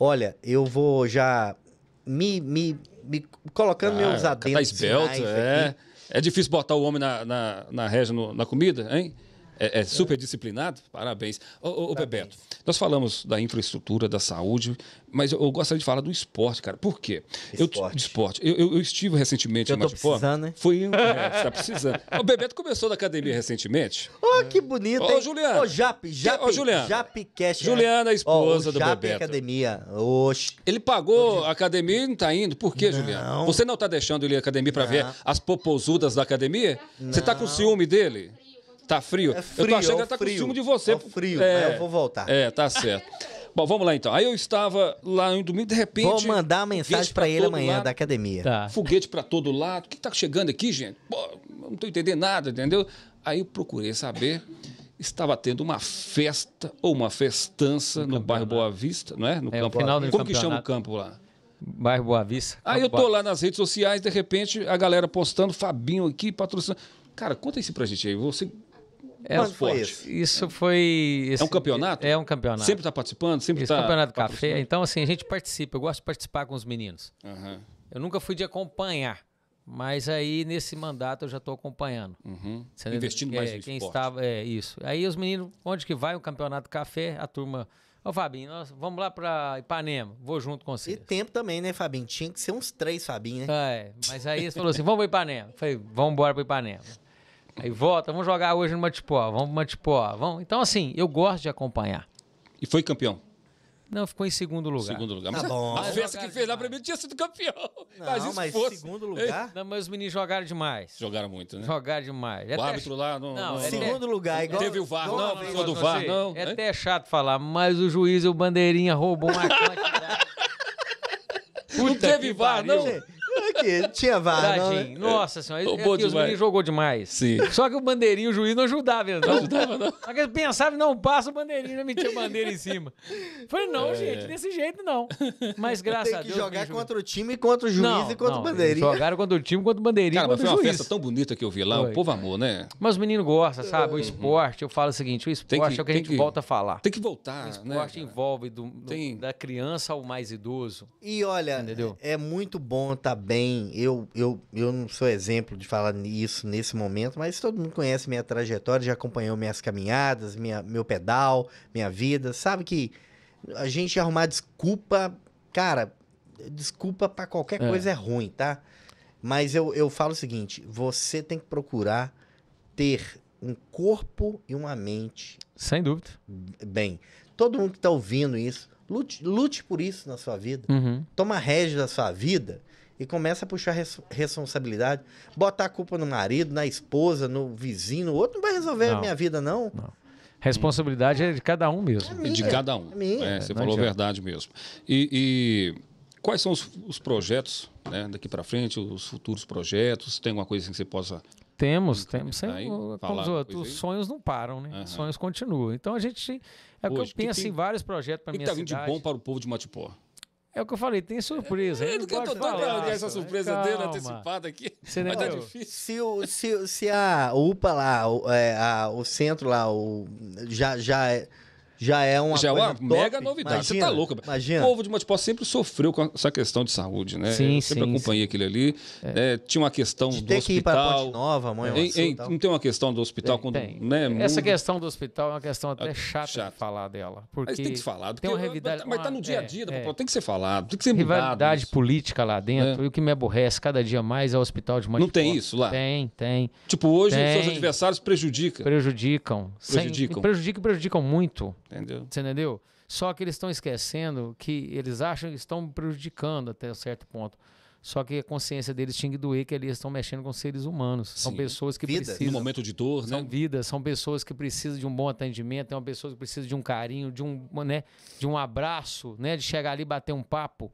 Olha, eu vou já me, me, me colocando ah, meus adentros. Tá esbelto, é. Aqui. É difícil botar o homem na, na, na régua na comida, hein? é, é super disciplinado, parabéns. Ô, ô, ô Bebeto, nós falamos da infraestrutura, da saúde, mas eu, eu, gostaria de falar do esporte, cara. Por quê? Esporte. Eu, de esporte. Eu, eu, eu estive recentemente... Eu tô Matipó. precisando, né? Foi, é, você tá precisando. o Bebeto começou da academia recentemente. Ô, oh, que bonito, Ô, oh, Juliana. Ô, oh, Jap, Jap, oh, Juliana. Jap Cash. É. Juliana, a esposa oh, do Bebeto. academia. Oxi. Ele pagou a academia e não tá indo. Por quê, não. Juliana? Você não tá deixando ele ir à academia para ver as popozudas da academia? Não. Você tá com ciúme dele? Tá frio? É frio eu tô achando que ela tá frio, com ciúme de você. É frio, é, eu vou voltar. É, tá certo. Bom, vamos lá então. Aí eu estava lá em domingo, de repente. Vou mandar mensagem para ele amanhã lado, da academia. Tá. Foguete para todo lado. O que tá chegando aqui, gente? Pô, não tô entendendo nada, entendeu? Aí eu procurei saber. Estava tendo uma festa ou uma festança no, no bairro Boa Vista, não é? No é, campo. Final do Como que chama o campo lá? Bairro Boa Vista. Aí eu tô lá nas redes sociais, de repente, a galera postando, Fabinho aqui, patrocinando. Cara, conta isso pra gente aí. Você é Foi isso foi. Esse, é um campeonato? É um campeonato. Sempre está participando? Sempre está. Campeonato de café. Então, assim, a gente participa. Eu gosto de participar com os meninos. Uhum. Eu nunca fui de acompanhar. Mas aí, nesse mandato, eu já estou acompanhando. Uhum. Investindo mais é no quem esporte. Estava, é, isso. Aí os meninos, onde que vai o campeonato café, a turma... Ô, Fabinho, nós vamos lá para Ipanema. Vou junto com você. E tempo também, né, Fabinho? Tinha que ser uns três, Fabinho, né? É, mas aí eles falaram assim, vamos para Ipanema. Eu falei, vamos embora para Ipanema. Aí volta, vamos jogar hoje no Matipó, vamos pro Matipó. Vamos... Então, assim, eu gosto de acompanhar. E foi campeão? Não, ficou em segundo lugar. Segundo lugar. Tá bom. a festa que fez lá pra mim tinha sido campeão. Não, mas isso mas fosse... segundo lugar? Não, mas os meninos jogaram demais. Jogaram muito, né? Jogaram demais. É o árbitro lá... Não, não, não é segundo lugar, igual... Teve o VAR, não, não ficou do VAR, não. É, é até chato falar, mas o juiz e o bandeirinha roubou uma quantidade. Puta não teve VAR, não? Aqui, é tinha VAR. Não, né? É. Nossa senhora, é, aqui, os meninos jogou demais. Sim. Só que o bandeirinho, o juiz não ajudava Não, não ajudava, não. Só que eles pensavam, não, passa o bandeirinho, não metia a bandeira em cima. Falei, não, é. gente, desse jeito não. Mas graças a Deus. Tem que jogar contra o time, contra o juiz não, e contra não, o bandeirinho. Jogaram contra o time, contra o bandeirinho. Cara, mas foi uma juiz. festa tão bonita que eu vi lá, foi. o povo amor, né? Mas os meninos gostam, sabe? O é. esporte, eu falo o seguinte: o esporte que, é o que a gente que, volta a falar. Tem que voltar. O né, esporte né, envolve do, do, da criança ao mais idoso. E olha, entendeu? é muito bom estar tá bem. Eu, eu, eu não sou exemplo de falar isso nesse momento, mas todo mundo conhece minha trajetória, já acompanhou minhas caminhadas, minha, meu pedal, minha vida. Sabe que a gente arrumar desculpa, cara, desculpa para qualquer é. coisa é ruim, tá? Mas eu, eu falo o seguinte: você tem que procurar ter um corpo e uma mente. Sem dúvida. Bem, todo mundo que está ouvindo isso, lute, lute por isso na sua vida. Uhum. Toma rédea da sua vida e começa a puxar res responsabilidade, botar a culpa no marido, na esposa, no vizinho, no outro, não vai resolver não. a minha vida, não. não. Responsabilidade é de cada um mesmo. É de cada um. É minha. É, você não falou a verdade mesmo. E, e, quais são os, os projetos né, daqui para frente, os futuros projetos? Tem alguma coisa assim que você possa temos, temos. Sem aí, falar, os, sonhos não param, né? Uhum. Os sonhos continuam. Então a gente. É o que eu penso que tem... em vários projetos para minha cidade. O que está vindo de bom para o povo de Matipó? É o que eu falei, tem surpresa. É, ele é que eu tô dando essa surpresa Calma. dele antecipada aqui. Você mas tá difícil. Se, o, se, se a UPA lá, o, é, a, o centro lá, o, já, já é é já é uma, já é uma mega novidade. Imagina, Você tá louco. Imagina. O povo de Matipó sempre sofreu com essa questão de saúde, né? Sim, Eu sempre sim, acompanhei sim. aquele ali. É. É, tinha uma questão de do ter hospital. Que ir para Ponte Nova, mãe, é, em, é, em, Não tem uma questão do hospital tem, quando. Tem. Né, essa questão do hospital é uma questão até chata, é, chata. de falar dela. Porque Mas tem que falar. Tem uma rivalidade. Tá, mas tá no dia a dia, é, tem que ser falado, tem que ser Rivalidade política lá dentro. E o que me aborrece cada dia mais é o hospital de Matipó. Não tem isso lá? Tem, tem. Tipo, hoje os seus adversários prejudicam. Prejudicam. Prejudicam. Prejudicam e prejudicam muito. Entendeu? Você entendeu? Só que eles estão esquecendo que eles acham que estão prejudicando até certo ponto. Só que a consciência deles tinha que doer que eles estão mexendo com seres humanos. Sim. São pessoas que Vida. precisam. No momento de dor, são né? São vidas, são pessoas que precisam de um bom atendimento, é uma pessoa que precisa de um carinho, de um, né, de um abraço, né, de chegar ali e bater um papo.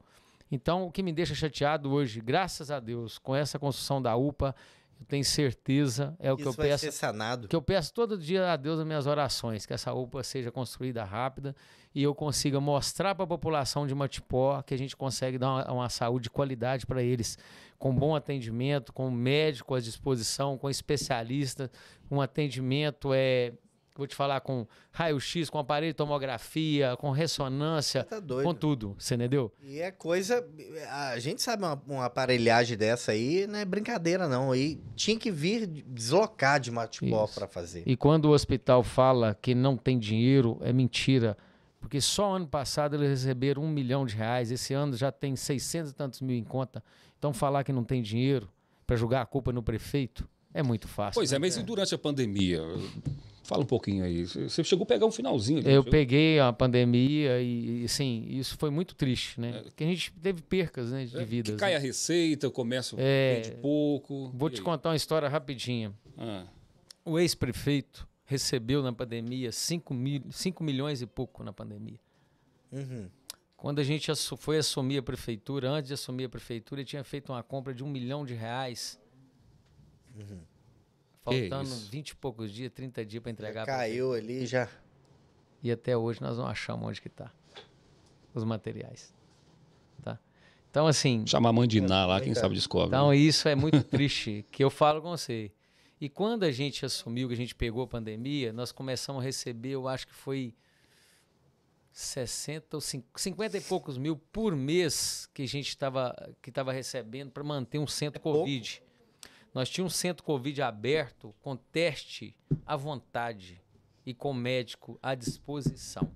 Então, o que me deixa chateado hoje, graças a Deus, com essa construção da UPA, eu tenho certeza, é o Isso que eu vai peço. Ser sanado. Que eu peço todo dia a Deus as minhas orações, que essa UPA seja construída rápida e eu consiga mostrar para a população de Matipó que a gente consegue dar uma, uma saúde de qualidade para eles, com bom atendimento, com médico à disposição, com especialista, um atendimento é vou te falar com raio-x, com aparelho de tomografia, com ressonância, tá com tudo, você entendeu? E é coisa. A gente sabe uma, uma, aparelhagem dessa aí, não é brincadeira, não. E tinha que vir deslocar de Matipó para fazer. E quando o hospital fala que não tem dinheiro, é mentira. Porque só ano passado eles receberam um milhão de reais, esse ano já tem 600 e tantos mil em conta. Então falar que não tem dinheiro para jogar a culpa no prefeito é muito fácil. Pois é, né? é, mas e durante a pandemia? Fala um pouquinho aí. Você chegou a pegar um finalzinho. Eu chegou? peguei a pandemia e, sim, isso foi muito triste, né? É. Porque a gente teve percas né, de é, vidas. Que né? cai né? a receita, o comércio é, vende pouco. Vou e te aí? contar uma história rapidinha. Ah. O ex-prefeito recebeu na pandemia 5 mil, cinco milhões e pouco na pandemia. Uhum. Quando a gente foi assumir a prefeitura, antes de assumir a prefeitura, ele tinha feito uma compra de um milhão de reais. Uhum Faltando vinte 20 e poucos dias, 30 dias para entregar. Já caiu ali já. E até hoje nós não achamos onde que tá os materiais. Tá? Então, assim. Chamar Mandiná lá, quem sabe descobre. Então, né? isso é muito triste, que eu falo com você. E quando a gente assumiu que a gente pegou a pandemia, nós começamos a receber, eu acho que foi 60 ou 50 e poucos mil por mês que a gente estava que tava recebendo para manter um centro é Covid. Pouco. Nós tínhamos um centro Covid aberto, com teste à vontade e com médico à disposição.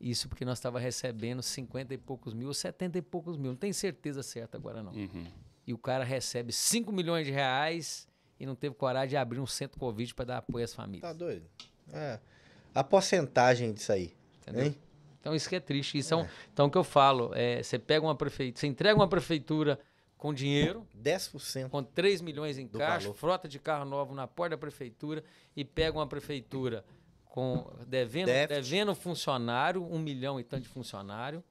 Isso porque nós estava recebendo 50 e poucos mil, 70 e poucos mil, não tenho certeza certa agora não. Uhum. E o cara recebe 5 milhões de reais e não teve coragem de abrir um centro Covid para dar apoio às famílias. Tá doido? É. A porcentagem disso aí. Entendeu? Hein? Então isso que é triste. Isso é. É um, então o que eu falo, é, você pega uma prefeitura, você entrega uma prefeitura com dinheiro. 10%. Com 3 milhões em caixa, valor. frota de carro novo na porta da prefeitura e pega uma prefeitura com devendo, devendo funcionário, um milhão e tanto de funcionário,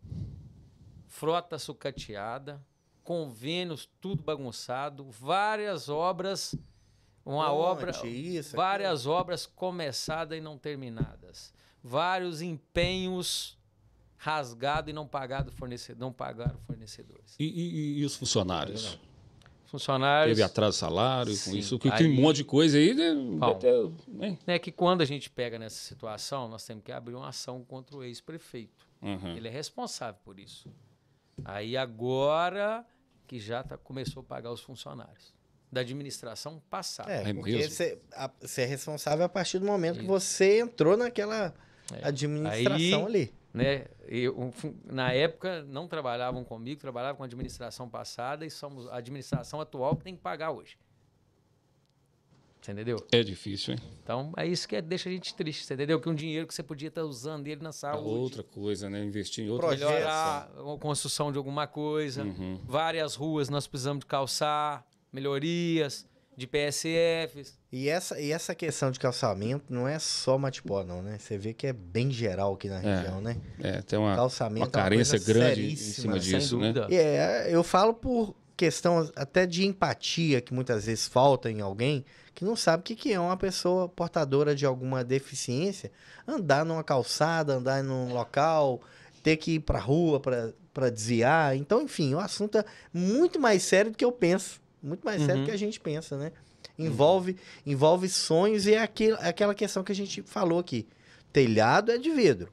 frota sucateada, convênios tudo bagunçado, várias obras, uma obra, isso, várias aquilo. obras começadas e não terminadas, vários empenhos rasgado e não pagado fornecedor, não pagaram fornecedores. E, e, e os funcionários? Funcionários. Teve atraso de salário, sim, com isso, que tem um monte de coisa aí. Né? Bom, até, é que quando a gente pega nessa situação, nós temos que abrir uma ação contra o ex-prefeito. Uhum. Ele é responsável por isso. Aí agora que já tá, começou a pagar os funcionários da administração passada. É, é porque você é responsável a partir do momento isso. que você entrou naquela é. administração Aí, ali. Né? Eu, na época não trabalhavam comigo, trabalhavam com a administração passada e somos a administração atual que tem que pagar hoje. Você entendeu? É difícil, hein? Então, é isso que é, deixa a gente triste, você entendeu? Que um dinheiro que você podia estar usando ele na saúde. É outra coisa, né? Investir em outra coisa. construção de alguma coisa. Uhum. Várias ruas nós precisamos de calçar, melhorias de PSFs. E essa, e essa questão de calçamento não é só Matipó, não, né? Você vê que é bem geral aqui na é, região, né? É, tem uma, calçamento uma carência é uma grande em cima disso, né? É, eu falo por questão até de empatia que muitas vezes falta em alguém que não sabe o que, é uma pessoa portadora de alguma deficiência andar numa calçada, andar num local, ter que ir pra rua para desviar. Então, enfim, o assunto é muito mais sério do que eu penso muito mais uhum. sério do uhum. que a gente pensa, né? Uhum. Envolve, uhum. envolve sonhos e é aquel, é aquela questão que a gente falou aqui. Telhado é de vidro.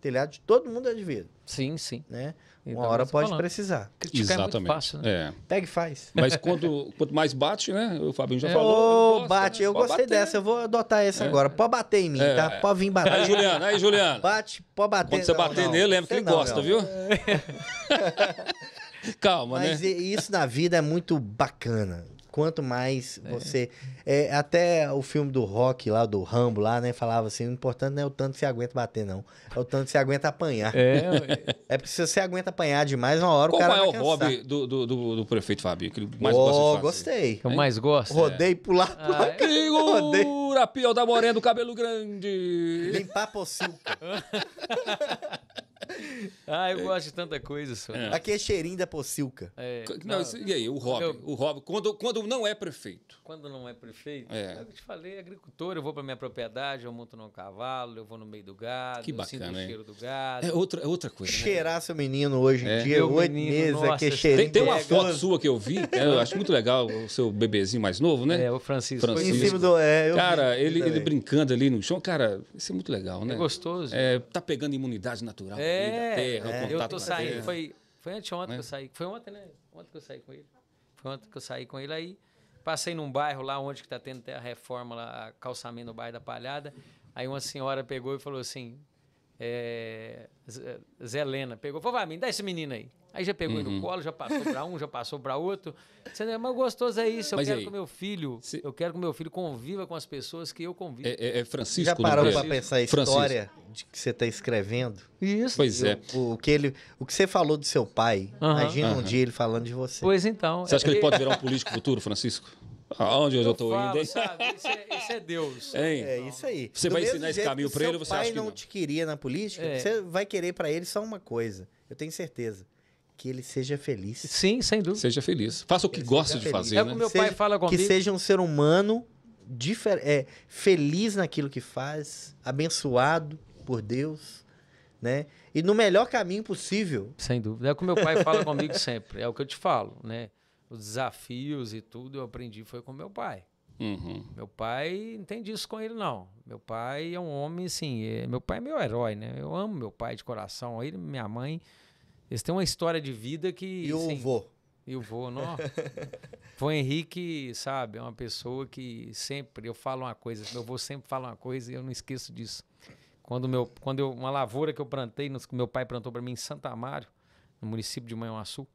Telhado de todo mundo é de vidro. Sim, sim. Né? Uma tá hora pode falando. precisar. Criticar Exatamente. é muito fácil, né? É. Pega e faz. Mas quanto, quanto mais bate, né? O Fabinho já é. falou. Ô, oh, bate, né? eu gostei bater. dessa, eu vou adotar essa é. agora. Pode bater em mim, é. tá? Pode vir bater. Aí, Juliano, aí, Juliano. Bate, pode bater. Quando você não, bater não, nele, lembra é que ele não, gosta, viu? Calma, Mas né? isso na vida é muito bacana. Quanto mais é. você. É. É, até o filme do rock lá, do Rambo lá, né? Falava assim: o importante não é o tanto que você aguenta bater, não. É o tanto que você aguenta apanhar. É, é. é porque se você aguenta apanhar demais, uma hora Qual o cara. Qual é o hobby do, do, do, do, prefeito Fábio? Que ele mais oh, gosta de gostei. Que eu mais gosto. É. Rodei pular ah, é. pular. Ah, Figura, pior da morena do cabelo grande. Limpar pocilca. ah, eu é. gosto de tanta coisa, só. É. Aqui é cheirinho da pocilca. É. Não, não, e aí, o Rob? Eu... O hobby, quando, quando não é prefeito. Quando não é prefeito, é. eu te falei, agricultor, eu vou para minha propriedade, eu monto num cavalo, eu vou no meio do gado, que bacana, eu sinto o cheiro do gado. É outra, é outra coisa. Né? Cheirar né? seu menino hoje em dia, oito meses, que cheirinho. Tem, tem uma foto sua que eu vi, eu acho muito legal o seu bebezinho mais novo, né? É, o Francisco. Francisco. Em cima do, é, cara, ele, ele brincando ali no chão, cara, isso é muito legal, né? É gostoso. É, tá pegando imunidade natural. É, é, terra, é, Eu tô saindo, terra. foi, foi anteontem é. que eu né? saí. Foi ontem, né? Ontem que eu saí com ele. Foi ontem que eu saí com ele aí. Passei num bairro lá onde que tá tendo até a reforma lá, calçamento no bairro da Palhada. Aí uma senhora pegou e falou assim, é, Zelena, pegou, falou, vai, me dá esse menino aí. Aí já pegou uhum. no colo, já passou para um, já passou para outro. Você não é mais gostoso é isso. Eu Mas quero aí, que meu filho, se... eu quero que meu filho conviva com as pessoas que eu convivo. É, é, é Francisco. Já né? parou para pensar a história Francisco. de que você está escrevendo? Isso. Pois é. eu, é. O, o, que ele, o que você falou do seu pai. Uhum. Imagina uhum. um dia ele falando de você. Pois então. Você acha que ele é, pode virar um político futuro, Francisco? Aonde eu, já estou indo? Sabe, isso, é, isso é Deus. Hein? É então, isso aí. Você Do vai ensinar esse caminho para ele? Você pai acha que não, não te queria na política? É. Você vai querer para ele só uma coisa. Eu tenho certeza que ele seja feliz. Sim, sem dúvida. Seja feliz. Faça o que, que gosta de fazer. É né? como meu seja, pai fala comigo. Que seja um ser humano difer é, feliz naquilo que faz, abençoado por Deus, né? E no melhor caminho possível. Sem dúvida. É que meu pai fala comigo sempre. É o que eu te falo, né? Os desafios e tudo eu aprendi foi com meu pai. Uhum. Meu pai não tem disso com ele, não. Meu pai é um homem, assim. É, meu pai é meu herói, né? Eu amo meu pai de coração. Ele, minha mãe eles têm uma história de vida que. E o assim, vô. E o vô, não. Foi Henrique, sabe, é uma pessoa que sempre. Eu falo uma coisa, meu avô sempre fala uma coisa e eu não esqueço disso. Quando, meu, quando eu, uma lavoura que eu plantei, meu pai plantou para mim em Santa Amário, no município de Manhuaçu.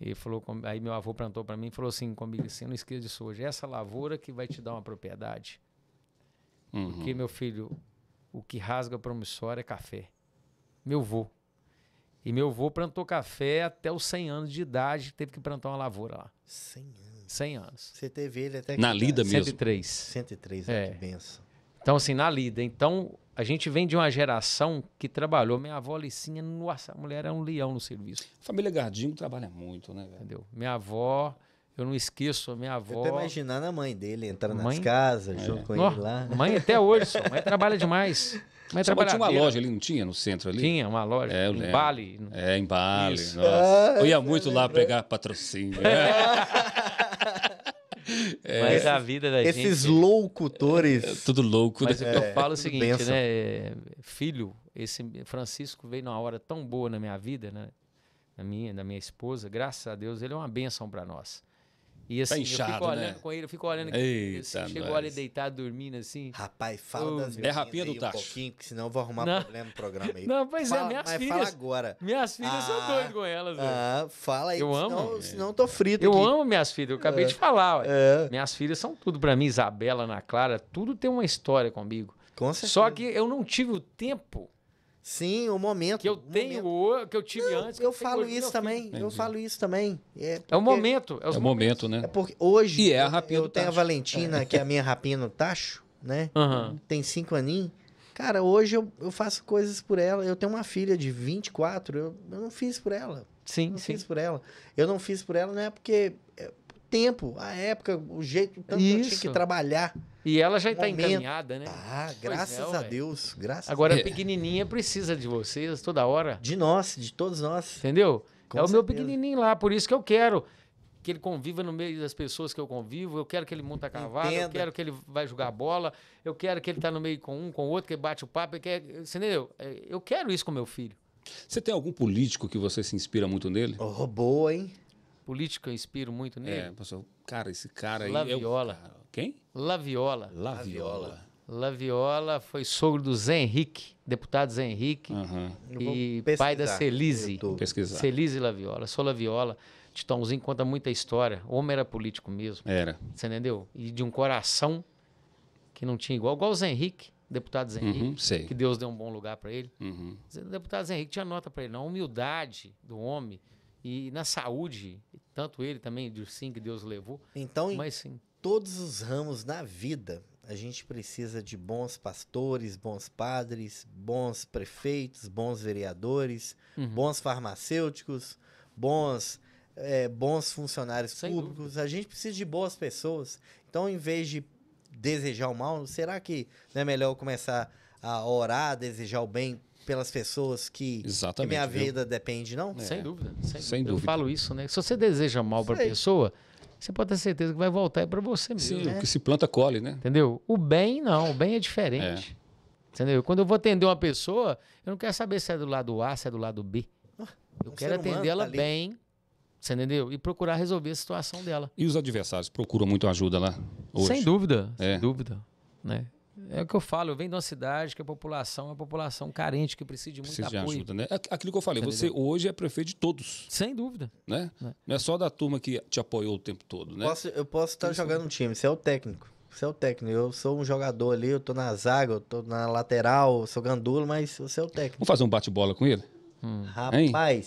Ele falou, aí meu avô plantou para mim e falou assim comigo assim, não esqueça disso hoje, é essa lavoura que vai te dar uma propriedade. Uhum. Porque, meu filho, o que rasga promissório é café. Meu avô e meu avô plantou café até os 100 anos de idade, teve que plantar uma lavoura lá. 100 anos. 100 anos. Você teve ele até que Na lida mesmo. 103. 103, né? é. que benção. Então, assim, na lida. Então, a gente vem de uma geração que trabalhou. Minha avó Alicinha, nossa, a mulher é um leão no serviço. A família Gardinho trabalha muito, né? Velho? Entendeu? Minha avó, eu não esqueço, minha avó. Eu tô imaginando a mãe dele entrando mãe? nas casas, é. junto com é. ele lá. Mãe até hoje, só. Mãe trabalha demais. É mas tinha uma loja ali, não tinha? No centro ali? Tinha uma loja. É, em Bali. É, em Bali. Isso. Nossa. eu ia ah, muito lá pegar patrocínio. É. é. Mas a vida da Esses gente. Esses locutores. É, tudo louco. Mas né? eu é, falo o seguinte, benção. né? Filho, esse Francisco veio numa hora tão boa na minha vida, né? Na minha, da minha esposa. Graças a Deus, ele é uma bênção para nós. E tá assim, tá inchado, eu fico olhando né? com ele, eu fico olhando. assim, chegou ali deitado, dormindo assim. Rapaz, fala das minhas. É rapinha do Tacho. Um pouquinho, porque senão eu vou arrumar não. problema no programa aí. Não, pois é, fala, é, minhas mas filhas. fala agora. Minhas filhas ah, são doidas com elas. Velho. Ah, fala aí. Eu senão, amo. É. Senão, eu tô frito Eu aqui. amo minhas filhas, eu acabei é. de falar. É. Minhas filhas são tudo para mim, Isabela, Ana Clara, tudo tem uma história comigo. Com certeza. Só que eu não tive o tempo Sim, o momento. Que eu tenho, que eu tive não, antes. Eu, eu falo hoje, isso também. Entendi. Eu falo isso também. É, é porque, é, é o momento. É, é o momento, né? É porque hoje e é a rapina eu, eu tenho a Valentina, é. que é a minha rapina no tacho, né? Uhum. Tem cinco aninhos. Cara, hoje eu, eu faço coisas por ela. Eu tenho uma filha de 24, eu, eu não fiz por ela. Sim, não sim. fiz por ela. Eu não fiz por ela não é porque tempo, a época, o jeito, tanto Isso. eu tinha que trabalhar. E ela já está encaminhada, né? Ah, é, graças é, a véio. Deus, graças Agora, a Deus. pequenininha precisa de vocês toda hora. De nós, de todos nós. Entendeu? Com é certeza. o meu pequenininho lá, por isso que eu quero que ele conviva no meio das pessoas que eu convivo, eu quero que ele monta cavalo, Entenda. eu quero que ele vai jogar bola, eu quero que ele está no meio com um, com o outro, que ele bate o papo, eu quero, entendeu? É, eu quero isso com meu filho. Você tem algum político que você se inspira muito nele? Oh, boa, hein? política eu inspiro muito é, nele. É, cara, esse cara aí. Laviola. É o... Quem? Laviola. Laviola. Laviola foi sogro do Zé Henrique, deputado Zé Henrique, uhum. e pai da Celise. Tô... Pesquisar. Celise Laviola. Sou Laviola. Titãozinho conta muita história. O homem era político mesmo. Era. Você entendeu? E de um coração que não tinha igual. Igual o Zé Henrique, deputado Zé uhum, Henrique. Uhum, sei. Que Deus deu um bom lugar para ele. Uhum. O deputado Zé Henrique tinha nota para ele, não. A humildade do homem e na saúde, tanto ele também, de sim que Deus levou. Então, mas sim. todos os ramos da vida, a gente precisa de bons pastores, bons padres, bons prefeitos, bons vereadores, uhum. bons farmacêuticos, bons é, bons funcionários Sem públicos. Dúvida. A gente precisa de boas pessoas. Então, em vez de desejar o mal, será que não é melhor começar a orar, a desejar o bem pelas pessoas que, que minha viu? vida depende, não? É. Sem dúvida. Sem, sem dúvida. Eu falo isso, né? Se você deseja mal para a pessoa, você pode ter certeza que vai voltar é para você mesmo. Sim, né? o que se planta colhe, né? Entendeu? O bem não, o bem é diferente. É. Entendeu? Quando eu vou atender uma pessoa, eu não quero saber se é do lado A, se é do lado B. Ah, eu um quero atender ela tá bem, você entendeu? E procurar resolver a situação dela. E os adversários procuram muito ajuda lá hoje? Sem dúvida, é. sem dúvida. Né? É o que eu falo, eu venho de uma cidade que a população é uma população carente, que precisa de muito precisa apoio. De ajuda, né? É aquilo que eu falei, você hoje é prefeito de todos. Sem dúvida. Né? É. Não é só da turma que te apoiou o tempo todo, né? Posso, eu posso estar Isso. jogando um time, você é o técnico. Você é o técnico, eu sou um jogador ali, eu tô na zaga, eu tô na lateral, eu sou gandulo, mas você é o técnico. Vamos fazer um bate-bola com ele? Hum. Rapaz.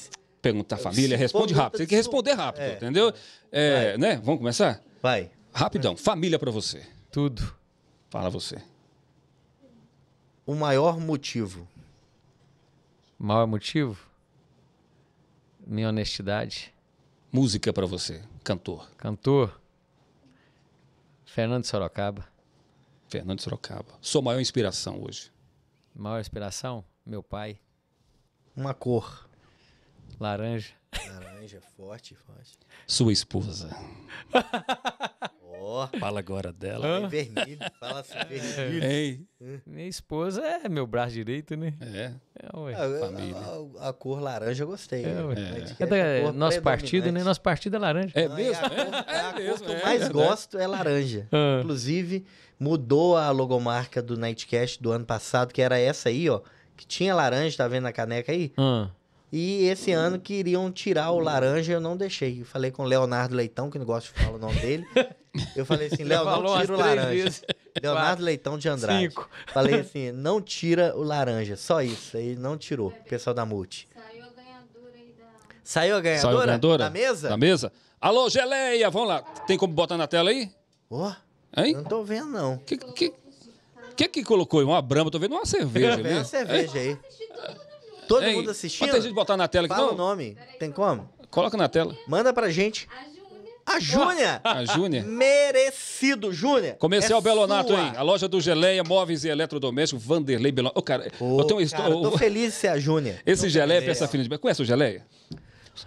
Hein? Pergunta a família, responde rápido. Você tem que responder rápido, é. entendeu? É, né? Vamos começar? Vai. Rapidão, família para você. Tudo. Fala você o maior motivo? maior motivo? Minha honestidade. Música para você, cantor. Cantor. Fernando Sorocaba. Fernando Sorocaba. Sua maior inspiração hoje? Maior inspiração? Meu pai. Uma cor. Laranja. Laranja, forte, forte. Sua esposa. Oh. Fala agora dela. Fala ah. vermelho, fala assim, é. vermelho. Ei. Minha esposa é meu braço direito, né? É. é ué. Ah, a, a, a, cor laranja eu gostei. É, né? ué. é. é nosso partido, né? Nosso partido é laranja. É mesmo? É a cor, é mesmo, que eu é mais né? gosto é laranja. Ah. Inclusive, mudou a logomarca do Nightcast do ano passado, que era essa aí, ó. Que tinha laranja, tá vendo na caneca aí? Ah. E esse ano queriam tirar o laranja, eu não deixei. Eu falei com o Leonardo Leitão, que não gosto de falar o nome dele. Eu falei assim, Léo, não tira o laranja. Vezes. Leonardo Quatro. Leitão de Andrade. Cinco. Falei assim, não tira o laranja, só isso. Aí não tirou, o pessoal da Multi. Saiu a ganhadora aí da... Saiu a ganhadora? Da mesa? Da mesa. Alô, Geleia, vamos lá. Tem como botar na tela aí? Ó, oh, hein? não tô vendo não. Que que, que, é que colocou aí? Uma brama, tô vendo uma cerveja. vendo uma cerveja aí. aí. Todo Ei, mundo assistindo? a gente botar na tela aqui, Fala não? o nome. Tem como? Coloca na tela. Manda pra gente. A Júnia! A Júnia! Merecido, Júnia! Comercial é Belonato, sua. hein? A loja do Geleia, móveis e eletrodomésticos, Vanderlei Belonato. Ô, oh, cara, oh, eu tenho cara, eu tô feliz de ser a Júnia. Esse tô Geleia, essa filha de... Conhece o Geleia?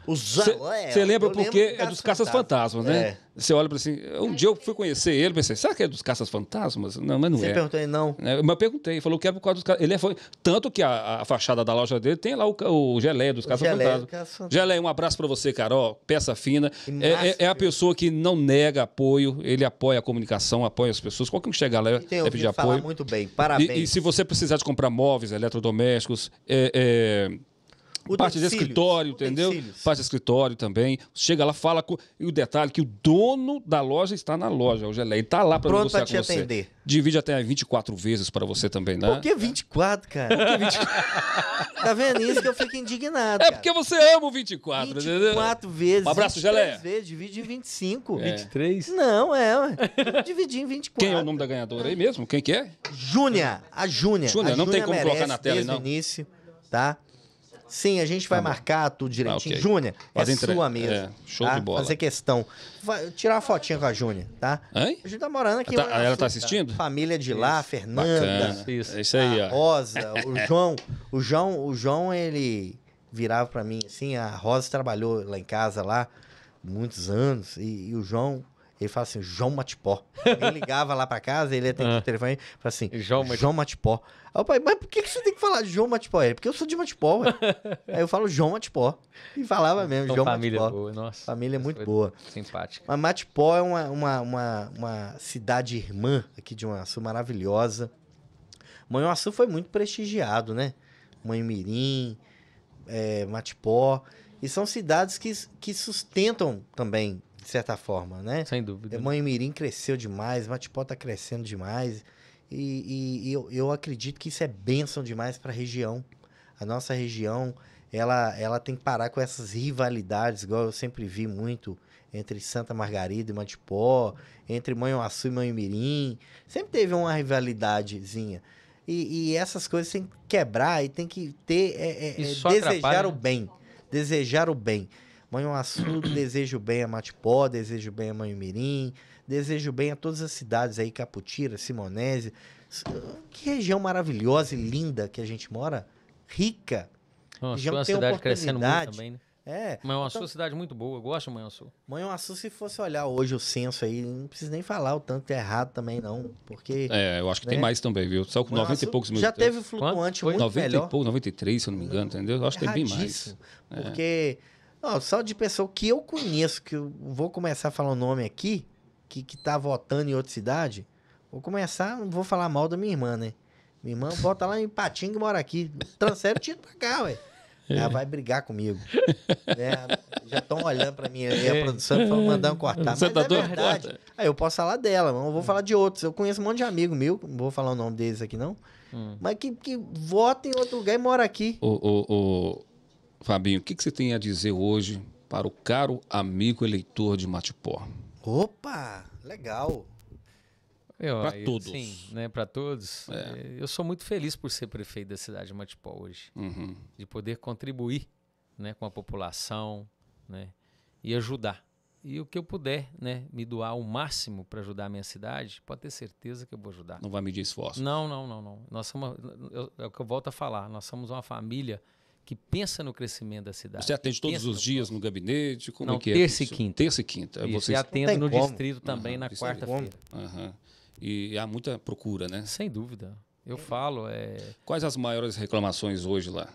Você lembra porque é dos Caças Fantasmas, né? Você é. olha para assim, um dia eu fui conhecer ele, pensei, será que é dos Caças Fantasmas? Não, mas não Cê é. Você perguntou ele, não? É, mas eu perguntei, falou que é por causa dos Caças Ele é, foi. Tanto que a, a, fachada da loja dele tem lá o, o gelé dos Caças Fantasmas. Caça... Gelé, um abraço para você, Carol, peça fina. É, é, é a pessoa que não nega apoio, ele apoia a comunicação, apoia as pessoas. Qualquer um que chegar lá é pedir apoio. muito bem, parabéns. E, e, se você precisar de comprar móveis, eletrodomésticos, é, é parte de escritório, entendeu? Utensílios. Parte de escritório também. Chega lá, fala com... E o detalhe que o dono da loja está na loja, o Geleia. Ele tá lá para você. Pronto te atender. Divide até 24 vezes para você também, né? Por que 24, cara? Por que 24? tá vendo? Isso que eu fico indignado, É cara. porque você ama o 24, 24 entendeu? 24 vezes. Um abraço, Geleia. vezes, divide em 25. É. 23? Não, é, ué. Dividi em 24. Quem é o nome da ganhadora aí mesmo? Quem que é? Júnia. A Júnia. Júnia, não tem como colocar na tela, desde não. início, tá? Sim, a gente vai tá marcar tudo tá direitinho. Ah, okay. Júnior, é entre... sua mesa. É, show tá? de bola. Fazer questão. Vai tirar uma fotinha com a Júnior, tá? Hein? A gente tá morando aqui. Tá, ela, ela tá, tá assistindo? Família de lá, Isso. Fernanda. Isso. É isso aí, ó. Rosa, o João. O João, o João, ele virava para mim assim, a Rosa trabalhou lá em casa lá muitos anos e, e o João ele fala assim, João Matipó. Ele ligava lá para casa, ele atendia ah. o telefone, falava assim, João, João Matipó. Aí o pai, mas por que, que você tem que falar João Matipó? Ele, porque eu sou de Matipó, ué. Aí eu falo João Matipó. E falava mesmo, então, João família Matipó. Boa, nossa. Família muito boa. Simpática. Mas Matipó é uma, uma, uma, uma cidade irmã aqui de Manhuaçu, maravilhosa. Manhuaçu foi muito prestigiado, né? Manhumirim, é, eh, Matipó. E são cidades que, que sustentam também de certa forma, né? Sem dúvida. É, Mãe Mirim cresceu demais, Matipó está crescendo demais. E, e, eu, eu acredito que isso é bênção demais para a região. A nossa região, ela, ela tem que parar com essas rivalidades, igual eu sempre vi muito entre Santa Margarida e Matipó, entre Oaçu e Mauí-Mirim. Sempre teve uma rivalidadezinha. E, e, essas coisas tem que quebrar e tem que ter é, é, é desejar atrapalha. o né? bem. Desejar o bem. É Assu, desejo bem a Matipó, desejo bem a Mirim, desejo bem a todas as cidades aí, Caputira, Simonese. Que região maravilhosa e linda que a gente mora, rica. Manhuaçu região é uma cidade crescendo muito também, né? É. Manhuaçu então, é uma então cidade muito boa, eu gosto de é Manhuaçu. É Assu, se fosse olhar hoje o censo aí, não precisa nem falar o tanto errado também, não. Porque. É, eu acho que né? tem mais também, viu? Só com 90 e poucos mil. Já teve flutuante Quanto? muito 90 melhor. E pouco, 93, se eu não me engano, entendeu? Eu acho que tem bem mais. Porque. É só de pessoa que eu conheço, que eu vou começar a falar o nome aqui, que, que tá votando em outra cidade, vou começar, não vou falar mal da minha irmã, né? Minha irmã volta lá em Patinga e mora aqui. Transfere o título pra cá, ué. Ela é. vai brigar comigo. né? Já estão olhando pra minha, minha é. produção e mandando cortar. Você mas tá é verdade. Corta. Aí eu posso falar dela, mas eu vou falar de outros. Eu conheço um monte de amigo meu, não vou falar o nome deles aqui não, hum. mas que, que vota em outro lugar e mora aqui. O, o, o, Fabinho, o que, que você tem a dizer hoje para o caro amigo eleitor de Matipó? Opa, legal. Para todos. Sim, né, para todos. É. Eh, eu sou muito feliz por ser prefeito da cidade de Matipó hoje. Uhum. De poder contribuir né, com a população né, e ajudar. E o que eu puder né, me doar o máximo para ajudar a minha cidade, pode ter certeza que eu vou ajudar. Não vai medir esforço? Não, não, não. não. Nós somos, eu, é o que eu volto a falar. Nós somos uma família que pensa no crescimento da cidade. Você atende todos os dias no gabinete? Como Não, é que é terça é? E quinta. Terça e quinta. E Você atende no como. distrito também uhum, na é quarta-feira. Uhum. E há muita procura, né? Sem dúvida. Eu falo. É... Quais as maiores reclamações hoje lá?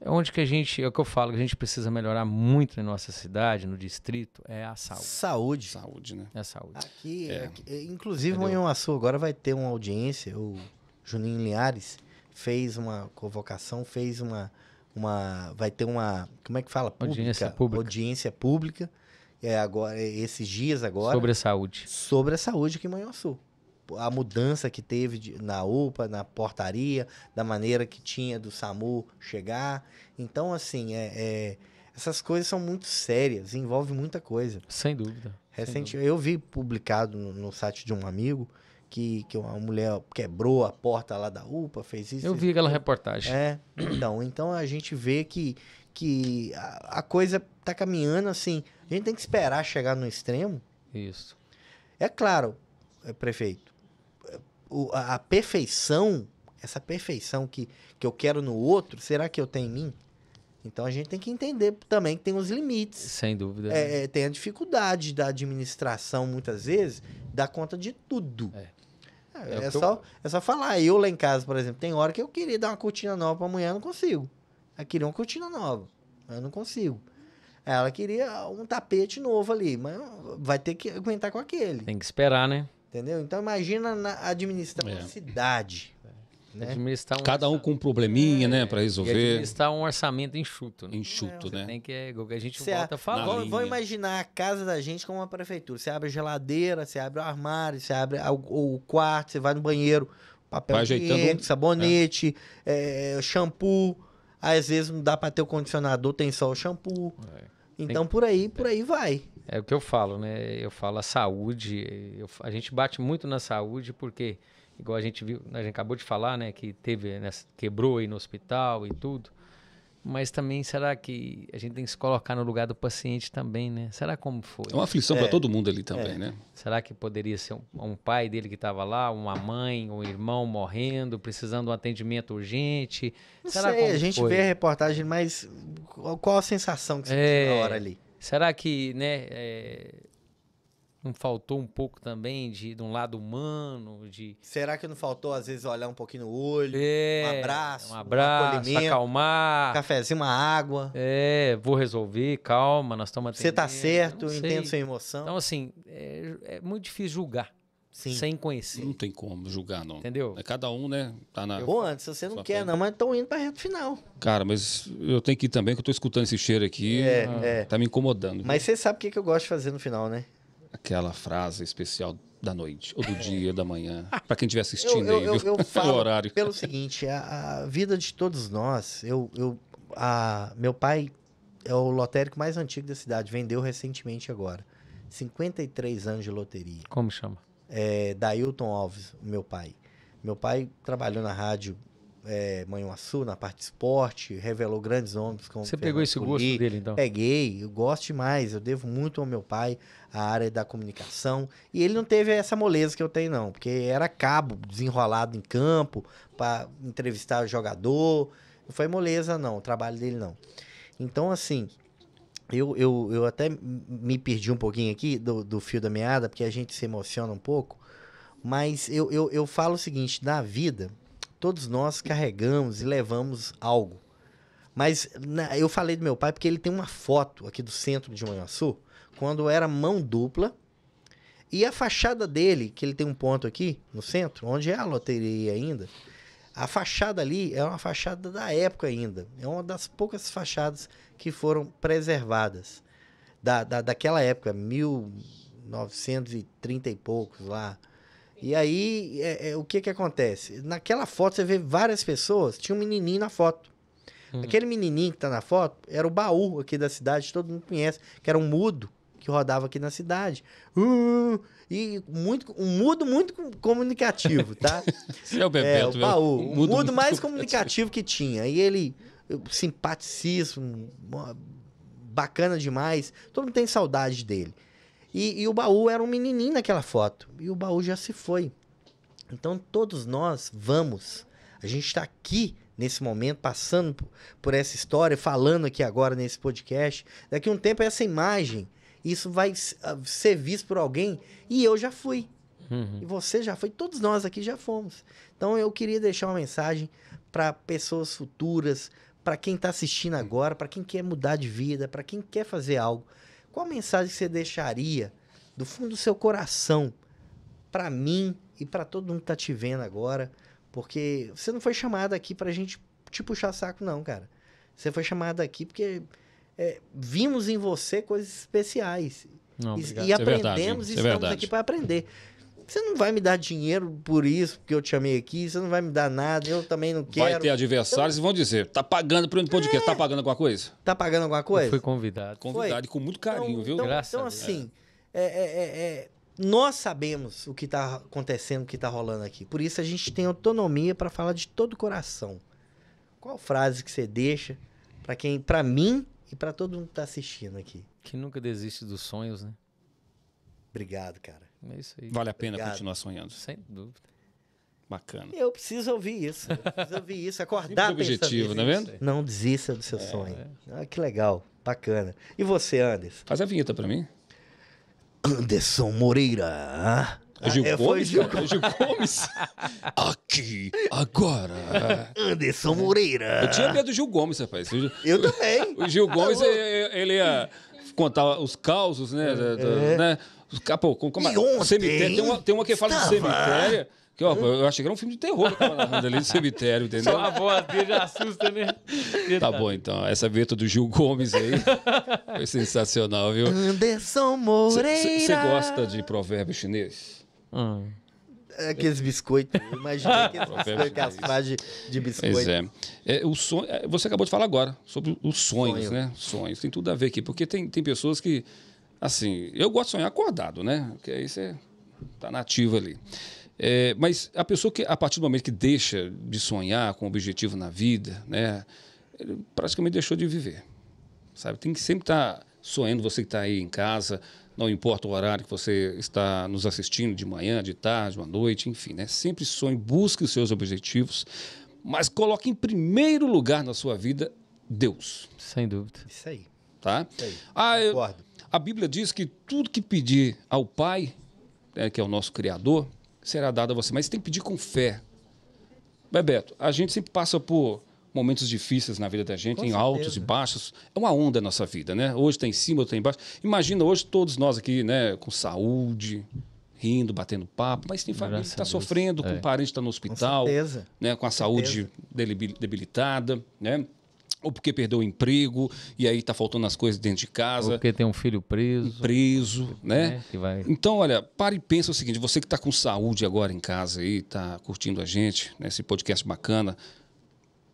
É onde que a gente, é o que eu falo, que a gente precisa melhorar muito na nossa cidade, no distrito, é a saúde. Saúde. Saúde, né? É a saúde. Aqui, é. aqui é, inclusive, Entendeu? o Açu agora vai ter uma audiência, o Juninho Linhares fez uma convocação, fez uma uma vai ter uma como é que fala pública, audiência pública audiência pública é agora é esses dias agora sobre a saúde sobre a saúde que em sul a mudança que teve de, na UPA na portaria da maneira que tinha do SAMU chegar então assim é, é essas coisas são muito sérias envolve muita coisa sem dúvida recente sem dúvida. eu vi publicado no, no site de um amigo que, que uma mulher quebrou a porta lá da UPA, fez isso. Eu vi isso. aquela reportagem. É, então, então a gente vê que, que a, a coisa tá caminhando assim. A gente tem que esperar chegar no extremo. Isso. É claro, é, prefeito, a, perfeição, essa perfeição que, que eu quero no outro, será que eu tenho em mim? Então a gente tem que entender também que tem os limites. Sem dúvida. É, né? é, tem a dificuldade da administração, muitas vezes, dar conta de tudo. É é, é, é só, eu... é só falar. Eu lá em casa, por exemplo, tem hora que eu queria dar uma cortina nova pra amanhã, eu não consigo. Ela queria uma cortina nova, mas eu não consigo. Ela queria um tapete novo ali, mas vai ter que aguentar com aquele. Tem que esperar, né? Entendeu? Então imagina administrar é. uma cidade. Né? Administrar um Cada um orçamento. com um probleminha, né, é, né, para resolver. E administrar um orçamento enxuto. Né? Enxuto, Você né? Tem que, é a gente volta a falar. Vamos, imaginar a casa da gente como uma prefeitura. Você abre a geladeira, você abre o armário, você abre o, o quarto, você vai no banheiro, papel vai higiênico, sabonete, é. É, shampoo. Às vezes não dá para ter o condicionador, tem só o shampoo. É, então tem... por aí, por aí vai. É o que eu falo, né? Eu falo a saúde, eu, a gente bate muito na saúde porque igual a gente viu, né, a gente acabou de falar, né, que teve, né, quebrou aí no hospital e tudo. Mas também será que a gente tem que se colocar no lugar do paciente também, né? Será como foi? É uma aflição é, para todo mundo ali também, é. né? Será que poderia ser um, um pai dele que estava lá, uma mãe, um irmão morrendo, precisando de um atendimento urgente? Não será sei, a gente foi? vê a reportagem, mas qual a sensação que você é, na hora ali? Será que, né? É não faltou um pouco também de, de um lado humano, de... Será que não faltou, às vezes, olhar um pouquinho no olho? É, um abraço, um abraço, um acalmar. Cafézinho, uma água. É, vou resolver, calma, nós estamos atendendo. Você tá certo, eu entendo sua emoção. Então, assim, é, é muito difícil julgar. Sim. Sem conhecer. Não tem como julgar, não. Entendeu? É cada um, né? Tá na. Ô, se você não quer, não, mas estão indo para reta final. Cara, mas eu tenho que ir também, que eu tô escutando esse cheiro aqui. É, ah, é. Tá me incomodando. Mas você sabe o que, que eu gosto de fazer no final, né? aquela frase especial da noite, ou do é. dia, da manhã, para quem estiver assistindo eu, aí, eu, Eu, falo o horário. pelo seguinte, a, a, vida de todos nós, eu, eu a, meu pai é o lotérico mais antigo da cidade, vendeu recentemente agora. 53 anos de loteria. Como chama? É, Dailton Alves, meu pai. Meu pai trabalhou na rádio é, Manhuaçu, na parte de esporte, revelou grandes homens. como Você pegou esse gosto dele, então? Peguei, eu gosto demais, eu devo muito ao meu pai, a área da comunicação, e ele não teve essa moleza que eu tenho, não, porque era cabo, desenrolado em campo, para entrevistar o jogador, não foi moleza, não, o trabalho dele, não. Então, assim, eu, eu, eu até me perdi um pouquinho aqui do, do fio da meada, porque a gente se emociona um pouco, mas eu, eu, eu falo o seguinte, na vida Todos nós carregamos e levamos algo. Mas na, eu falei do meu pai porque ele tem uma foto aqui do centro de Manhuaçu, quando era mão dupla. E a fachada dele, que ele tem um ponto aqui no centro, onde é a loteria ainda, a fachada ali é uma fachada da época ainda. É uma das poucas fachadas que foram preservadas. Da, da, daquela época, 1930 e poucos lá. E aí, é, é, o que que acontece? Naquela foto você vê várias pessoas, tinha um menininho na foto. Hum. Aquele menininho que tá na foto era o baú aqui da cidade, todo mundo conhece, que era um mudo que rodava aqui na cidade. Uh, e muito, um mudo muito comunicativo, tá? é o Bebeto, é, o baú, o mudo, mudo mais comunicativo que tinha. E ele, simpaticíssimo, bacana demais. Todo mundo tem saudade dele. E, e o baú era um menininho naquela foto. E o baú já se foi. Então todos nós vamos. A gente está aqui nesse momento, passando por essa história, falando aqui agora nesse podcast. Daqui a um tempo essa imagem, isso vai ah, ser visto por alguém e eu já fui. Uhum. E você já foi, todos nós aqui já fomos. Então eu queria deixar uma mensagem para pessoas futuras, para quem está assistindo agora, para quem quer mudar de vida, para quem quer fazer algo. Qual a mensagem que você deixaria do fundo do seu coração para mim e para todo mundo que tá te vendo agora? Porque você não foi chamado aqui pra gente te puxar saco, não, cara. Você foi chamado aqui porque é, vimos em você coisas especiais. Não, e, e é aprendemos é verdade, e estamos aqui para aprender. Você não vai me dar dinheiro por isso, porque eu te amei aqui, você não vai me dar nada, eu também não quero. Vai ter adversários então... e vão dizer: tá pagando para um podcast, tá é. tá pagando alguma coisa? Tá pagando alguma coisa? Eu fui convidado. Convidado e com muito carinho, então, viu? Então, Graças então assim, é é, é, é, nós sabemos o que tá acontecendo, o que tá rolando aqui. Por isso a gente tem autonomia para falar de todo o coração. Qual frase que você deixa para quem, para mim e para todo mundo que tá assistindo aqui? Que nunca desiste dos sonhos, né? Obrigado, cara. É isso aí. Vale a pena Obrigado. continuar sonhando. Sem dúvida. Bacana. Eu preciso ouvir isso. preciso ouvir isso. Acordar pensando objetivo, tá vendo? É não desista do seu é. sonho. Ah, que legal. Bacana. E você, Anderson? Faz a vinheta para mim. Anderson Moreira. É Gil ah, é, Gomes, Gil... cara? Gil Gomes? Aqui, agora. Anderson Moreira. Eu tinha medo do Gil Gomes, rapaz. Gil... Eu também. O Gil Gomes, tá ele ia contar os causos, né? É. Do, né? Pô, como, e ontem, cemitério, tem, uma, tem uma que fala estava... de cemitério. Que, ó, hum? eu achei que era um filme de terror que tava narrando ali de cemitério, entendeu? Só a voz dele já assusta, né? tá bom, então. Essa veta do Gil Gomes aí foi sensacional, viu? Anderson Moreira. Você gosta de provérbio chinês? Hum. Aqueles biscoitos, imagina aqueles biscoitos, as fases de biscoito. Pois é. é o sonho, é, você acabou de falar agora sobre os sonhos, sonho. né? Sonhos. Tem tudo a ver aqui, porque tem, tem pessoas que Assim, eu gosto de sonhar acordado, né? Porque aí você tá nativo ali. É, mas a pessoa que, a partir do momento que deixa de sonhar com um objetivo na vida, né? Ele praticamente deixou de viver. Sabe? Tem que sempre estar tá sonhando, você que está aí em casa, não importa o horário que você está nos assistindo, de manhã, de tarde, uma noite, enfim, né? Sempre sonhe, busque os seus objetivos, mas coloque em primeiro lugar na sua vida Deus. Sem dúvida. Isso aí. Tá? Isso aí. Ah, eu, Concordo. A Bíblia diz que tudo que pedir ao Pai, né, que é o nosso Criador, será dado a você. Mas você tem que pedir com fé. Bebeto, a gente sempre passa por momentos difíceis na vida da gente, com em certeza. altos e baixos. É uma onda a nossa vida, né? Hoje está em cima, está embaixo. Imagina hoje todos nós aqui, né, com saúde, rindo, batendo papo, mas tem família tá Graças que está sofrendo, é. com um parente que está no hospital, com, certeza. né, com a com saúde certeza. debilitada, né? ou porque perdeu o emprego e aí está faltando as coisas dentro de casa. Ou porque tem um filho preso. Preso, né? É, vai... Então, olha, para e pensa o seguinte: você que está com saúde agora em casa aí está curtindo a gente, né, esse podcast bacana,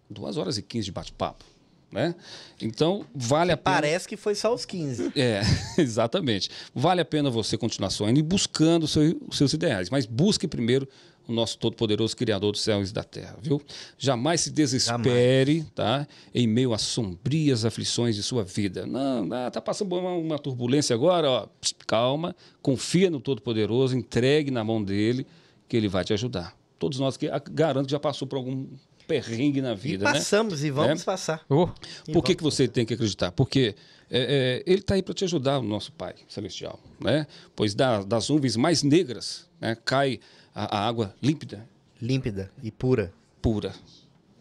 duas horas e quinze de bate-papo. Né? Então, vale que a pena. Parece que foi só os 15. É, exatamente. Vale a pena você continuar sonhando e buscando seu, os seus ideais, mas busque primeiro o nosso Todo-Poderoso Criador dos céus e da terra, viu? Jamais se desespere, Jamais. tá? Em meio às sombrias aflições de sua vida. Não, tá passando uma, uma turbulência agora, ó, Pss, calma, confia no Todo-Poderoso, entregue na mão dele, que ele vai te ajudar. Todos nós que garanto que já passou por algum perrengue na vida, e né? passamos né? e vamos é? passar. Oh. por que, que você tem que acreditar? Porque é, é, ele está aí para te ajudar, o nosso Pai Celestial, né? Pois da, das nuvens mais negras né, cai a, a água límpida. Límpida e pura. Pura,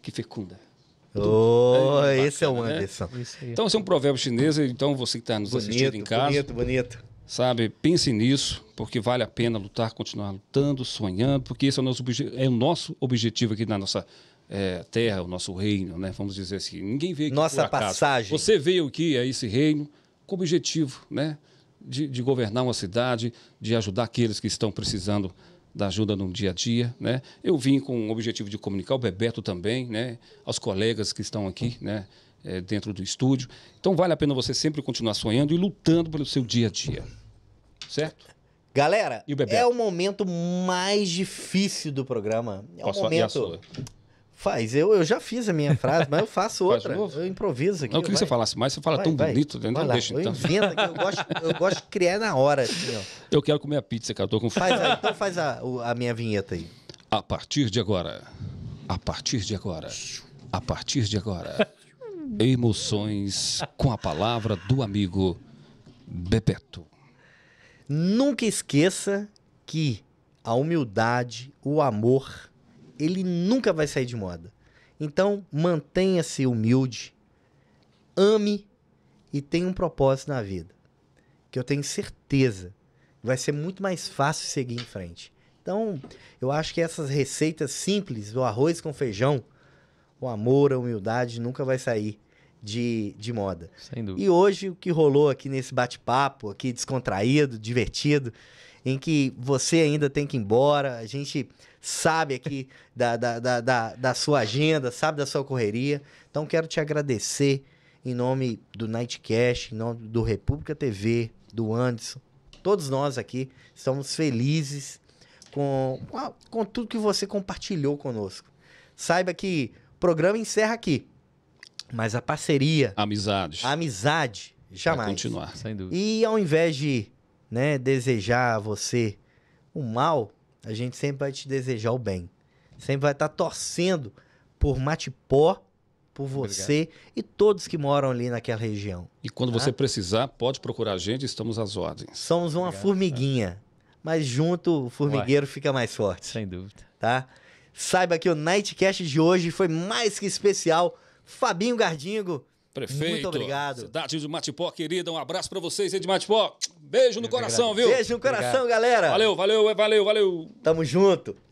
que fecunda. Oh, é esse é o né? Anderson. Né? Então, esse é um provérbio chinês. Então, você que está nos bonito, assistindo em casa. Bonito, bonito. Sabe, pense nisso, porque vale a pena lutar, continuar lutando, sonhando, porque esse é o nosso, é o nosso objetivo aqui na nossa é, terra, o nosso reino, né? Vamos dizer assim. Ninguém veio aqui Nossa passagem. Você veio aqui a esse reino com o objetivo, né? De, de governar uma cidade, de ajudar aqueles que estão precisando da ajuda no dia a dia, né? Eu vim com o objetivo de comunicar o Bebeto também, né? Aos colegas que estão aqui, né? É, dentro do estúdio. Então vale a pena você sempre continuar sonhando e lutando pelo seu dia a dia, certo? Galera, o é o momento mais difícil do programa. É Posso o momento. Faz, eu, eu já fiz a minha frase, mas eu faço outra. Eu improviso aqui. Não, eu queria que você falasse mais, você fala vai, tão vai. bonito, né? Não lá, deixa eu então. eu gosto, eu gosto de criar na hora. Assim, eu quero comer a pizza, cara, eu tô com fome. Faz, então faz a, a minha vinheta aí. A partir de agora, a partir de agora, a partir de agora, emoções com a palavra do amigo Bebeto. Nunca esqueça que a humildade, o amor ele nunca vai sair de moda. Então, mantenha-se humilde, ame e tenha um propósito na vida. Que eu tenho certeza vai ser muito mais fácil seguir em frente. Então, eu acho que essas receitas simples, o arroz com feijão, o amor, a humildade nunca vai sair de, de moda. E hoje o que rolou aqui nesse bate-papo, aqui descontraído, divertido, em que você ainda tem que ir embora, a gente sabe aqui da, da, da, da, da sua agenda, sabe da sua correria. Então quero te agradecer em nome do Nightcast, em nome do República TV, do Anderson. Todos nós aqui estamos felizes com, com tudo que você compartilhou conosco. Saiba que o programa encerra aqui, mas a parceria. Amizades. A amizade. Jamais. Vai continuar, sem dúvida. E ao invés de né, desejar a você o mal, a gente sempre vai te desejar o bem. Sempre vai estar tá torcendo por Matipó, por você Obrigado. e todos que moram ali naquela região. E quando tá? você precisar, pode procurar a gente, estamos às ordens. Somos uma Obrigado, formiguinha, mas junto o formigueiro Uai. fica mais forte. Sem dúvida. Tá? Saiba que o Nightcast de hoje foi mais que especial. Fabinho Gardingo Prefeito. Muito obrigado. Cidade de Matipó, querida. Um abraço para vocês aí é de Matipó. Beijo no coração, viu? Beijo no coração, obrigado. galera. Valeu, valeu, valeu, valeu. Tamo junto.